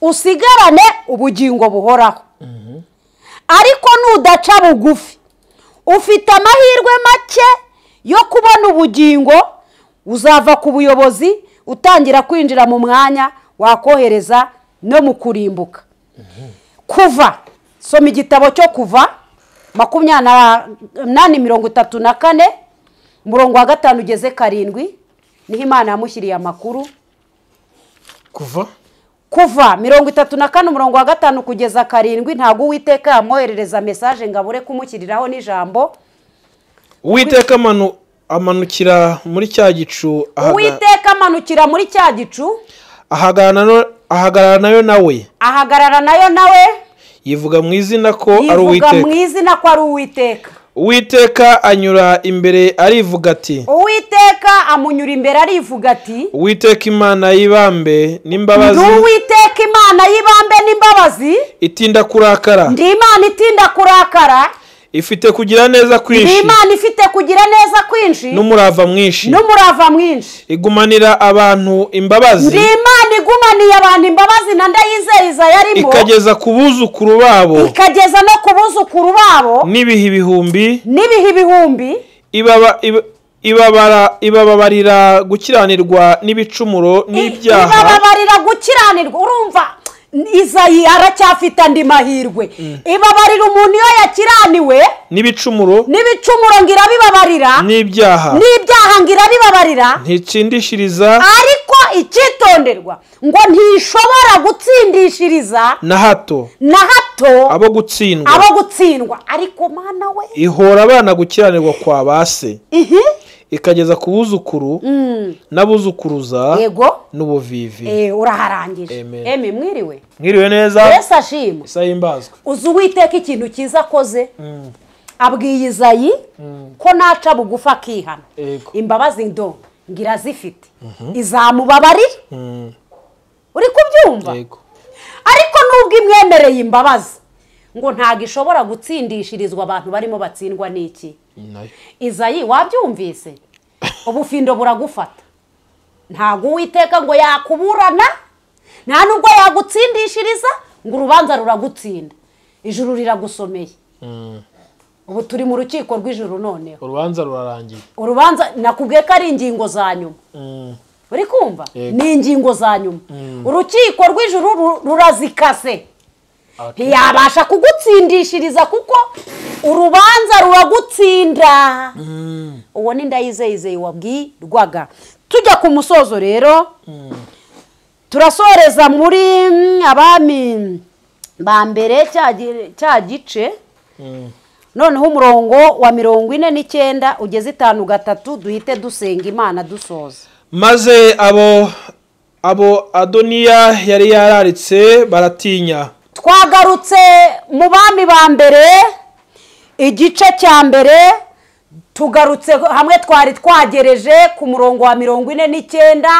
usigarane ubugingo buhoraho mhm. ariko nudaca bugufi ufite amahirwe make yo kubona ubugingo uzava ku buyobozi utangira kwinjira mu mwanya wakohereza no mu kurimbuka kuva soma igitabo cyo kuva makumyabiri mirongo itatu na kane umurongo wa gatanu ugeze karindwi niho imana yamushyiriye amakuru kuva kuva mirongo itatu na kane umurongo wa gatanu kugeza karindwi ntabwo uwiteka yamwoherereza mesaje ngo abure kumushyiriraho n'ijambo uwiteka amanukira muri cya gicu uwiteka amanukira muri cya gicu ahagarara nayo nawe ahagarara nayo nawe yivuga mu izina ko ari uwiteka mu izina ko ari uwiteka uwiteka anyura imbere arivuga ati uwiteka amunyura imbere arivuga ati uwiteka imana y'ibambe n'imbabazi uwiteka imana y'ibambe n'imbabazi itinda kurakara ndi imana itinda kurakara ifite kugira neza kwinshi ni imana ifite kugira neza kwinshi n'umurava mwinshi n'umurava mwinshi igumanira abantu imbabazi ni imana igumaniye abantu imbabazi na ndayizeriza yarimo ikageza ku buzukuru babo ikageza no ku buzukuru babo n'ibihe ibihumbi n'ibihe ibihumbi ibaba ibababarira gukiranirwa n'ibicumuro n'ibyaha ibababarira gukiranirwa urumva izayi aracyafite andi mahirwe mm. ibabarira umuntu iyo yakiraniwe n'ibicumuro n'ibicumuro ngo irabibabarira n'ibyaha n'ibyaha ngo irabibabarira ntikindishiriza ariko icyitonderwa ngo ntishobora gutsindishiriza na hato na hato abo gutsindwa abo gutsindwa ariko mana we ihora abana gukiranirwa kwa base se ikageza ku buzukuru mm. n'abuzukuruza n'ubuvivi eh, uraharangije eme mwiriwe mwiriwe neza mbese ashimwe isa y'imbazwa uzi uwiteka ikintu cyiza akoze mm. abwiye mm. ko naca bugufa akihana imbabazi ndo ngira zifite mhm. izamubabarira uri kubyumva ariko nubwo imwemereye imbabazi ngo ntabwo ishobora gutsindishirizwa abantu barimo batsindwa n'iki izayi wabyumvise ubufindo buragufata ntabwo uwiteka ngo yakuburana nta nubwo yagutsindishiriza ngo urubanza ruragutsinda ijuru riragusomeye hmm. ubu turi mu rukiko rw'ijuru noneho urubanza rurarangiye urubanza nakubwiye ko ari ingingo za nyuma hmm. uri kumva ni ingingo za nyuma hmm. urukiko rw'ijuru rurazikase ntiyabasha kugutsindishiriza kuko urubanza ruragutsinda mm. uwo ni ndayizeyizeye wabwirwaga tujya ku musozo rero mm. turasoreza muri abami ba mbere cya gice mm. noneho umurongo wa mirongo ine n'icyenda ugeze itanu gatatu duhite dusenga imana dusoza maze abo abo adoniya yari yararitse baratinya twagarutse mu bami ba mbere igice cya mbere tugarutse hamwe twari twagereje ku murongo wa mirongo ine n'icyenda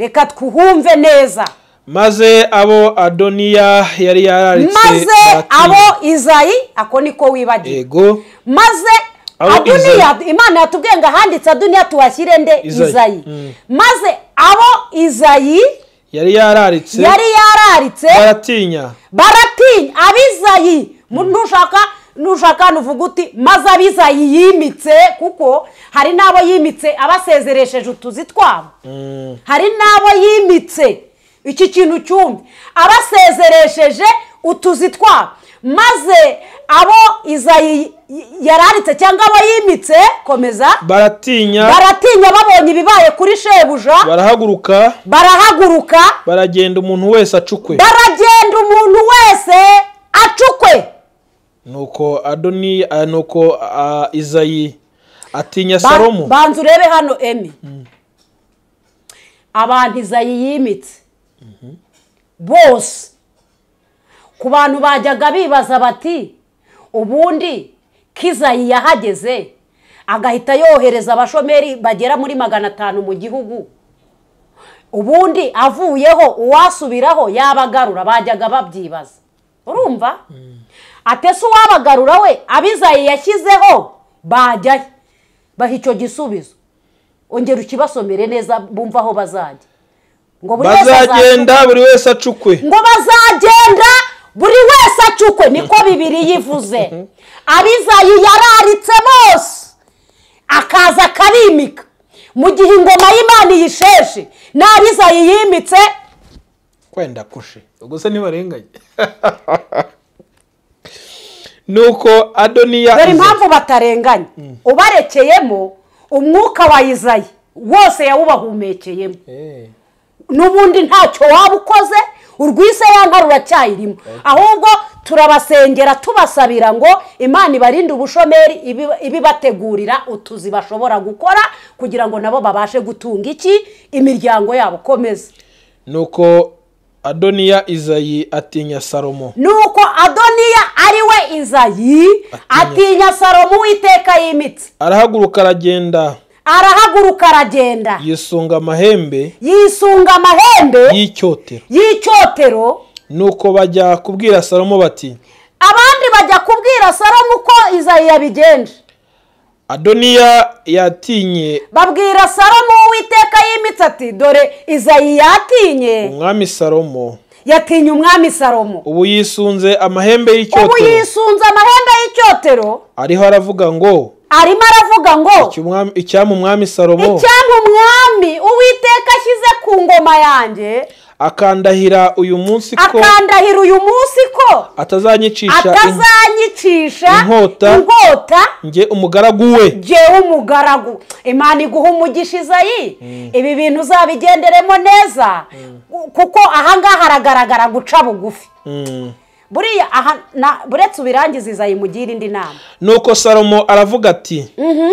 reka twumve neza maze abo adoniya yari yararitse maze abo izayi ako niko wibagiwe yego maze adoniya imana yatubwiye ngo ahanditse adoniya tuhashyire nde izayi mm. maze abo izayi yari yararitse yari yararitse baratinya baratinya abizayi ntushaka nushaka nuvuga uti maze abizayi yimitse kuko hari n'abo yimitse abasezeresheje utuzi twabo mm. hari n'abo yimitse iki kintu cyumye abasezeresheje utuzi twabo maze abo izayi yararitse cyangwa abo yimitse komeza baratinya baratinya babonye ibibaye kuri shebuja barahaguruka barahaguruka baragenda umuntu wese acukwe baragenda umuntu wese acukwe nuko adoni eh, nuko eh, izayi atinya salomo banza urebe hano emi mm. abantu izayi yimitse bose ku bantu bajyaga bibaza bati ubundi kizayi yahageze agahita yohereza abashomeri bagera muri magana atanu mu gihugu ubundi avuyeho uwasubiraho yabagarura bajyaga babyibaza urumva mm. atese uwabagarura we abizayi yashyizeho bajya baha icyo gisubizo ongera ukibasomere neza bumva aho bazajya ngo buri wese azagenda buri wese acukwe ngo bazagenda buri wese acukwe niko bibiri yivuze abizayi yararitse bose akaza akabimika mu gihe ingoma y'imana iyisheshe n'abizayi yimitse kwenda kushe gusa ntibarenganye nuko adoniya dore impamvu batarenganye mm. ubarekeyemo umwuka wa izayi wose yawubahumekeyemo eh. n'ubundi ntacyo waba ukoze urwisa yanga ruracyayirimo ahubwo turabasengera tubasabira ngo imana ibarinde ubushomeri ibibategurira utuzi bashobora gukora kugira ngo nabo babashe gutunga iki imiryango yabo komeza nuko adoniya izayi atinya salomo nuko adoniya ariwe izayi atinya salomo uwiteka yimitse arahaguruka aragenda arahaguruka aragenda yisunga amahembe yisunga amahembe y'icyotero y'icyotero nuko bajya kubwira salomo bati abandi bajya kubwira salomo uko izayi yabigenje adoniya yatinye babwira salomo uwiteka y'imitsi ati dore izayi yatinye umwami salomo yatinye umwami salomo ubu yisunze amahembe y'icyotero ubu yisunze amahembe y'icyotero ariho aravuga ngo arimo aravuga ngo icyamu umwami salomo icyampa umwami uwiteka ashyize ku ngoma yanjye akandahira uyu munsi ko akandahira uyu munsi ko atazanyicisha inkota inkota nge umugaragu we ngewe umugaragu imana iguha umugisha izayi mm. ibi bintu uzabigenderemo neza mm. kuko ahangaha haragaragara guca bugufi mm. buriya aha buretse ubirangiza izayimugira indi nama nuko salomo aravuga ati mhm.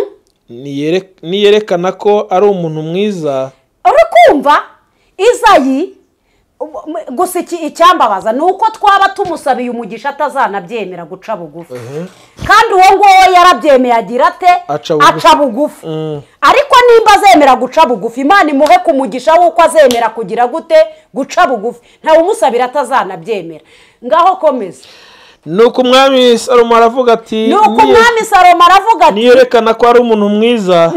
niyerekana ko ari umuntu mwiza uri kumva izayi gusa icyambabaza ni uko twaba tumusabiye umugisha atazanabyemera guca bugufi kandi uwo nguwo yarabyemeye agira ate aca bugufi mm. ariko nimba azemera guca bugufi imana imuhe ku mugisha w'uko azemera kugira gute guca bugufi ntawe umusabira atazanabyemera ngaho komeza ni uko umwami salomo aravuga ati ni uko umwami salomo aravuga ati niyerekana ko ari umuntu mwiza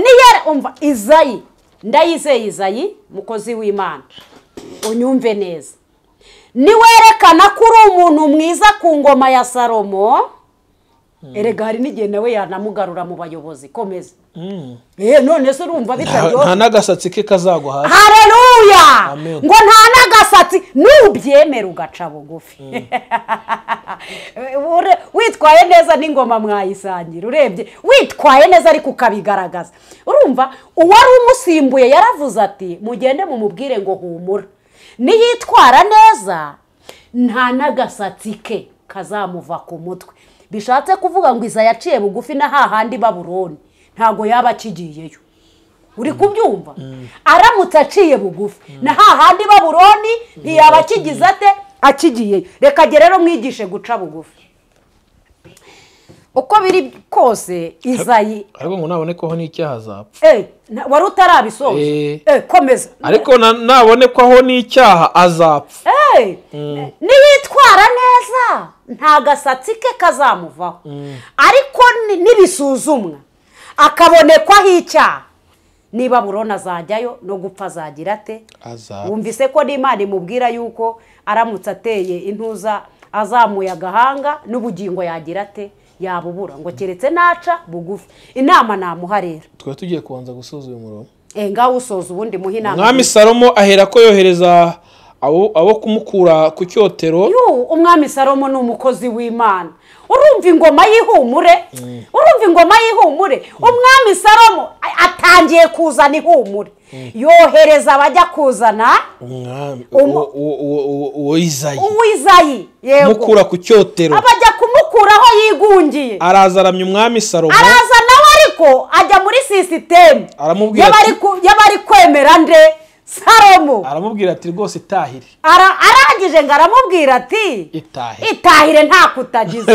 izayi ndayizeye izayi mukozi w'imana unyumve neza niwerekana ko uri umuntu mwiza ku ngoma ya salomo hmm. erega hari n'igihe nawe yanamugarura mu bayobozi komeza hmm. eh, none se urumva bitaryoha nta n'agasatsi ke kazagwa hasi hareruya ngo nta n'agasatsi nubyemera ugaca bugufi hmm. witwaye neza n'ingoma mwayisangira urebye witwaye neza ariko ukabigaragaza urumva uwari umusimbuye yaravuze ati mugende mumubwire ngo humura niyitwara neza nta n'agasatsi ke kazamuva ku mutwe bishatse kuvuga ngo iza yaciye bugufi na hahandi baburoni ntabwo yaba akigiyeyo uri mm. kubyumva mm. aramutse aciye bugufi mm. na hahandi baburoni ntiyaba akigize ate akigiyeyo reka rero mwigishe guca bugufi uko biri kose izayi ariko ngo nabone n'icyaha azapfa eh, wari utarabisoza eh. eh, komeza ariko nabone n'icyaha azapfa mm. niyitwara neza nta gasatsi ke kazamuvaho mm. ariko nibisuzumwa akabonekwaho icyaha niba burona azajyayo no gupfa azagira ate wumvise ko n'imana imubwira yuko aramutse ateye intuza azamuye agahanga n'ubugingo yagira ate yabubura ngo keretse naca bugufi inama namuha rero twari tugiye kubanza gusoza uyu murongo eh, ngaho usoza ubundi muhe inama umwami salomo ahera ko yohereza abo kumukura ku cyotero umwami salomo ni umukozi w'imana urumva ingoma y'ihumure mm. urumva ingoma y'ihumure mm. umwami salomo atangiye kuzana ihumure Mm. yohereza abajya kuzana uwo uwizayi mukura ku cyotero abajya kumukuraho yigungiye araza umwami salomo araza ariko ajya muri sisiteme y'abari kwemera nde salomo aramubwira ati rwose itahire arangije ngo aramubwira ati itahire nta kutagize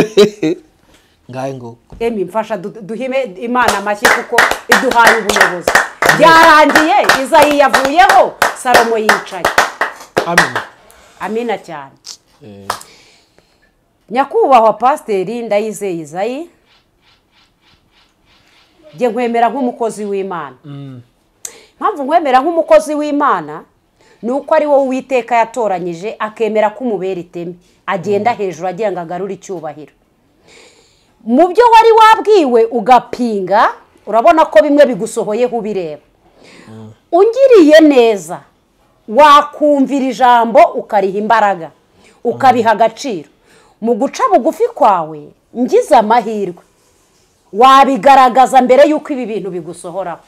ngahe ngo emye mfasha duhime imana amashyi kuko iduhaye ubuyobozi byarangiye izayi yavuyeho salomo yicaye amina cyane eh. nyakubahwa pasiteri ndayizeye izayi njye nkwemera nk'umukozi w'imana mm. mpamvu nkwemera nk'umukozi w'imana ni uko ari wowe uwiteka yatoranyije akemera ko umubera iteme agenda mm. hejuru agira ngo agarure icyubahiro mu byo wari wabwiwe ugapinga urabona ko bimwe bigusohoyeho ubireba ungiriye neza wakumvira ijambo ukariha imbaraga ukabiha agaciro mu guca bugufi kwawe ngize amahirwe wabigaragaza mbere y'uko ibi bintu bigusohoraho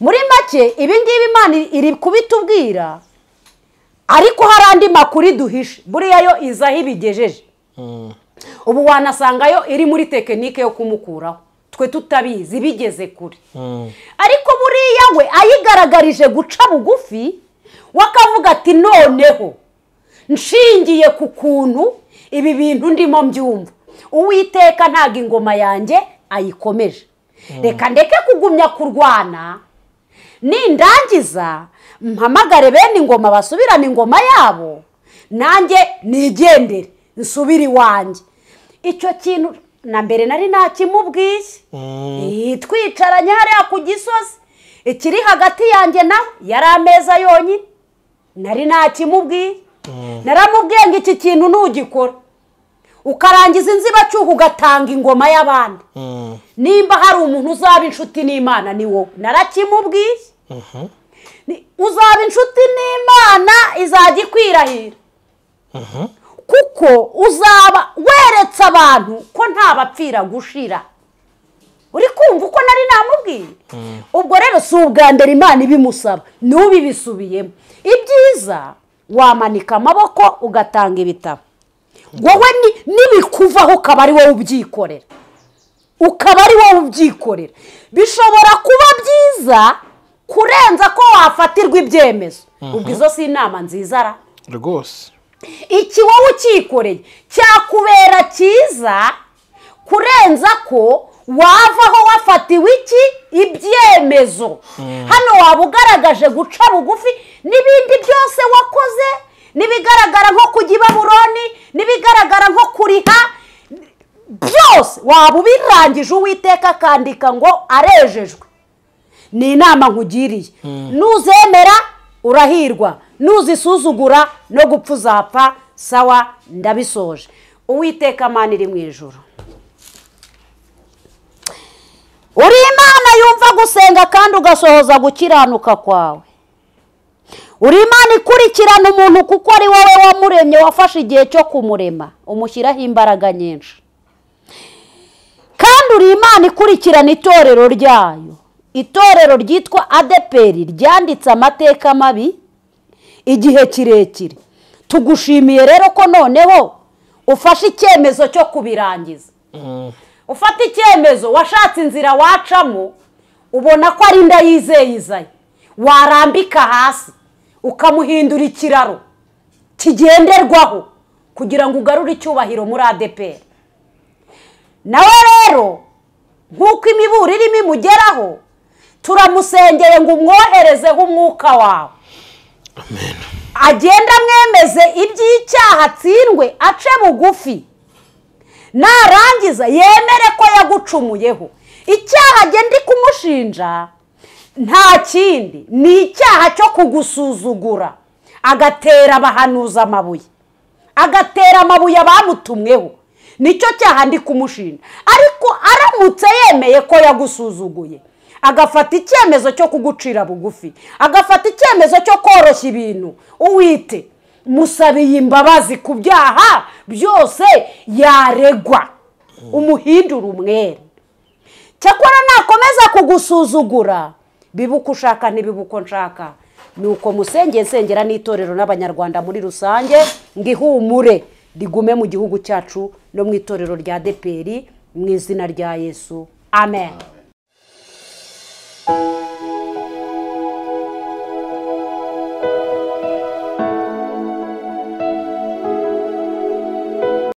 muri make ibi imana iri kubitubwira ariko hari andi makuru iduhishe buriya yo iza aho ibigejeje hmm. ubu wanasangayo iri muri tekinike yo kumukuraho twe tutabizi bigeze kure hmm. ariko buriya we ayigaragarije guca bugufi wakavuga ati noneho nshingiye ku kuntu ibi bintu ndimo mbyumva uwiteka ntabwo ingoma yanjye ayikomeje hmm. reka ndeke kugumya kurwana nindangiza mpamagare bene ingoma basubirane ingoma yabo nanjye nigendere nsubire iwanjye icyo kintu na mbere nari nakimubwiye mm. twicaranye hariya ku gisozi ikiri hagati yanjye na yari ameza yonyine nari nakimubwiye mm. naramubwiye ngo iki kintu ntugikora ukarangiza inzibacuhu ugatanga ingoma y'abandi mm. nimba hari umuntu uzaba inshuti n'imana ni wowe narakimubwiye mm-hmm. uzaba inshuti n'imana izajya ikwirahira mm-hmm. kuko uzaba weretse abantu ko nta bapfira gushira uri kumva uko nari namubwiye mm. ubwo rero si ubwa mbere imana ibimusaba n'ubibisubiyemo ibyiza wamanika amaboko ugatanga ibitabo wowe n'ibikuvaho ukaba ari wowe ubyikorera ukaba ari wowe ubyikorera bishobora kuba byiza kurenza ko wafatirwa ibyemezo mm-hmm. ubwo izo si inama nziza ra rwose iki wowe ucyikoreye cyakubera cyiza kurenza ko wavaho wafatiwe iki ibyemezo hmm. hano waba ugaragaje guca bugufi n'ibindi byose wakoze n'ibigaragara nko kujya i baburoni n'ibigaragara nko kuriha byose waba ubirangije uwiteka akandika ngo arejejwe ni inama nkugiriye hmm. n'uzemera urahirwa nuzisuzugura no gupfa uzapfa sawa ndabisoje uwiteka amana iri mu ijoro uri imana yumva gusenga kandi ugasohoza gukiranuka kwawe uri imana ikurikirana umuntu kuko ari wowe wamuremye wafashe igihe cyo kumurema umushyiraho imbaraga nyinshi kandi uri imana ikurikirana itorero ryayo itorero ryitwa adeperi ryanditse amateka mabi igihe kirekire tugushimiye rero ko noneho ufashe icyemezo cyo kubirangiza mm-hmm. ufata icyemezo washatse inzira wacamo ubona ko ari inda yizeye warambika hasi ukamuhindura ikiraro kigenderwaho kugira ngo ugarure icyubahiro muri adeperi nawe rero nk'uko imiburo irimo imugeraho turamusengeye ngo umwoherezeho umwuka wawe agenda amwemeze iby'icyaha atsindwe ace bugufi narangiza yemere ko yagucumuyeho icyaha agenda kumushinja nta kindi ni icyaha cyo kugusuzugura agatera abahanuza amabuye agatera amabuye abamutumweho nicyo cyaha ndi kumushinja ariko aramutse yemeye ko yagusuzuguye agafata icyemezo cyo kugucira bugufi agafata icyemezo cyo koroshya ibintu uwite musabiye imbabazi ku byaha byose yaregwa umuhindura umwere cyakora nakomeza kugusuzugura bibuka ushaka ntibibuko nshaka ni uko musengeye nsengera n'itorero n'abanyarwanda muri rusange ngihumure rigume mu gihugu cyacu no mu itorero rya deperi mu izina rya yesu amen Thank you.